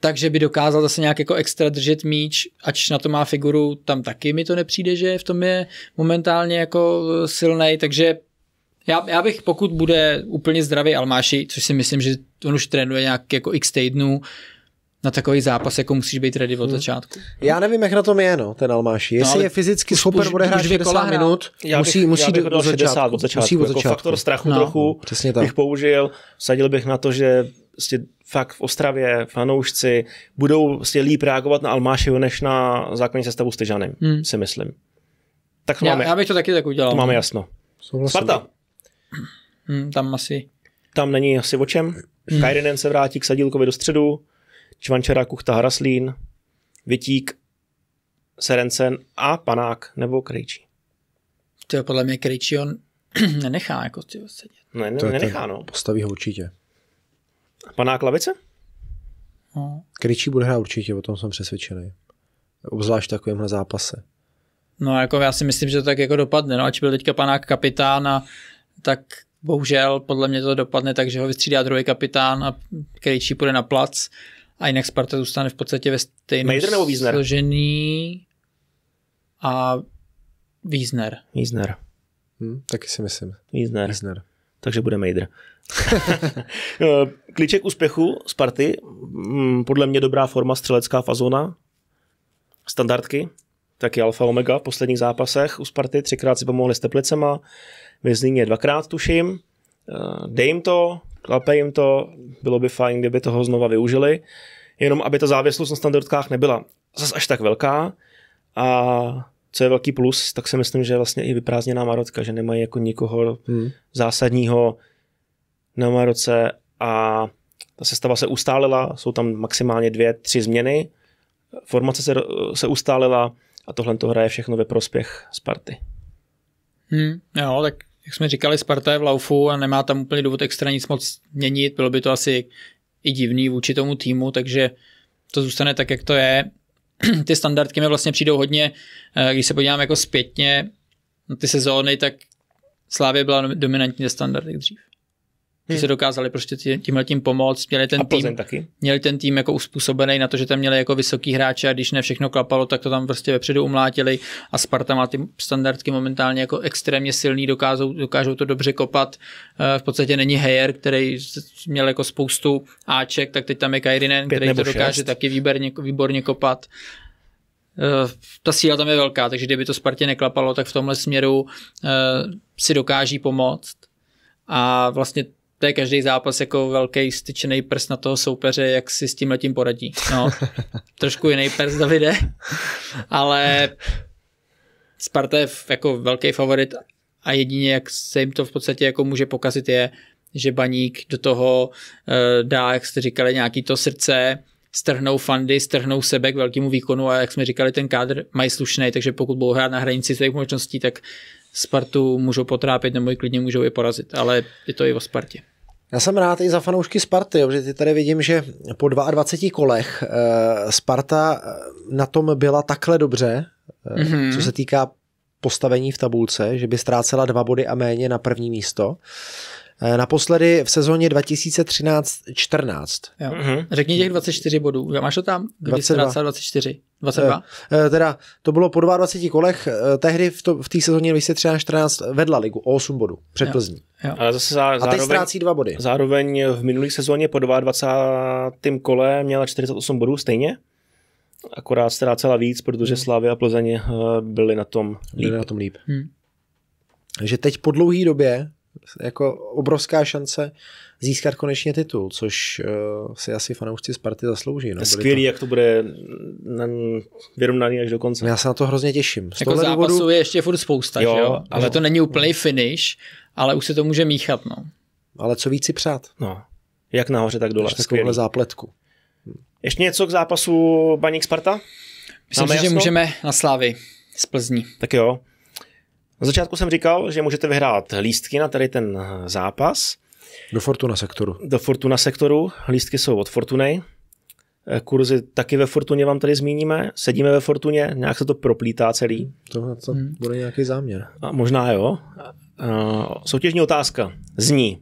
takže by dokázal zase nějak jako extra držet míč, ač na to má figuru, tam taky mi to nepřijde, že v tom je momentálně jako eh, silnej, takže já, já bych, pokud bude úplně zdravý Almáši, což si myslím, že on už trénuje nějak jako x týdnů, na takový zápas, jako musíš být ready od hmm. začátku. Já nevím, jak na tom je, no, ten Almáši. No, Jestli no, je fyzicky schopen, bude hrát 60 minut, já bych, musí, musí já bych do, do 60 Od začátku, musí od jako začátku. faktor strachu no, trochu přesně tak. bych použil. Sadil bych na to, že vlastně fakt v Ostravě fanoušci budou vlastně líp reagovat na Almáši než na základní sestavu s Tyžanem, hmm. si myslím. Tak to já, máme, já bych to taky tak udělal. To máme no. jasno. Souhlasím. Sparta. Hmm, tam asi... Tam není asi o čem. Hmm. Kairinen se vrátí k Sadílkovi do středu, Čvančera, Kuchta, Haraslín, Vitík, Serencen a Panák nebo Krejčí. To podle mě Krejčí on nenechá jako ty sedět. Ne, ne, nenechá, ten, no. Postaví ho určitě. Panák lavice? No. Krejčí bude hrát určitě, o tom jsem přesvědčený. Obzvlášť takovémhle zápase. No jako já si myslím, že to tak jako dopadne. No, ač byl teďka panák kapitán a tak bohužel podle mě to dopadne tak, že ho vystřídá druhý kapitán, a Krejčí půjde na plac a jinak Sparta zůstane v podstatě ve stejném složení a Wiesner. Wiesner. Hm, taky si myslím. Wiesner. Wiesner. Takže bude Mejdr. Eh, klíček úspěchu Sparty, hm, podle mě dobrá forma střelecká fazona, standardky, taky alfa omega v posledních zápasech u Sparty, třikrát si pomohli s Teplicema, ve Zlíně dvakrát, tuším. Eh, dej jim to, klape jim to, bylo by fajn, kdyby toho znova využili, jenom aby ta závislost na standardkách nebyla zase až tak velká a co je velký plus, tak si myslím, že vlastně i vyprázdněná Marotka, že nemají jako nikoho hmm. zásadního na Maroce a ta sestava se ustálila, jsou tam maximálně dvě, tři změny, formace se, se ustálila a tohle to hraje všechno ve prospěch Sparty. Hmm, jo, tak jak jsme říkali, Sparta je v laufu a nemá tam úplně důvod extra nic moc měnit. Bylo by to asi i divný vůči tomu týmu, takže to zůstane tak, jak to je. ty standardky mi vlastně přijdou hodně, eh, když se podívám jako zpětně na ty sezóny, tak Slávě byla dominantní standardy dřív. Hmm. se dokázali prostě tímhle tím pomoct, měli ten, tým, taky. měli ten tým jako uspůsobený na to, že tam měli jako vysoký hráče a když ne všechno klapalo, tak to tam prostě vepředu umlátili a Sparta má ty standardky momentálně jako extrémně silný, dokážou, dokážou to dobře kopat. Eh, v podstatě není Heyer, který měl jako spoustu Aček, tak teď tam je Kairinen, který to dokáže šest. taky výborně, výborně kopat eh, ta síla tam je velká, takže kdyby to Spartě neklapalo, tak v tomhle směru eh, si dokáží pomoct. A vlastně to je každý zápas jako velký styčený prst na toho soupeře, jak si s tím letím poradí. No, trošku jiný prst Davide, ale Sparta je jako velký favorit a jedině, jak se jim to v podstatě jako může pokazit, je, že baník do toho eh, dá, jak jste říkali, nějaký to srdce, strhnou fandy, strhnou sebe k velkému výkonu a jak jsme říkali, ten kádr mají slušný, takže pokud budou hrát na hranici svých možností, tak Spartu můžou potrápit nebo i klidně můžou i porazit, ale je to i o Spartě. Já jsem rád i za fanoušky Sparty, protože ty tady vidím, že po 22 kolech eh, Sparta eh, na tom byla takhle dobře, mm-hmm. co se týká postavení v tabulce, že by ztrácela dva body a méně na první místo. Eh, naposledy v sezóně 2013-14. Mm-hmm. Řekni těch 24 bodů. Máš to tam? 22. 24? 22? teda to bylo po 22 kolech. Eh, tehdy v, v té sezóně 2013-14 vedla ligu o 8 bodů před Plzní. Jo. Ale zase zá, a teď ztrácí dva body. Zároveň v minulé sezóně po 22. kole měla 48 bodů stejně. Akorát ztrácela víc, protože hmm. Slávy a Plzeň eh, byly na tom líp. Byly na tom líp. Hmm. Takže teď po dlouhé době jako obrovská šance získat konečně titul, což uh, si asi fanoušci Sparty zaslouží. No, Skvělý, to... jak to bude vyrovnaný až do konce. Já se na to hrozně těším. Z jako zápasů důvodu... je ještě furt spousta, jo, jo? ale jo. to není úplný mm. finish, ale už se to může míchat. No. Ale co víc si přát? No. Jak nahoře, tak dole. Ještě takovouhle zápletku. Ještě něco k zápasu Baník Sparta? Myslím, si, že můžeme na Slávy z Plzní. Tak jo. Na začátku jsem říkal, že můžete vyhrát lístky na tady ten eh, zápas. Do Fortuna sektoru. Do Fortuna sektoru. Lístky jsou od Fortuny. Eh, kurzy taky ve Fortuně vám tady zmíníme. Sedíme ve Fortuně, nějak se to proplítá celý. To, to hmm. bude nějaký záměr. A možná jo. Eh, soutěžní otázka zní.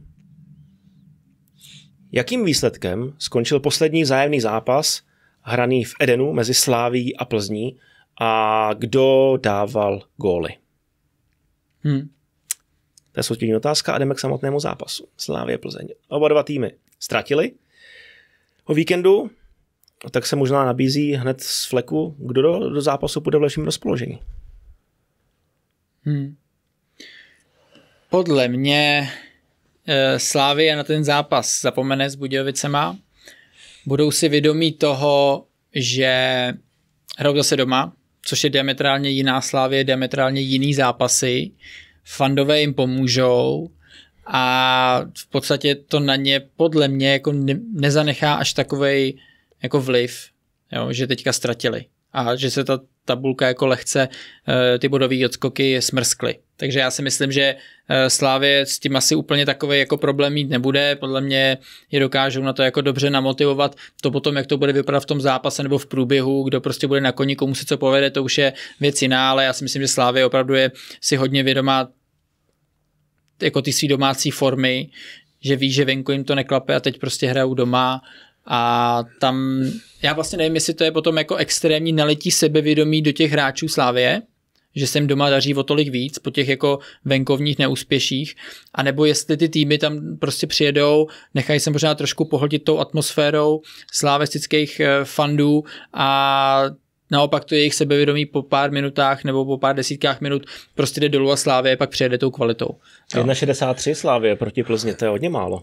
Jakým výsledkem skončil poslední vzájemný zápas hraný v Edenu mezi Sláví a Plzní a kdo dával góly? Hmm. To je soutěžní otázka a jdeme k samotnému zápasu. Slávě Plzeň. Oba dva týmy ztratili. O víkendu tak se možná nabízí hned z fleku, kdo do, do zápasu půjde v lepším rozpoložení. Hmm. Podle mě e, eh, Slávie na ten zápas zapomene s Budějovicema. Budou si vědomí toho, že hrajou zase doma, což je diametrálně jiná slávě, diametrálně jiný zápasy. Fandové jim pomůžou a v podstatě to na ně podle mě jako nezanechá až takovej jako vliv, jo, že teďka ztratili a že se ta tabulka jako lehce eh, ty bodové odskoky smrskly. Takže já si myslím, že eh, Slávě s tím asi úplně takový jako problém mít nebude. Podle mě je dokážou na to jako dobře namotivovat. To potom, jak to bude vypadat v tom zápase nebo v průběhu, kdo prostě bude na koni, komu se co povede, to už je věc jiná, ale já si myslím, že Slávě opravdu je si hodně vědomá jako ty své domácí formy, že ví, že venku jim to neklape a teď prostě hrajou doma a tam, já vlastně nevím, jestli to je potom jako extrémní naletí sebevědomí do těch hráčů Slávě, že se jim doma daří o tolik víc po těch jako venkovních neúspěších, anebo jestli ty týmy tam prostě přijedou, nechají se možná trošku pohltit tou atmosférou slávestických eh, fandů a naopak to jejich sebevědomí po pár minutách nebo po pár desítkách minut prostě jde dolů a Slávě pak přijede tou kvalitou. 1,63 Slávě proti Plzně, to je hodně málo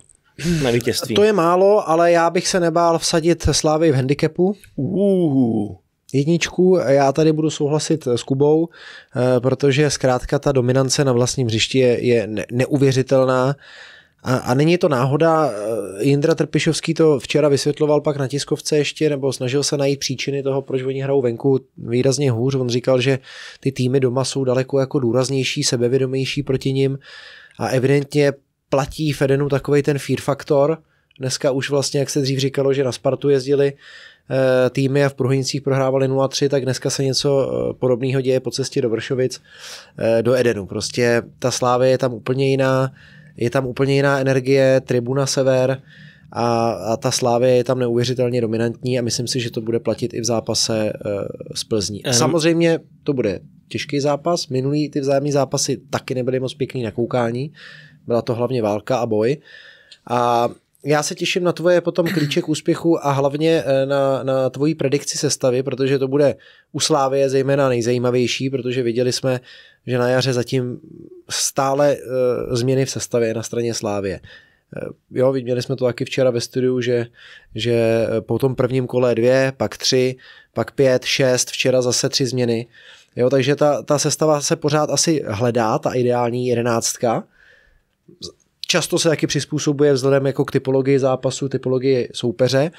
na vítězství. To je málo, ale já bych se nebál vsadit Slávy v handicapu. Uh. Jedničku, já tady budu souhlasit s Kubou, eh, protože zkrátka ta dominance na vlastním hřišti je, je neuvěřitelná. A, a není to náhoda, eh, Jindra Trpišovský to včera vysvětloval pak na tiskovce ještě, nebo snažil se najít příčiny toho, proč oni hrajou venku výrazně hůř. On říkal, že ty týmy doma jsou daleko jako důraznější, sebevědomější proti nim a evidentně platí Fedenu takový ten fear faktor. Dneska už vlastně, jak se dřív říkalo, že na Spartu jezdili eh, týmy a v Průhynicích prohrávali 0-3, tak dneska se něco eh, podobného děje po cestě do Vršovic, eh, do Edenu. Prostě ta sláva je tam úplně jiná, je tam úplně jiná energie, tribuna sever, a, a ta sláva je tam neuvěřitelně dominantní a myslím si, že to bude platit i v zápase s Plzní. Samozřejmě to bude těžký zápas, minulý ty vzájemné zápasy taky nebyly moc pěkný na koukání, byla to hlavně válka a boj. A já se těším na tvoje potom klíček úspěchu a hlavně eh, na, na tvoji predikci sestavy, protože to bude u Slávie zejména nejzajímavější, protože viděli jsme, že na jaře zatím stále uh, změny v sestavě na straně Slávie. Eh, jo, viděli jsme to taky včera ve studiu, že, že po tom prvním kole dvě, pak tři, pak pět, šest, včera zase tři změny. Jo, takže ta, ta sestava se pořád asi hledá, ta ideální jedenáctka. Často se taky přizpůsobuje vzhledem jako k typologii zápasu, typologii soupeře.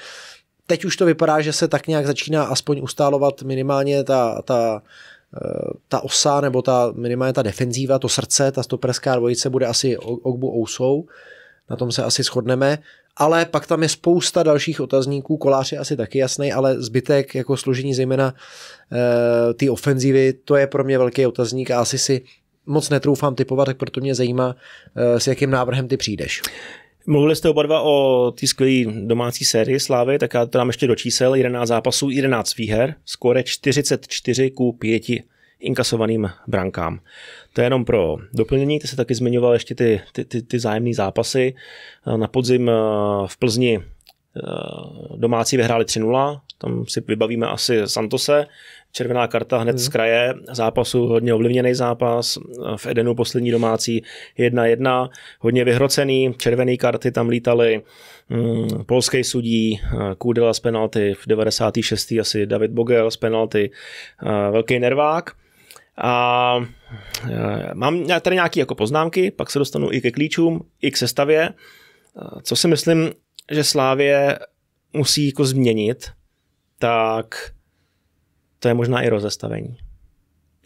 Teď už to vypadá, že se tak nějak začíná aspoň ustálovat minimálně ta, ta, eh, ta osa nebo ta minimálně ta defenzíva, to srdce, ta stoperská dvojice bude asi Ogbu Ousou, na tom se asi shodneme, ale pak tam je spousta dalších otazníků, kolář je asi taky jasný, ale zbytek jako složení zejména e, ty ofenzívy, to je pro mě velký otazník a asi si moc netroufám typovat, tak proto mě zajímá, eh, s jakým návrhem ty přijdeš. Mluvili jste oba dva o té skvělé domácí sérii Slávy, tak já to dám ještě do čísel. 11 zápasů, 11 výher, skóre 44 ku 5 inkasovaným brankám. To je jenom pro doplnění, ty se taky zmiňoval ještě ty, ty, ty, ty zájemné zápasy. Eh, na podzim eh, v Plzni domácí vyhráli 3-0, tam si vybavíme asi Santose, červená karta hned hmm. z mhm. kraje zápasu, hodně ovlivněný zápas, v Edenu poslední domácí 1-1, hodně vyhrocený, červené karty tam lítaly, hmm, polský sudí, eh, Kudela z penalty v 96. asi David Bogel z penalty, eh, velký nervák. A eh, mám tady nějaké jako poznámky, pak se dostanu i ke klíčům, i k sestavě. Co si myslím, že Slávě musí jako změnit, tak to je možná i rozestavení.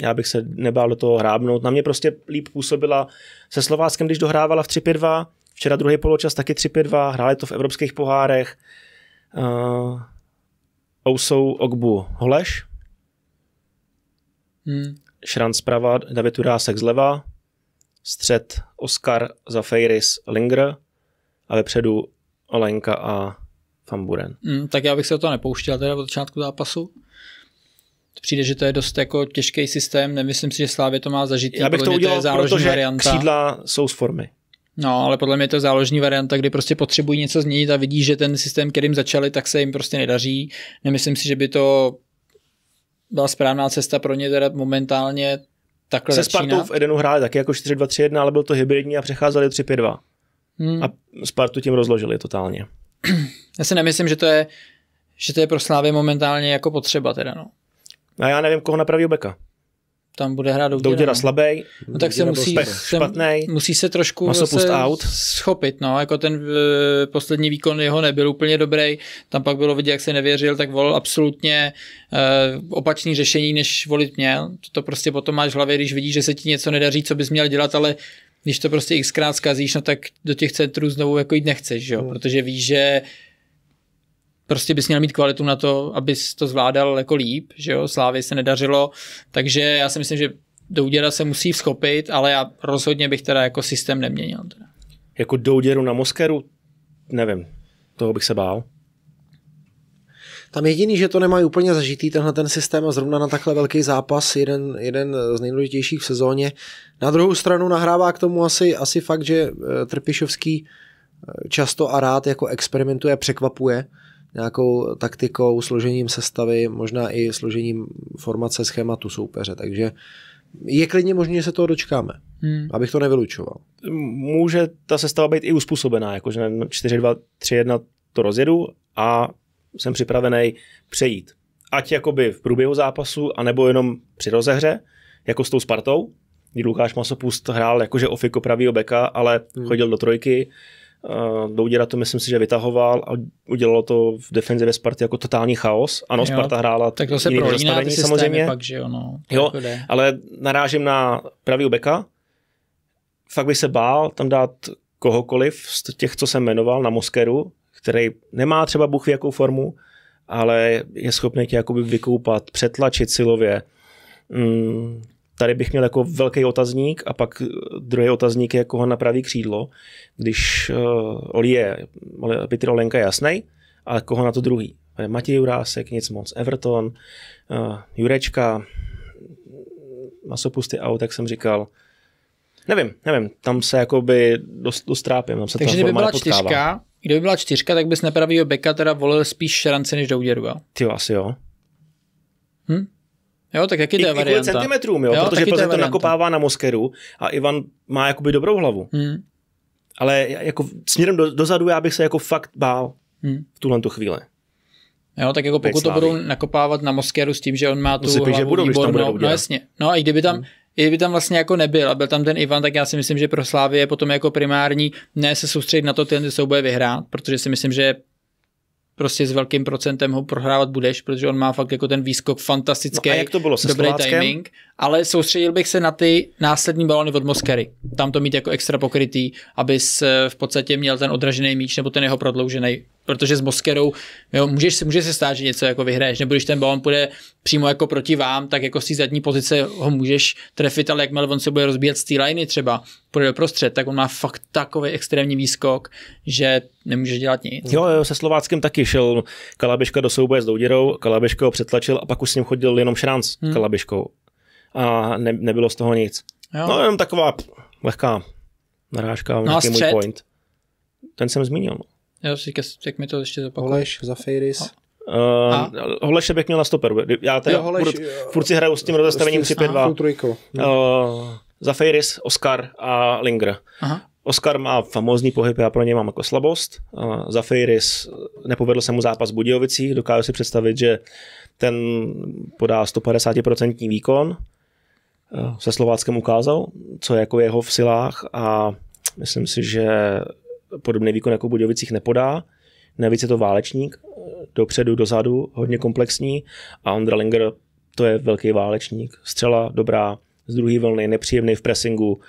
Já bych se nebál do toho hrábnout. Na mě prostě líp působila se Slováckem, když dohrávala v 3-5-2, včera druhý poločas taky 3-5-2, hráli to v evropských pohárech. Uh, Ousou Ogbu Holeš, hmm. Šran zprava, David Urásek zleva, střed Oskar Zafeiris Lingr a vepředu Olenka a Famburen. Hmm, tak já bych se o to nepouštěl teda od začátku zápasu. Přijde, že to je dost jako těžký systém, nemyslím si, že Slávě to má zažít. Já bych to udělal, to je protože varianta. křídla jsou z formy. No, ale podle mě je to záložní varianta, kdy prostě potřebují něco změnit a vidí, že ten systém, kterým začali, tak se jim prostě nedaří. Nemyslím si, že by to byla správná cesta pro ně teda momentálně takhle Se začínat. Spartou v Edenu hráli taky jako 4-2-3-1, ale byl to hybridní a přecházeli 3-5-2. Hmm. A Spartu tím rozložili totálně. Já si nemyslím, že to je, že to je pro Slávy momentálně jako potřeba teda, no. A já nevím, koho napraví u beka. Tam bude hrát Douděra. Douděra slabý. No tak se musí, pech, musí se trošku zase out. schopit. No, jako ten uh, poslední výkon jeho nebyl úplně dobrý. Tam pak bylo vidět, jak se nevěřil, tak volil absolutně uh, opačný řešení, než volit měl. To prostě potom máš v hlavě, když vidíš, že se ti něco nedaří, co bys měl dělat, ale když to prostě xkrát zkazíš, no tak do těch centrů znovu jako jít nechceš, jo? Hmm. protože víš, že uh, prostě bys měl mít kvalitu na to, abys to zvládal jako líp, že jo, Slávy se nedařilo, takže já si myslím, že Douděra se musí vzchopit, ale já rozhodně bych teda jako systém neměnil. Teda. Jako Douděru na Moskeru? Nevím, toho bych se bál. Tam jediný, že to nemají úplně zažitý tenhle ten systém a zrovna na takhle velký zápas, jeden, jeden z nejdůležitějších v sezóně. Na druhou stranu nahrává k tomu asi, asi fakt, že eh, Trpišovský eh, často a rád jako experimentuje, překvapuje nějakou taktikou, složením sestavy, možná i složením formace schématu soupeře. Takže je klidně možné, že se toho dočkáme, hmm. abych to nevylučoval. Může ta sestava být i uspůsobená, jakože 4-2-3-1 to rozjedu a jsem připravený přejít. Ať jakoby v průběhu zápasu, anebo jenom při rozehře, jako s tou Spartou, kdy Lukáš Masopust hrál jakože ofiko pravýho beka, ale hmm. chodil do trojky, Douděra to myslím si, že vytahoval a udělalo to v defenzivě Sparty jako totální chaos. Ano, jo, Sparta hrála tak to se jiný zastavení samozřejmě. Pak, že jo, no. jo ale narážím na pravý beka. Fakt bych se bál tam dát kohokoliv z těch, co jsem jmenoval, na Moskeru, který nemá třeba buch v jakou formu, ale je schopný tě jakoby vykoupat, přetlačit silově. Mm, tady bych měl jako velký otazník a pak eh, druhý otazník je, jako na pravý křídlo, když uh, Oli je, Petr Olenka jasný, ale koho na to druhý. Matěj Jurásek, nic moc, Everton, uh, Jurečka, masopusty aut, jak jsem říkal. Nevím, nevím, tam se jakoby dost, dost trápím, tam se Takže kdyby byla nepotkává. čtyřka, kdyby byla čtyřka, tak bys nepravýho beka teda volil spíš šranci než Douděru, jo? Ty jo, asi jo. Hm? Jo, tak jaký to je varianta? centimetrům, jo, jo protože to, to nakopává na Moskeru a Ivan má jakoby dobrou hlavu. Hmm. Ale jako směrem do, dozadu já bych se jako fakt bál hmm. v tuhle tu chvíli. Jo, tak jako pokud to budou nakopávat na Moskeru s tím, že on má tu Musí hlavu že budou, výbornou, no jasně. No a i kdyby tam, hmm. i kdyby tam vlastně jako nebyl a byl tam ten Ivan, tak já si myslím, že pro Slávy je potom jako primární ne se soustředit na to, ten souboje vyhrát, protože si myslím, že prostě s velkým procentem ho prohrávat budeš, protože on má fakt jako ten výskok fantastický, no a jak to bylo se dobrý Slováckem? timing, ale soustředil bych se na ty následní balony od Moskery. Tam to mít jako extra pokrytý, abys eh, v podstatě měl ten odražený míč nebo ten jeho prodloužený protože s Moskerou, jo, můžeš, může se stát, že něco jako vyhraješ, nebo když ten balon půjde přímo jako proti vám, tak jako z té zadní pozice ho můžeš trefit, ale jakmile on se bude rozbíjet z té liney třeba, půjde do prostřed, tak on má fakt takový extrémní výskok, že nemůžeš dělat nic. Jo, jo, se Slováckem taky šel Kalabiška do souboje s Douděrou, Kalabiška ho přetlačil a pak už s ním chodil jenom šranc hmm. Kalabiškou. A ne, nebylo z toho nic. Jo. No jenom taková lehká narážka, no, můj point. Ten jsem zmínil. No. Jo, jak mi to ještě zopakuj. Holeš, Zafiris. Uh, no. ehm, Holeš bych měl na stoperu. Já teda jo, Holeš, budu, furt si hraju s tím rozestavením 3-5-2. Prostě uh, eh, Zafiris, Oscar a Lingra. Oscar má famózní pohyb, já pro něj mám jako slabost. Uh, eh, Zafiris, nepovedl se mu zápas Budějovicí, dokážu si představit, že ten podá 150% výkon. Uh, se Slováckem ukázal, co je jako jeho v silách a myslím si, že podobný výkon jako Budějovicích nepodá. Navíc je to válečník, eh, dopředu, dozadu, hodně komplexní a Ondra Linger to je velký válečník. Střela dobrá, z druhé vlny, nepříjemný v pressingu,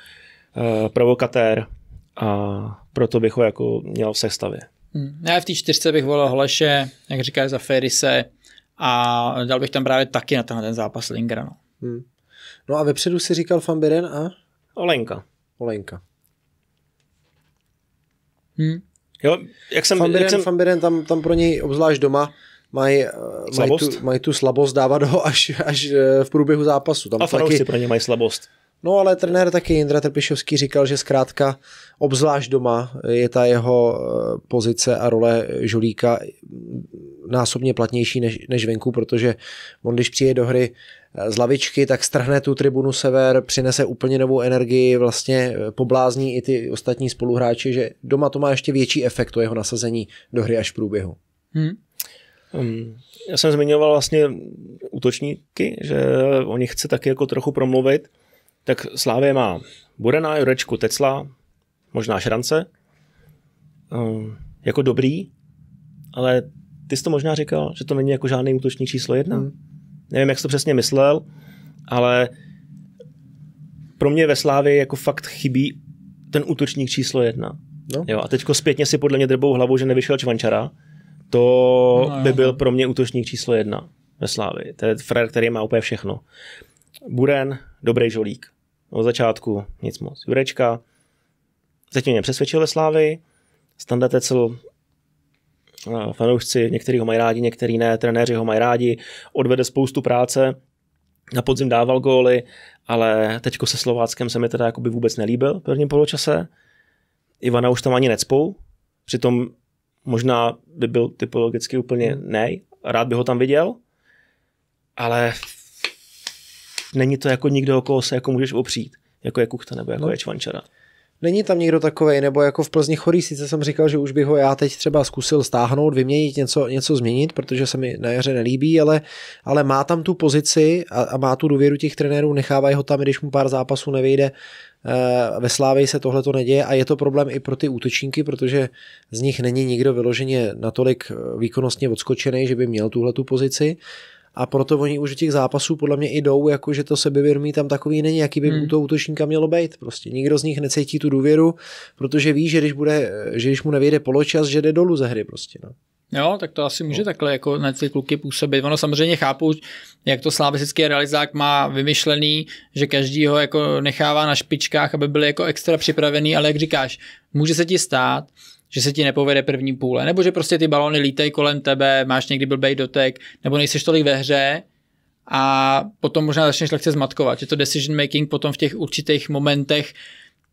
eh, provokatér a proto bych ho jako měl v sestavě. Hmm. Já v té čtyřce bych volil Hleše, jak říkáš, za Ferise a dal bych tam právě taky na ten zápas Lingera. No. Hmm. no a vepředu si říkal Fambiren a? Olenka. Olenka. Hmm. Jo, jak jsem, Fambiren, jak jsem... Fambiren tam, tam pro něj, obzvlášť doma, mají eh, maj tu, maj tu slabost dávat ho až, až eh, v průběhu zápasu. Tam a fanoušci taky... pro ně mají slabost. No ale trenér taky Jindra Trpišovský říkal, že zkrátka obzvlášť doma je ta jeho eh, pozice a role Žolíka násobně platnější než, než venku, protože on když přijde do hry z lavičky, tak strhne tu tribunu sever, přinese úplně novou energii, vlastně eh, poblázní i ty ostatní spoluhráči, že doma to má ještě větší efekt, to jeho nasazení do hry až v průběhu. Hmm. Um, já jsem zmiňoval vlastně útočníky, že o nich chci taky jako trochu promluvit. Tak Slávě má Burena, Jurečku, Tecla, možná Šrance. Um, jako dobrý, ale ty jsi to možná říkal, že to není jako žádný útočník číslo jedna. Hmm. Nevím, jak jsi to přesně myslel, ale pro mě ve Slávě jako fakt chybí ten útočník číslo jedna. No. Jo, a teďko zpětně si podle mě drbou hlavou, že nevyšel Čvančara. To no, by jo. byl pro mě útočník číslo jedna ve Slávě. To je frér, který má úplně všechno. Buren, dobrý žolík. Od začátku nic moc. Jurečka, zatím mě přesvědčil ve Slávě. Standard Tecel fanoušci, některý ho mají rádi, některý ne, trenéři ho mají rádi, odvede spoustu práce, na podzim dával góly, ale teďko se Slováckem se mi teda jakoby vůbec nelíbil v prvním poločase. Ivana už tam ani necpou, přitom možná by byl typologicky úplně hmm. nej, rád by ho tam viděl, ale není to jako nikdo, o koho se jako můžeš opřít, jako je Kuchta nebo jako no. je Čvančara. Není tam někdo takový, nebo jako v Plzni chorý, sice jsem říkal, že už bych ho já teď třeba zkusil stáhnout, vyměnit, něco, něco změnit, protože se mi na jaře nelíbí, ale, ale má tam tu pozici a, a má tu důvěru těch trenérů, nechávají ho tam, když mu pár zápasů nevejde, E, eh, ve Slávě se tohle to neděje a je to problém i pro ty útočníky, protože z nich není nikdo vyloženě natolik eh, výkonnostně odskočený, že by měl tuhle tu pozici a proto oni už těch zápasů podle mě i jdou, jako že to sebevědomí tam takový není, jaký by hmm. to útočníka mělo být. Prostě nikdo z nich necítí tu důvěru, protože ví, že když, bude, že když mu nevěde poločas, že jde dolů ze hry prostě. No. Jo, tak to asi může no. takhle jako na ty kluky působit. Ono samozřejmě chápu, jak to slavistický realizák má vymyšlený, že každý ho jako nechává na špičkách, aby byl jako extra připravený, ale jak říkáš, může se ti stát, že se ti nepovede první půle, nebo že prostě ty balony lítají kolem tebe, máš někdy blbej dotek, nebo nejseš tolik ve hře a potom možná začneš lehce zmatkovat, je to decision making potom v těch určitých momentech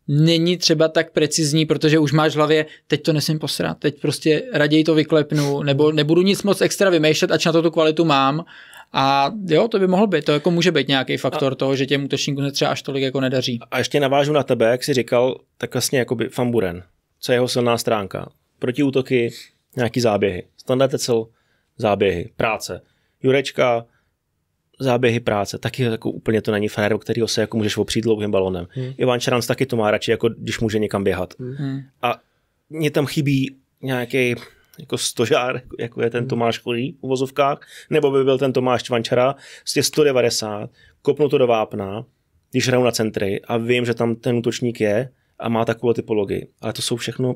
není třeba tak precizní, protože už máš v hlavě, teď to nesmím posrat, teď prostě raději to vyklepnu, nebo nebudu nic moc extra vymýšlet, ač na to tu kvalitu mám. A jo, to by mohlo být, to jako může být nějaký faktor a, toho, že těm útočníkům se třeba až tolik jako nedaří. A ještě navážu na tebe, jak jsi říkal, tak vlastně jako by Famburen co je jeho silná stránka. Protiútoky, nějaký záběhy. Standard Tecel, záběhy, práce. Jurečka, záběhy práce. Taky jako úplně to není fér, o kterého se jako můžeš opřít dlouhým balonem. Hmm. Ivan Čaranc taky to má radši, jako když může někam běhat. Hmm. hmm. A mně tam chybí nějaký jako stožár, jako je ten hmm. Tomáš Kolí v uvozovkách, nebo by byl ten Tomáš Čvančara, těch 190, kopnu to do vápna, když hraju na centry a vím, že tam ten útočník je, a má takovou typologii. Ale to jsou všechno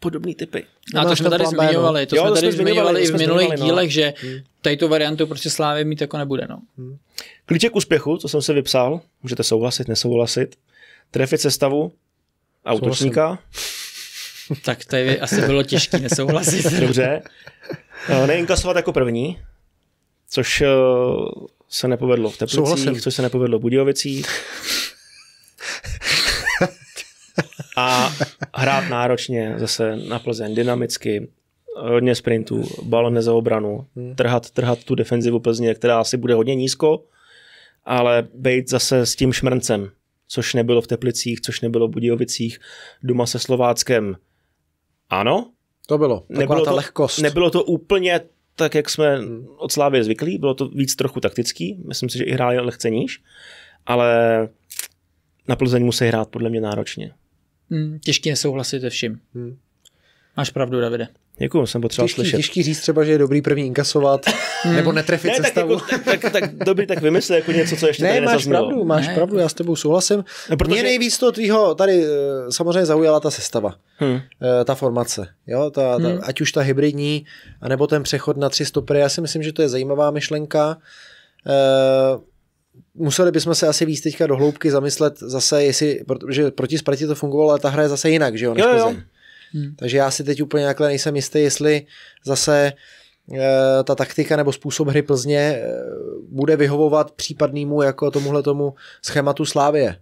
podobné typy. No, a to jsme tady zmiňovali, to jo, jsme tady zmiňovali i v minulých no. dílech, že hmm. tady tu variantu prostě Slávě mít jako nebude. No. Hmm. Klíček k úspěchu, co jsem si vypsal, můžete souhlasit, nesouhlasit, trefit sestavu a útočníka. tak to je asi bylo těžké nesouhlasit. Dobře. Eh, Neinkasovat jako první, což eh, se nepovedlo v Teplicích, Souhlasím. což se nepovedlo v Budějovicích. A hrát náročně zase na Plzeň, dynamicky, hodně sprintů, balon za obranu, hmm. trhat, trhat tu defenzivu Plzně, která asi bude hodně nízko, ale být zase s tím šmrncem, což nebylo v Teplicích, což nebylo v Budějovicích, doma se Slováckem. Ano? To bylo, nebylo ta to, lehkost. Nebylo to úplně tak, jak jsme hmm. od Slávy zvyklí, bylo to víc trochu taktický, myslím si, že i hráli lehce níž, ale na Plzeň musí hrát podle mě náročně. Hmm, těžký nesouhlasit se vším. Hmm. Máš pravdu, Davide. Děkuji, jsem potřeboval těžký, slyšet. Těžký říct třeba, že je dobrý první inkasovat, nebo hmm. netrefit ne, sestavu. Tak, jako, tak, tak, tak, dobrý, tak vymysli jako něco, co ještě ne, tady máš pravdu, máš ne. pravdu, já s tebou souhlasím. No, protože... Mě nejvíc toho tvýho, tady eh, samozřejmě zaujala ta sestava, hmm. Eh, ta formace, jo, ta, ta, hmm. ať už ta hybridní, anebo ten přechod na tři stopery, já si myslím, že to je zajímavá myšlenka. Uh, museli bychom se asi víc teďka do hloubky zamyslet zase, jestli, protože proti Spartě to fungovalo, ale ta hra je zase jinak, že jo, než jo, jo. Hmm. Takže já si teď úplně takhle nejsem jistý, jestli zase eh, ta taktika nebo způsob hry Plzně eh, bude vyhovovat případnému jako tomuhle tomu schématu Slávie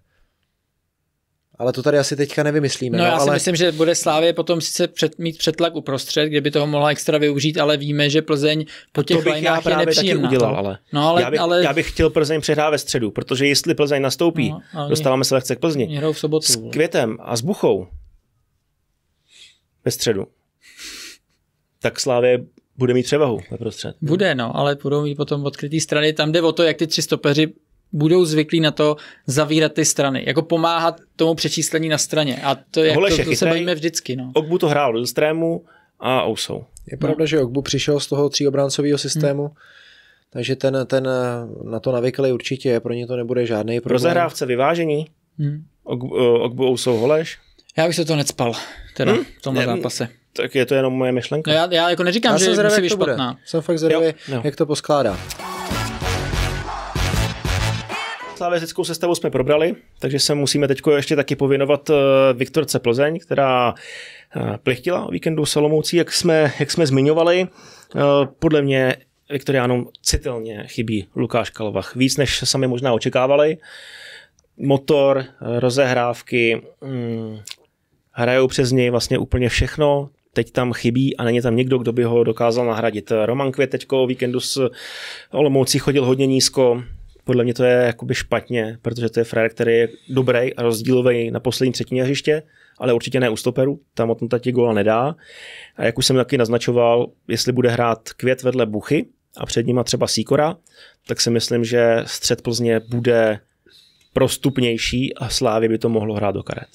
ale to tady asi teďka nevymyslíme. No, no já si ale... myslím, že bude Slávě potom sice před, mít přetlak uprostřed, kde by toho mohla extra využít, ale víme, že Plzeň po těch právě je Taky udělal, no. ale. No, ale, já, bych, ale... já bych chtěl Plzeň přehrát ve středu, protože jestli Plzeň nastoupí, no, dostáváme se lehce k Plzni. Hrou v sobotu. S Květem a s Buchou ve středu. Tak Slávě bude mít převahu ve prostřed. Bude, no, ale budou mít potom odkrytý strany. Tam jde o to, jak ty tři stopeři budou zvyklí na to zavírat ty strany, jako pomáhat tomu přečíslení na straně. A to, jak to, to, to se bavíme vždycky. No. Okbu to hrál do strému a Ousou. Je pravda, no. že Okbu přišel z toho tříobráncového systému, hmm. takže ten, ten na to navykli určitě, pro ně to nebude žádný problém. Pro zahrávce vyvážení hmm. Okbu, eh, Okbu Ousou Holeš. Já bych se to necpal, teda hmm? v tomhle ne, zápase. Tak je to jenom moje myšlenka. No já, já jako neříkám, já že jsem zrově, musí být špatná. Jsem fakt zrově, no. jak to poskládá klávesnickou sestavu jsme probrali, takže se musíme teď ještě taky povinovat eh, Viktorce Plzeň, která eh, plechtila o víkendu s Olomoucí, jak jsme, jak jsme zmiňovali. Eh, podle mě Viktoriánům citelně chybí Lukáš Kalvach. Víc, než sami možná očekávali. Motor, rozehrávky, hmm, hrajou přes něj vlastně úplně všechno. Teď tam chybí a není tam někdo, kdo by ho dokázal nahradit. Roman Květečko o víkendu s Olomoucí chodil hodně nízko, podle mě to je jakoby špatně, protože to je frajer, který je dobrý a rozdílový na poslední třetině hřiště, ale určitě ne u stoperu, tam o tom tati Gola nedá. A jak už jsem taky naznačoval, jestli bude hrát květ vedle Buchy a před nima třeba Síkora, tak si myslím, že střed Plzně bude prostupnější a Slávě by to mohlo hrát do karet.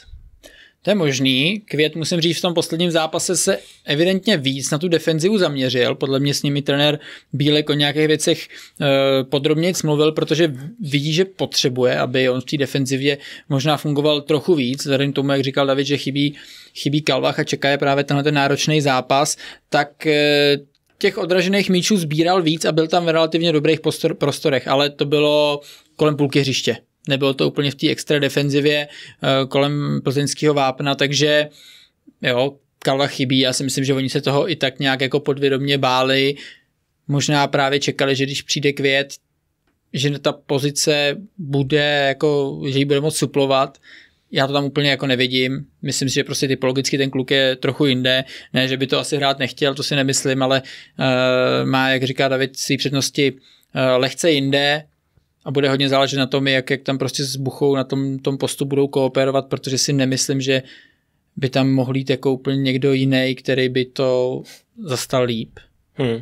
To je možný. Květ, musím říct, v tom posledním zápase se evidentně víc na tu defenzivu zaměřil. Podle mě s nimi trenér Bílek o nějakých věcech eh, podrobně mluvil, protože vidí, že potřebuje, aby on v té defenzivě možná fungoval trochu víc. Vzhledem tomu, jak říkal David, že chybí, chybí Kalvach a čeká je právě tenhle ten náročný zápas, tak eh, těch odražených míčů sbíral víc a byl tam v relativně dobrých prostorech, ale to bylo kolem půlky hřiště nebylo to úplně v té extra defenzivě eh, kolem plzeňského vápna, takže jo, Kalva chybí, já si myslím, že oni se toho i tak nějak jako podvědomě báli, možná právě čekali, že když přijde květ, že ta pozice bude jako, že ji bude moc suplovat, já to tam úplně jako nevidím. Myslím si, že prostě typologicky ten kluk je trochu jinde. Ne, že by to asi hrát nechtěl, to si nemyslím, ale uh, má, jak říká David, své přednosti uh, lehce jinde a bude hodně záležet na tom, jak, jak tam prostě s Buchou na tom, tom postu budou kooperovat, protože si nemyslím, že by tam mohl jít jako úplně někdo jiný, který by to zastal líp. Hmm.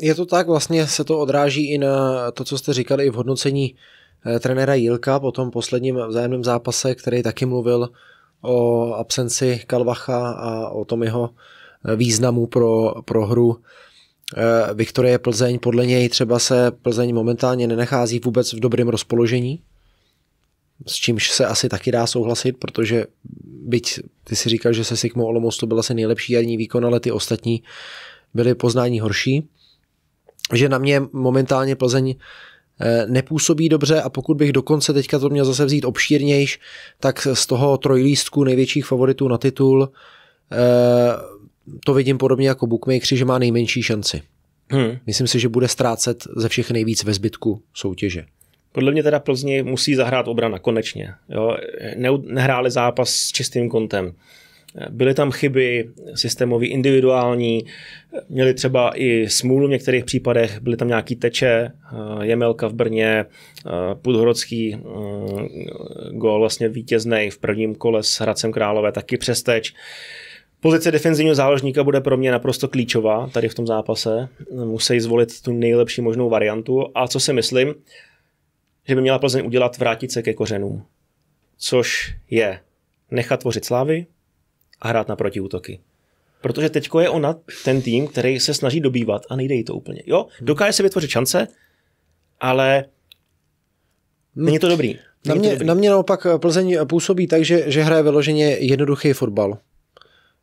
Je to tak, vlastně se to odráží i na to, co jste říkali i v hodnocení eh, trenéra Jilka po tom posledním vzájemném zápase, který taky mluvil o absenci Kalvacha a o tom jeho eh, významu pro, pro hru Eh, Viktorie Plzeň, podle něj třeba se Plzeň momentálně nenechází vůbec v dobrém rozpoložení, s čímž se asi taky dá souhlasit, protože byť ty si říkal, že se Sigmo Olomouc to byl asi nejlepší jarní výkon, ale ty ostatní byly poznání horší, že na mě momentálně Plzeň eh, nepůsobí dobře a pokud bych dokonce teďka to měl zase vzít obšírnějš, tak z toho trojlístku největších favoritů na titul eh, to vidím podobně jako bookmaker, že má nejmenší šanci. Hmm. Myslím si, že bude ztrácet ze všech nejvíc ve zbytku soutěže. Podle mě teda Plzni musí zahrát obrana, konečně. Jo? Ne, nehráli zápas s čistým kontem. Byly tam chyby systémové, individuální, měli třeba i smůlu v některých případech, byly tam nějaký teče, eh, Jemelka v Brně, eh, Pudhorodský eh, gol vlastně vítězný v prvním kole s Hradcem Králové, taky přesteč. teč Pozice defenzivního záložníka bude pro mě naprosto klíčová tady v tom zápase. Musí zvolit tu nejlepší možnou variantu. A co si myslím, že by měla Plzeň udělat, vrátit se ke kořenům. Což je nechat tvořit slávy a hrát na protiútoky. Protože teď je ona ten tým, který se snaží dobývat a nejde jí to úplně. Jo, dokáže se vytvořit šance, ale není to dobrý. Není na mě, to dobrý. na mě naopak Plzeň působí tak, že, že hraje vyloženě jednoduchý fotbal.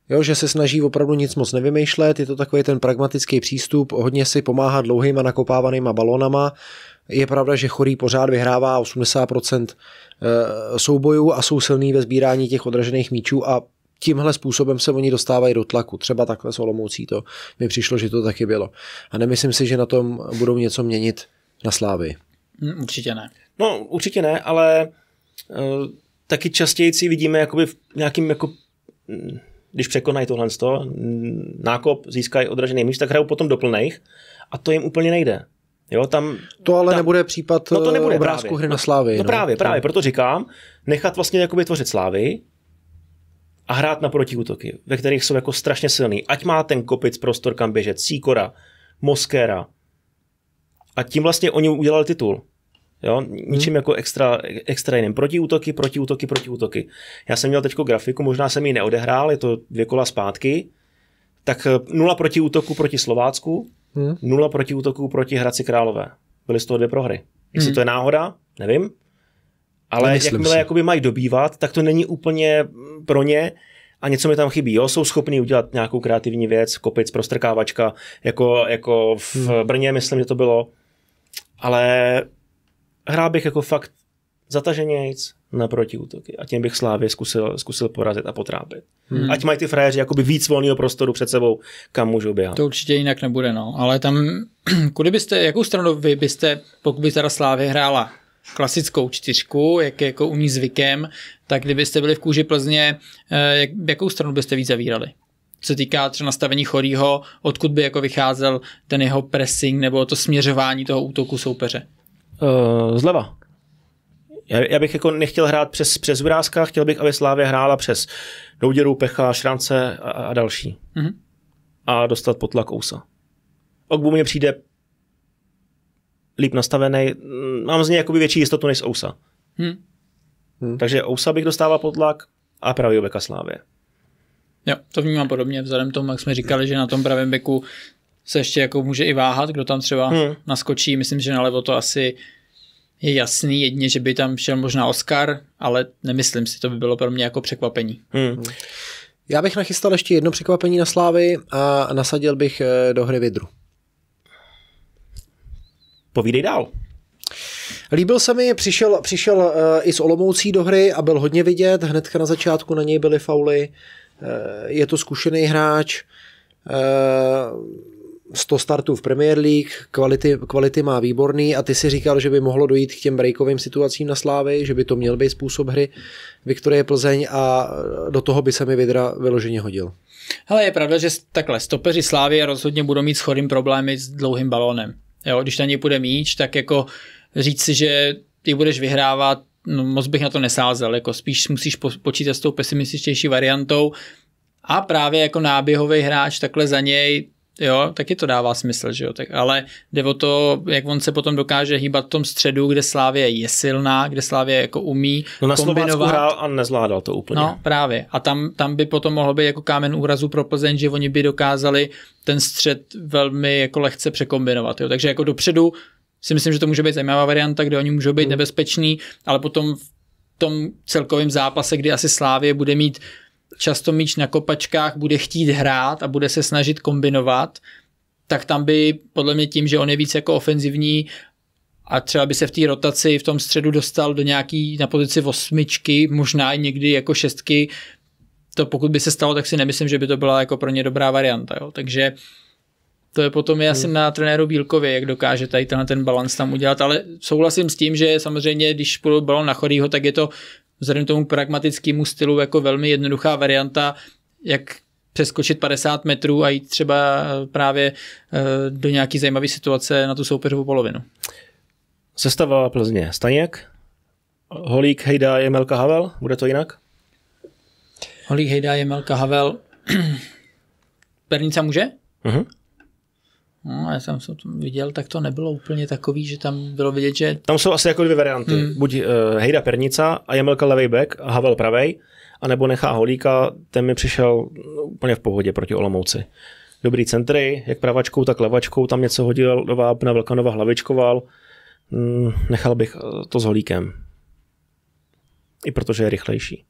Jo, že se snaží opravdu nic moc nevymýšlet, je to takový ten pragmatický přístup, hodně si pomáhá dlouhýma nakopávanýma balonama. Je pravda, že Chorý pořád vyhrává 80% eh, soubojů a jsou silný ve sbírání těch odražených míčů a tímhle způsobem se oni dostávají do tlaku. Třeba takhle s Olomoucí to mi přišlo, že to taky bylo. A nemyslím si, že na tom budou něco měnit na slávy. Mm, určitě ne. No, určitě ne, ale uh, taky častěji si vidíme jakoby v nějakým jako mm, když překonají tohle, nákop, získají odražený míč, tak hrajou potom do a to jim úplně nejde. Jo, tam, to ale tam, nebude případ no to eh, nebude obrázku právě. hry na no, slávy. No, no, no právě, právě, proto říkám, nechat vlastně jakoby tvořit slávy a hrát na protiútoky, ve kterých jsou jako strašně silný. Ať má ten kopic prostor kam běžet, Cíkora Moskera. A tím vlastně oni udělali titul. Jo? Hmm. Ničím hmm. jako extra, extra jiným. Protiútoky, protiútoky, protiútoky. Já jsem měl teď grafiku, možná jsem ji neodehrál, je to dvě kola zpátky. Tak eh, nula protiútoku proti Slovácku, hmm. nula protiútoku proti Hradci Králové. Byly z toho dvě prohry. Jestli hmm. to je náhoda, nevím. Ale Nemyslím jakmile jakoby mají dobývat, tak to není úplně pro ně a něco mi tam chybí. Jo, jsou schopní udělat nějakou kreativní věc, kopic, prostrkávačka, jako, jako v hmm. Brně, myslím, že to bylo. Ale hrál bych jako fakt zataženějc na protiútoky a tím bych Slávě zkusil, zkusil porazit a potrápit. Hmm. Ať mají ty frajeři jakoby víc volného prostoru před sebou, kam můžou běhat. To určitě jinak nebude, no. Ale tam, kudy byste, jakou stranu vy byste, pokud by teda Slávě hrála klasickou čtyřku, jak je jako u ní zvykem, tak kdybyste byli v kůži Plzně, eh, jak, jakou stranu byste víc zavírali? Co týká třeba nastavení Chorýho, odkud by jako vycházel ten jeho pressing nebo to směřování toho útoku soupeře? Uh, zleva. Já, já bych jako nechtěl hrát přes, přes Vrázka, chtěl bych, aby Slávě hrála přes Douděru, Pecha, Šrance a, a další. Mm-hmm. A dostat tlak Ousa. Ogbu mě přijde líp nastavený, mám z něj jakoby větší jistotu než z Ousa. mm Hmm. Takže Ousa bych dostával tlak a pravý obeka Slávě. Jo, to vnímám podobně, vzhledem tomu, jak jsme říkali, že na tom pravém beku se ještě jako může i váhat, kdo tam třeba hmm. naskočí. Myslím, že nalevo to asi je jasný, jedně, že by tam šel možná Oscar, ale nemyslím si, to by bylo pro mě jako překvapení. Hmm. Já bych nachystal ještě jedno překvapení na Slávy a nasadil bych eh, do hry Vidru. Povídej dál. Líbil se mi, přišel, přišel eh, i s Olomoucí do hry a byl hodně vidět, hnedka na začátku na něj byly fauly, eh, je to zkušený hráč, 100 startů v Premier League, kvality, kvality má výborný a ty si říkal, že by mohlo dojít k těm breakovým situacím na Slávy, že by to měl být způsob hry Viktorie Plzeň a do toho by se mi Vidra vyloženě hodil. Hele, je pravda, že takhle stopeři Slávy rozhodně budou mít s chorým problémy s dlouhým balónem. Jo, když na něj půjde míč, tak jako říct si, že ty budeš vyhrávat, no, moc bych na to nesázel, jako spíš musíš počítat s tou pesimističtější variantou, a právě jako náběhový hráč takhle za něj Jo, taky to dává smysl, že jo, tak, ale jde o to, jak on se potom dokáže hýbat v tom středu, kde Slávě je silná, kde Slávě jako umí No na kombinovat. Slovácku hrál a nezvládal to úplně. No právě a tam, tam by potom mohlo být jako kámen úrazu pro Plzeň, že oni by dokázali ten střed velmi jako lehce překombinovat, jo, takže jako dopředu si myslím, že to může být zajímavá varianta, kde oni můžou být hmm. nebezpeční, ale potom v tom celkovém zápase, kdy asi Slávě bude mít často míč na kopačkách bude chtít hrát a bude se snažit kombinovat, tak tam by podle mě tím, že on je víc jako ofenzivní a třeba by se v té rotaci v tom středu dostal do nějaký na pozici osmičky, možná i někdy jako šestky, to pokud by se stalo, tak si nemyslím, že by to byla jako pro ně dobrá varianta. Jo. Takže to je potom je asi hmm. na trenéru Bílkově, jak dokáže tady tenhle ten balans tam udělat, ale souhlasím s tím, že samozřejmě, když půjdu balon na chorýho, tak je to vzhledem tomu pragmatickému stylu jako velmi jednoduchá varianta, jak přeskočit 50 metrů a jít třeba eh, právě eh, do nějaký zajímavé situace na tu soupeřovou polovinu. Sestava Plzně. Staněk, Holík, Hejda, Jemelka, Havel, bude to jinak? Holík, Hejda, Jemelka, Havel. Pernica může? Uh-huh. No, já jsem to viděl, tak to nebylo úplně takový, že tam bylo vidět, že... Tam jsou asi jako dvě varianty. Hmm. Buď uh, Hejda Pernica a Jamelka levej back a Havel pravej, anebo nechá Holíka, ten mi přišel no, úplně v pohodě proti Olomouci. Dobrý centry, jak pravačkou, tak levačkou, tam něco hodil do vápna, Velkanova hlavičkoval. Hmm, nechal bych eh, to s Holíkem. I protože je rychlejší.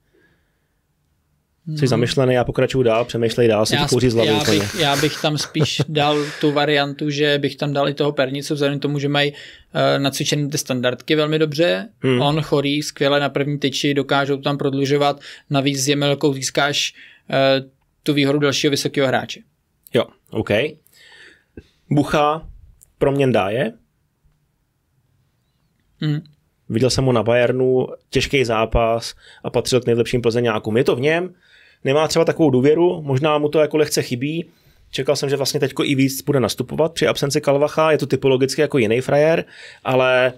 Jsi hmm. zamyšlený, já pokračuju dál, přemýšlej dál, si já, kouří z hlavy. Já bych, já bych tam spíš dal tu variantu, že bych tam dal i toho pernice, vzhledem tomu, že mají uh, eh, nacvičené ty standardky velmi dobře. Hmm. On chorý, skvěle na první tyči, dokážou tam prodlužovat. Navíc s Jemelkou získáš uh, tu výhodu dalšího vysokého hráče. Jo, OK. Bucha pro dá je. Hmm. Viděl jsem ho na Bayernu, těžký zápas a patřil k nejlepším plzeňákům. Je to v něm, nemá třeba takovou důvěru, možná mu to jako lehce chybí. Čekal jsem, že vlastně teď i víc bude nastupovat při absenci Kalvacha, je to typologicky jako jiný frajer, ale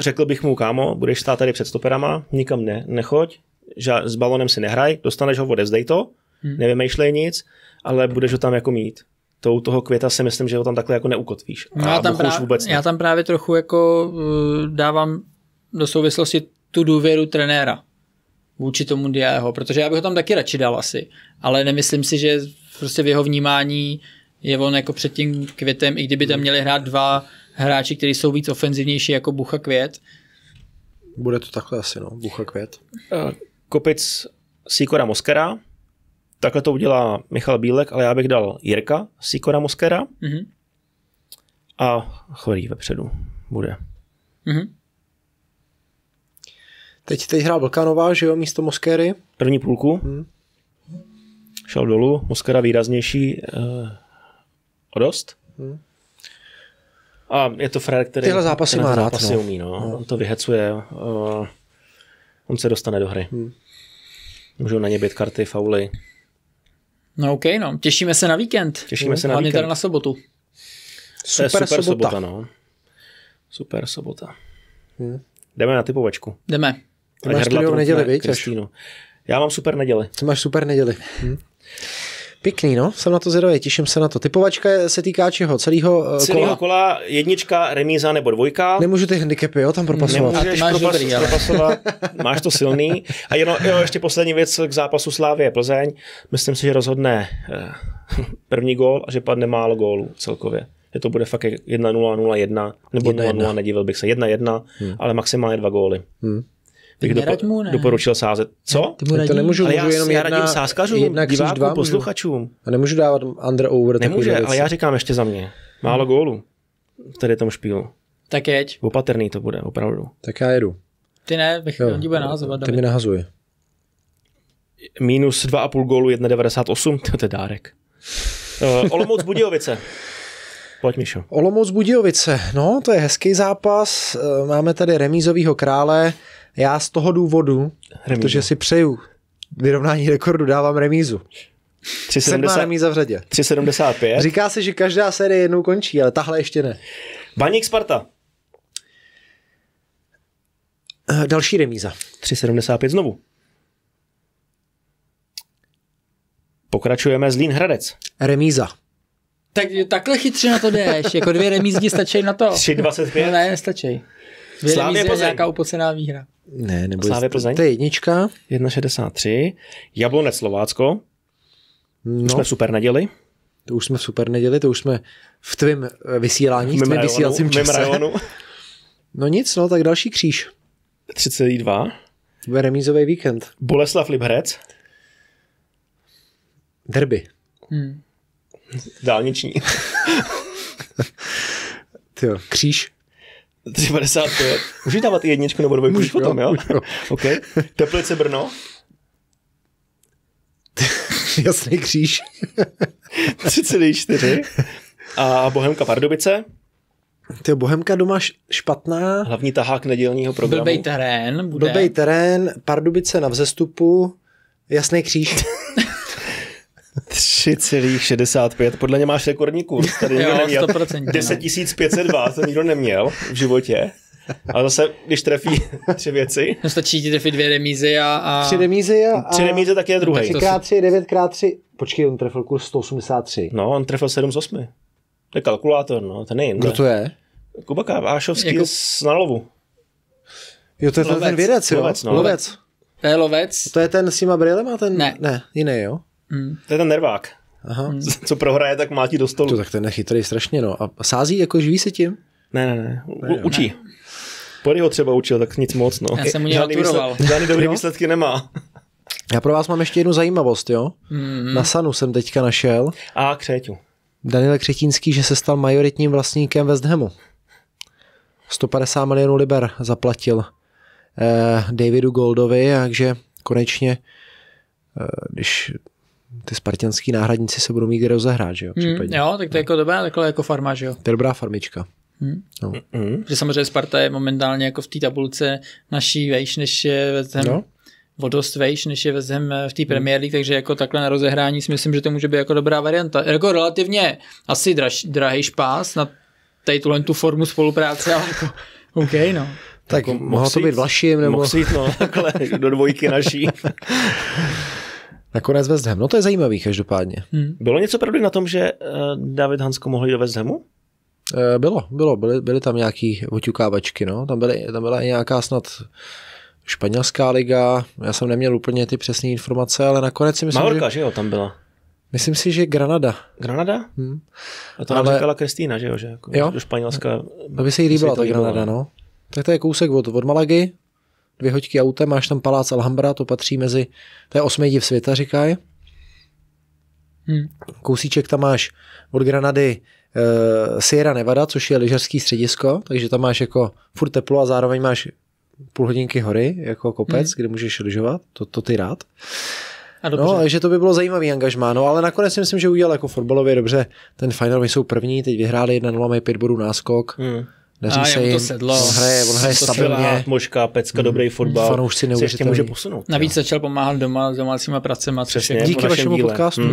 řekl bych mu, kámo, budeš stát tady před stoperama, nikam ne, nechoď, že s balonem si nehraj, dostaneš ho, odevzdej to, hmm. nevymýšlej nic, ale budeš ho tam jako mít u toho květa si myslím, že ho tam takhle jako neukotvíš. A já, tam právě, vůbec ne. já tam právě trochu jako eh, dávám do souvislosti tu důvěru trenéra vůči tomu Diaho, protože já bych ho tam taky radši dal asi, ale nemyslím si, že prostě v jeho vnímání je on jako před tím květem, i kdyby tam hmm. měli hrát dva hráči, kteří jsou víc ofenzivnější jako Bucha Květ. Bude to takhle asi, no, Bucha Květ. Eh, Kopic Sikora Moskera, takhle to udělá Michal Bílek, ale já bych dal Jirka Sikora Moskera mm-hmm. a chorý vepředu bude. Mm-hmm. Teď, teď hrál Vlkanová, že jo, místo Moskéry? První půlku. Hmm. Šel dolů, Moskera výraznější eh, o dost. Hmm. A je to frér, který Tyhle zápasy má rád, zápasy no. umí, no. Hmm. On to vyhecuje. Uh, on se dostane do hry. Hmm. Můžou na ně být karty, fauly. No OK, no. Těšíme se na víkend. Těšíme hmm. se na víkend. na sobotu. Super, super sobota. sobota. no. Super sobota. Hmm. Jdeme na typovačku. Jdeme. Ty máš skvělou neděli, víš? Kristýnu. Já mám super neděli. Ty máš super neděli. Hm? Pěkný, no, jsem na to zvědavý, těším se na to. Typovačka se týká čeho? Celého eh, kola? kola, jednička, remíza nebo dvojka. Nemůžu ty handicapy, jo, tam propasovat. Nemůžeš ty máš propas, dobrý, ale. propasovat, máš to silný. A jenom, jo, ještě poslední věc k zápasu Slávy je Plzeň. Myslím si, že rozhodne eh, první gól a že padne málo gólů celkově. Že to bude fakt 1-0, 0-1, nebo 0-0, nedivil bych se, 1-1, hmm. ale maximálně dva góly. Hmm. Tak dopo- mu ne. doporučil sázet. Co? Ty mu radím. To nemůžu, ale já, jenom já radím jedna, sázkařům, jedna divákům, dva posluchačům. Můžu. A nemůžu dávat under over. Nemůže, ale já říkám ještě za mě. Málo gólů v tady tom špílu. Tak jeď. Opatrný to bude, opravdu. Tak já jedu. Ty ne, bych jo, bude nahazovat. Ty mi nahazuje. Minus 2,5 gólu, 1,98, to je dárek. Uh, Olomouc Budějovice. Pojď, Mišo. Olomouc Budějovice, no to je hezký zápas. Eh, máme tady remízového krále. Já z toho důvodu, remízu. protože si přeju vyrovnání rekordu, dávám remízu. 370, remíza v řadě. 375. Říká se, že každá série jednou končí, ale tahle ještě ne. Baník Sparta. Eh, další remíza. 375 znovu. Pokračujeme Zlín Hradec. Remíza. Tak, takhle chytře na to jdeš, jako dvě remízdy stačí na to. 3,25? No, ne, nestačí. Dvě Slávě remízy je nějaká upocená výhra. Ne, nebo Slávě Plzeň. To je jednička. 1,63. Jablonec Slovácko. No. Už jsme v super neděli. To už jsme v super neděli, to už jsme v tvém eh, vysílání, v tvém vysílacím čase. No nic, no tak další kříž. 32. bude remízový víkend. Boleslav Libherec. Derby. Hmm. Dálniční. jo, kříž. 355. Můžu dávat i jedničku nebo dvojku už potom, jo? jo? okay. Teplice Brno. Jasný kříž. 3,4. A Bohemka Pardubice. Ty Bohemka doma špatná. Hlavní tahák nedělního programu. Blbej terén. Bude. Blbej terén, Pardubice na vzestupu, Jasný kříž. 3,65. Podle mě máš rekordní kurz. Tady jo, 100%, 10 502, to nikdo neměl v životě. A zase, když trefí tři věci. No stačí ti trefit dvě remízy a... a... Tři remízy a... a... Tři remízy tak je druhý. 3x3, 9x3. Počkej, on trefil kurz 183. No, on trefil 7 z 8. To je kalkulátor, no, to není. Kdo to je? Kuba Kávášovský jako... z Nalovu. Jo, to je lovec. ten vědec, jo? Lovec, no. lovec. To je lovec. To je ten s těma brýlema? Ten... Ne. Ne, jiný, jo? Mm. To je ten nervák. Aha. Hmm. Co prohraje, tak mátí do stolu. To, tak ten je chytrý strašně, no. A sází, jako živí se tím? Ne, ne, ne. U, ne učí. Pory ho třeba učil, tak nic moc, no. Já jsem mu žádný, výsled, žádný dobrý no? výsledky nemá. Já pro vás mám ještě jednu zajímavost, jo? Mm-hmm. Na Sanu jsem teďka našel. A Křeťu. Daniel Křetínský, že se stal majoritním vlastníkem West Hamu. 150 milionů liber zaplatil eh, Davidu Goldovi, takže konečně, eh, když ty spartianský náhradníci se budou mít kde rozehrát, že jo? Hmm, Případně. Mm, jo, tak to je jako dobrá, takhle jako farma, že jo? To je dobrá farmička. Mm. No. mm Že samozřejmě Sparta je momentálně jako v té tabulce naší vejš, než je West Ham. No. Vodost vejš, než je West eh, v té hmm. premiéry, mm. takže jako takhle na rozehrání si myslím, že to může být jako dobrá varianta. Jako relativně asi draž, drahý špás na tady tuhle tu formu spolupráce, ale jako OK, no. Tak jako mohlo to být vlaším, nebo... Mohl svít, no, takhle, do dvojky naší. Nakonec West Ham. No to je zajímavý každopádně. Hmm. Bylo něco pravdy na tom, že eh, David Hansko mohl jít do West Hamu? Eh, bylo, bylo. Byly, byly tam nějaký oťukávačky, no. Tam, byly, tam byla i nějaká snad španělská liga. Já jsem neměl úplně ty přesné informace, ale nakonec si myslím, Malorka, že... že jo, tam byla. Myslím si, že Granada. Granada? Hmm. A to nám ale... říkala Kristýna, že jo? Že jako jo? Španělská... Aby se jí líbila ta Granada, no. Tak to je kousek od, od Malagy, dvě hoďky autem, máš tam palác Alhambra, to patří mezi, to je osmý div světa, říkají. Hmm. Kousíček tam máš od Granady uh, Sierra Nevada, což je lyžařský středisko, takže tam máš jako furt teplo a zároveň máš půl hodinky hory, jako kopec, hmm. kde můžeš lyžovat, to, to ty rád. A dobře. no, takže to by bylo zajímavý angažmá, no, ale nakonec si myslím, že udělal jako fotbalově dobře. Ten final, my jsou první, teď vyhráli 1-0, mají pět bodů náskok. Hmm. Daří a se jim, to sedlo. On hraje, on hraje to stabilně. Možká, pecka, mm-hmm. dobrý mm-hmm. fotbal. Fanoušci se ještě může posunout. Navíc jo. začal pomáhat doma s domácíma pracema. Přesně, je díky vašemu díle. podcastu. Mm.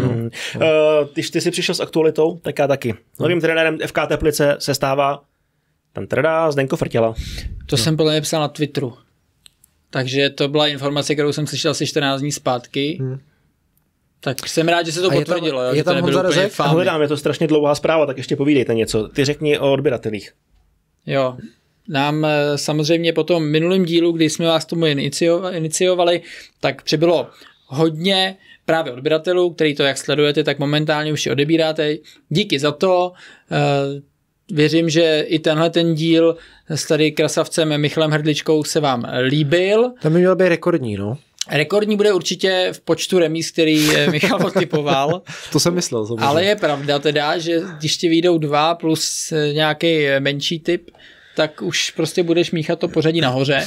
No. Uh, když ty jsi přišel s aktualitou, tak já taky. No. Novým trenérem FK Teplice se stává tam trda Zdenko Frtěla. To no. jsem podle mě psal na Twitteru. Takže to byla informace, kterou jsem slyšel asi 14 dní zpátky. Hmm. Tak jsem rád, že se to a potvrdilo. Je tam, jo, je tam Honza Rezek? Hledám, je to strašně dlouhá zpráva, tak ještě povídejte něco. Ty řekni o odběratelích. Jo, nám eh, samozřejmě po tom minulém dílu, kdy jsme vás tomu iniciovali, tak přibylo hodně právě odběratelů, který to jak sledujete, tak momentálně už je odebíráte. Díky za to. Eh, věřím, že i tenhle ten díl s tady krasavcem Michalem Hrdličkou se vám líbil. To by měl být rekordní, no. Rekordní bude určitě v počtu remíz, který Michal odtypoval. to jsem myslel. Samozřejmě. Ale je pravda teda, že když ti vyjdou dva plus eh, nějaký eh, menší typ, tak už prostě budeš míchat to pořadí nahoře.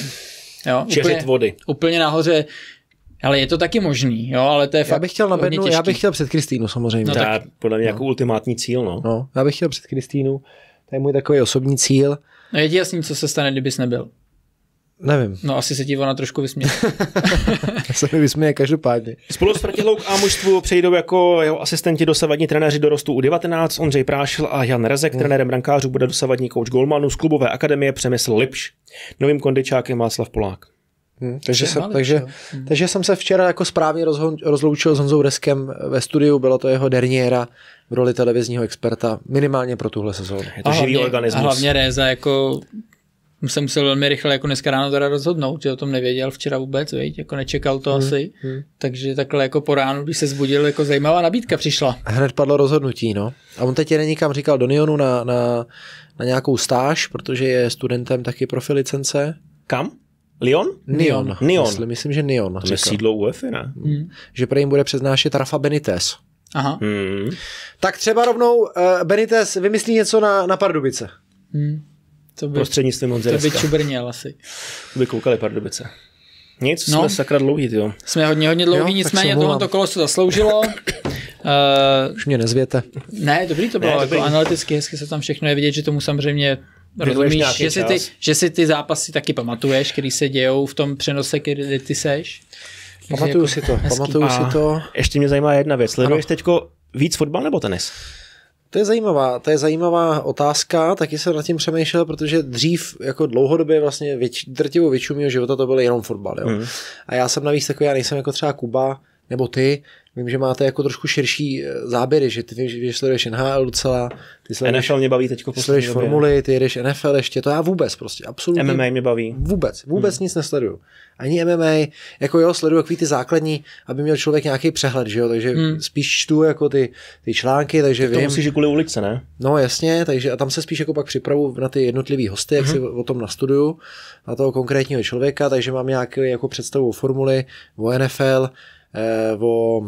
Jo, Čeřit úplně, vody. Úplně nahoře. Ale je to taky možný, jo, ale to je já fakt bych chtěl bednu, já bych chtěl před Kristýnu samozřejmě. No, tak, podle mě no. jako ultimátní cíl, no. no. já bych chtěl před Kristýnu, to je můj takový osobní cíl. No je ti jasný, co se stane, kdybys nebyl. Nevím. No asi se ti ona trošku vysměje. se mi vysměje každopádně. Spolu s Pratilouk a mužstvu přejdou jako jeho asistenti dosavadní trenéři dorostu U19 Ondřej Prášil a Jan Rezek. Hmm. Trenérem brankářů bude dosavadní kouč Golmanu z klubové akademie Přemysl Lipš. Novým kondičákem Václav Polák. Hmm, takže, jsem, takže, hmm. takže jsem se včera jako správně rozhon, rozloučil s Honzou Reskem ve studiu, Byla to jeho derniéra v roli televizního experta, minimálně pro tuhle sezónu. Je to a živý hlavně, organismus. A hlavně Reza jako jsem musel velmi rychle jako dneska ráno teda rozhodnout, že o tom nevěděl včera vůbec, viď? jako nečekal to hmm, asi, hmm. takže takhle jako po ránu, když se zbudil, jako zajímavá nabídka přišla. Hned padlo rozhodnutí, no. A on teď jde někam, říkal do na, na, na nějakou stáž, protože je studentem taky profilicence. Kam? Lyon? Nyon. Nyon. Myslím, myslím že Nyon. To je sídlo UEFA, ne? Hmm. Že pro jim bude přednášet Rafa Benitez. Aha. Hmm. Tak třeba rovnou uh, Benitez vymyslí něco na, na Pardubice. Hmm. To by, prostřednictvím Honzerska. To by čubrněl asi. To by koukali Pardubice. Nic, no, jsme sakra dlouhý, jo. Jsme hodně, hodně dlouhý, jo, nicméně to kolo se zasloužilo. Uh, Už mě nezvěte. Ne, dobrý to bylo, ne, dobrý. jako analyticky hezky se tam všechno je vidět, že tomu samozřejmě rozumíš, že si, ty, že si ty zápasy taky pamatuješ, který se dějou v tom přenose, kdy ty seš. Pamatuju jako si to, hezký. pamatuju a si to. Ještě mě zajímá jedna věc, sleduješ teď víc fotbal nebo tenis? To je zajímavá, to je zajímavá otázka, taky jsem nad tím přemýšlel, protože dřív jako dlouhodobě vlastně věč, drtivou většinu mého života to byl jenom fotbal, jo. Mm. A já jsem navíc takový, já nejsem jako třeba Kuba, nebo ty, Vím, že máte jako trošku širší eh, záběry, že ty že sleduješ NHL docela. Ty sleduješ, NFL mě baví teď Sleduješ době. formuly, ty jedeš NFL ještě, to já vůbec prostě, absolutně. MMA mě baví. Vůbec, vůbec hmm. nic nesleduju. Ani MMA, jako jo, sleduju takový ty základní, aby měl člověk nějaký přehled, že jo, takže hmm. spíš čtu jako ty, ty články, takže to vím. musíš kvůli ulice, ne? No jasně, takže a tam se spíš jako pak připravu na ty jednotlivý hosty, jak hmm. si o tom nastuduju, na toho konkrétního člověka, takže mám nějaký jako představu o formuly, o NFL, Eh, o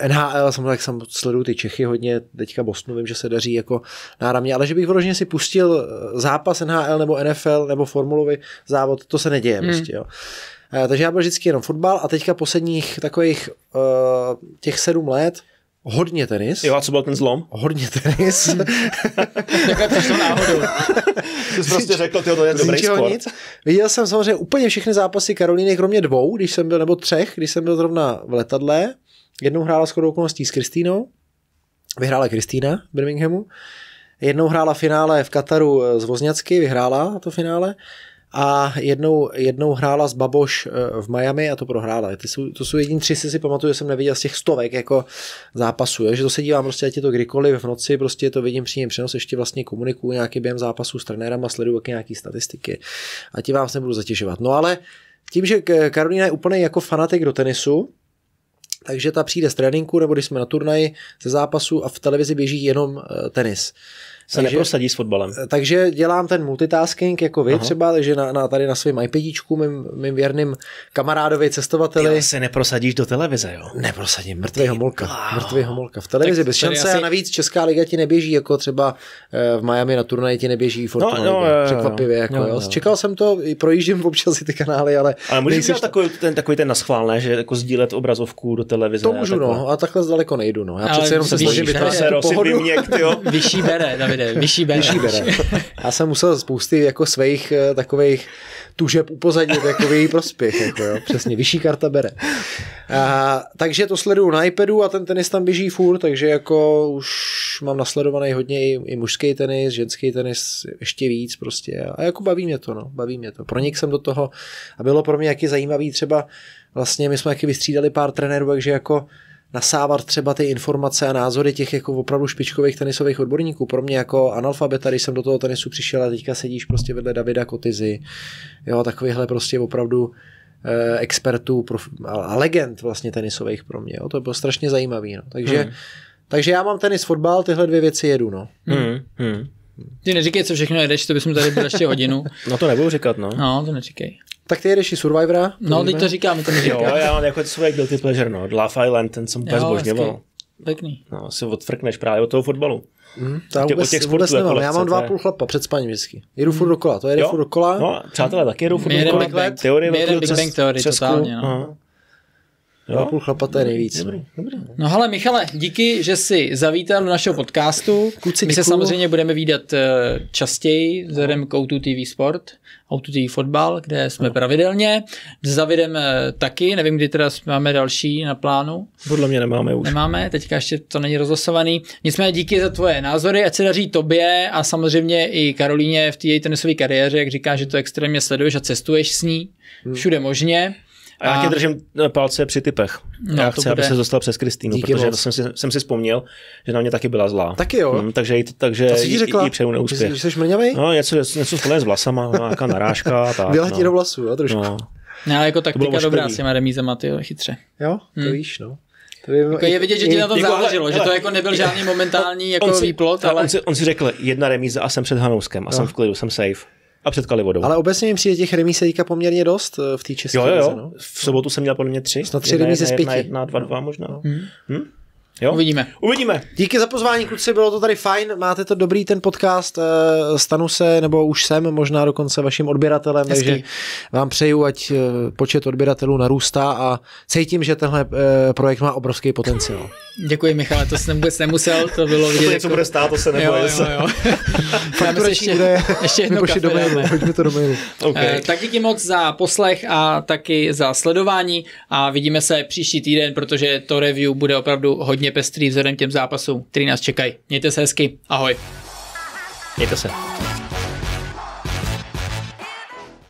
eh, NHL, samozřejmě jsem sleduju ty Čechy hodně, teďka Bostonu vím, že se daří jako náramně, ale že bych vyloženě si pustil eh, zápas NHL nebo NFL nebo formulový závod, to se neděje hmm. prostě, jo. Takže já byl vždycky jenom fotbal a teďka posledních takových těch sedm let hodně tenis. Jo, a co byl ten zlom? Hodně tenis. Takhle přišlo náhodou. Jsi prostě řekl, ty to je dobrý sport. Nic. Viděl jsem samozřejmě úplně všechny zápasy Karolíny, kromě dvou, když jsem byl, nebo třech, když jsem byl zrovna v letadle. Jednou hrála skoro okolností s Kristínou. Vyhrála Kristýna v Birminghamu. Jednou hrála finále v Kataru eh, z Vozňacky, vyhrála to finále a jednou, jednou hrála s Baboš eh, v Miami a to prohrála. To jsou, to jsou jediný tři, si pamatuju, že jsem neviděl z těch stovek jako zápasů, že to se dívám prostě, ať je to kdykoliv v noci, prostě to vidím něm přenos, ještě vlastně komunikuju nějaký během zápasů s trenérem a sleduju nějaký statistiky a ti vám se nebudu zatěžovat. No ale tím, že Karolina je úplně jako fanatik do tenisu, takže ta přijde z tréninku, nebo když jsme na turnaji ze zápasu a v televizi běží jenom eh, tenis se takže, neprosadí s fotbalem. Eh, takže dělám ten multitasking jako vy Aha. třeba, takže na, na, tady na svém iPadičku, mým, mým věrným kamarádovi, cestovateli. Ty se neprosadíš do televize, jo? Neprosadím, mrtvý Ty homolka. Mrtvý homolka. V televizi tak bez šance asi... a navíc Česká liga ti neběží, jako třeba eh, v Miami na turnaji ti neběží Fortuna no, no, liga. Překvapivě. Jo, jako, jo, jo. Jo. Čekal jsem to, projíždím občas i ty kanály, ale... Ale můžeš dělat takový ten, takový ten naschválné, že jako sdílet obrazovku do televize. To můžu, no, a takhle zdaleko nejdu, no. Já přece jenom se snažím vytvářet pohodu. Vyšší bere, bere, vyšší bere. Vyšší bere. Já jsem musel spousty jako svých eh, takových tužeb upozadit jako v její prospěch. Jako jo. Přesně, vyšší karta bere. A, takže to sleduju na iPadu a ten tenis tam běží furt, takže jako už mám nasledovaný hodně i, i mužský tenis, ženský tenis, ještě víc prostě. A jako baví mě to, no, baví mě to. Pro jsem do toho a bylo pro mě jaký zajímavý třeba vlastně my jsme taky vystřídali pár trenérů, takže jako nasávat třeba ty informace a názory těch jako opravdu špičkových tenisových odborníků. Pro mě jako analfabeta, když jsem do toho tenisu přišel a teďka sedíš prostě vedle Davida Kotyzy, jo, takovýhle prostě opravdu eh, expertů prof, a legend vlastně tenisových pro mě. Jo. To bylo strašně zajímavý. No. Takže, hmm. takže já mám tenis, fotbal, tyhle dvě věci jedu. No. Hmm. Hmm. hmm. Ty neříkej, co všechno jedeš, to bychom tady byli ještě hodinu. no to nebudu říkat, no. No, to neříkej. Tak ty jedeš i Survivora? No, teď to říkám, to neříkám. Jo, já mám jako svoje guilty pleasure, no. Love Island, ten jsem úplně zbožňoval. Pěkný. No, si odfrkneš právě od toho fotbalu. Mm, to já vůbec, těch vůbec jako nemám. Jako já mám dva a půl chlapa před spaním vždycky. Jedu furt hmm. dokola, to jede furt dokola. No, přátelé, taky jedu furt dokola. Big Bang Theory, Big Bang přes totálně, no. Dva půl chlapa to je nejvíc. Dobrý, no. dobrý. No hele Michale, díky, že jsi zavítal do našeho podcastu. Kluci, My se samozřejmě budeme výdat eh, častěji vzhledem k O2 TV Sport. Autotv fotbal, kde jsme no. pravidelně. S Davidem eh, taky, nevím, kdy teda máme další na plánu. Podle mě nemáme už. Nemáme, teďka ještě to není rozhlasovaný. Nicméně díky za tvoje názory, ať se daří tobě a samozřejmě i Karolíně v té její tenisové kariéře, jak říká, že to extrémně sleduješ a cestuješ s ní hmm. všude možně. A já ti držím eh, palce při typech. No, já to chci, bude... aby se dostal přes Kristýnu, Díky protože jsem si, jsem si vzpomněl, že na mě taky byla zlá. Taky jo. Hmm, takže takže jí, řekla, jí přeju neúspěch. Že jsi, jsi mrňavej? No, něco, něco s vlasama, no, nějaká narážka. Tak, Byla no. ti do vlasů, jo, trošku. No. No, ale jako taktika to dobrá s těma remízema, ty jo, chytře. Jo, to hmm. víš, no. jako je vidět, že ti na tom jako, záleželo, ale, že to jako nebyl žádný momentální jako on si, výplot, ale... On si, on si řekl, jedna remíza a jsem před Hanouskem a no. jsem v klidu, jsem safe a předkali vodou. Ale obecně mi přijde těch remí se teďka poměrně dost eh, v té české jo, jo, jo. Lize, no? V sobotu jsem měl podle mě tři. Snad tři remí ze pěti. Jedna, jedna, dva, dva možná. No. Hmm. Hmm? Jo? Uvidíme. Uvidíme. Díky za pozvání, kluci, bylo to tady fajn. Máte to dobrý ten podcast. Eh, stanu se, nebo už jsem možná dokonce vaším odběratelem, Hezký. takže vám přeju, ať eh, počet odběratelů narůstá a cítím, že tenhle eh, projekt má obrovský potenciál. Děkuji, Michale, to jsem vůbec nemusel, to bylo vidět. To něco jako... bude stát, to se nebojím. Jo, jo, jo. ještě, bude, ještě jedno kafe do mailu, Pojďme to do mailu. Okay. Eh, tak díky moc za poslech a taky za sledování a vidíme se příští týden, protože to review bude opravdu hodně hodně pestrý vzhledem těm zápasům, který nás čekají. Mějte se hezky, ahoj. Mějte se.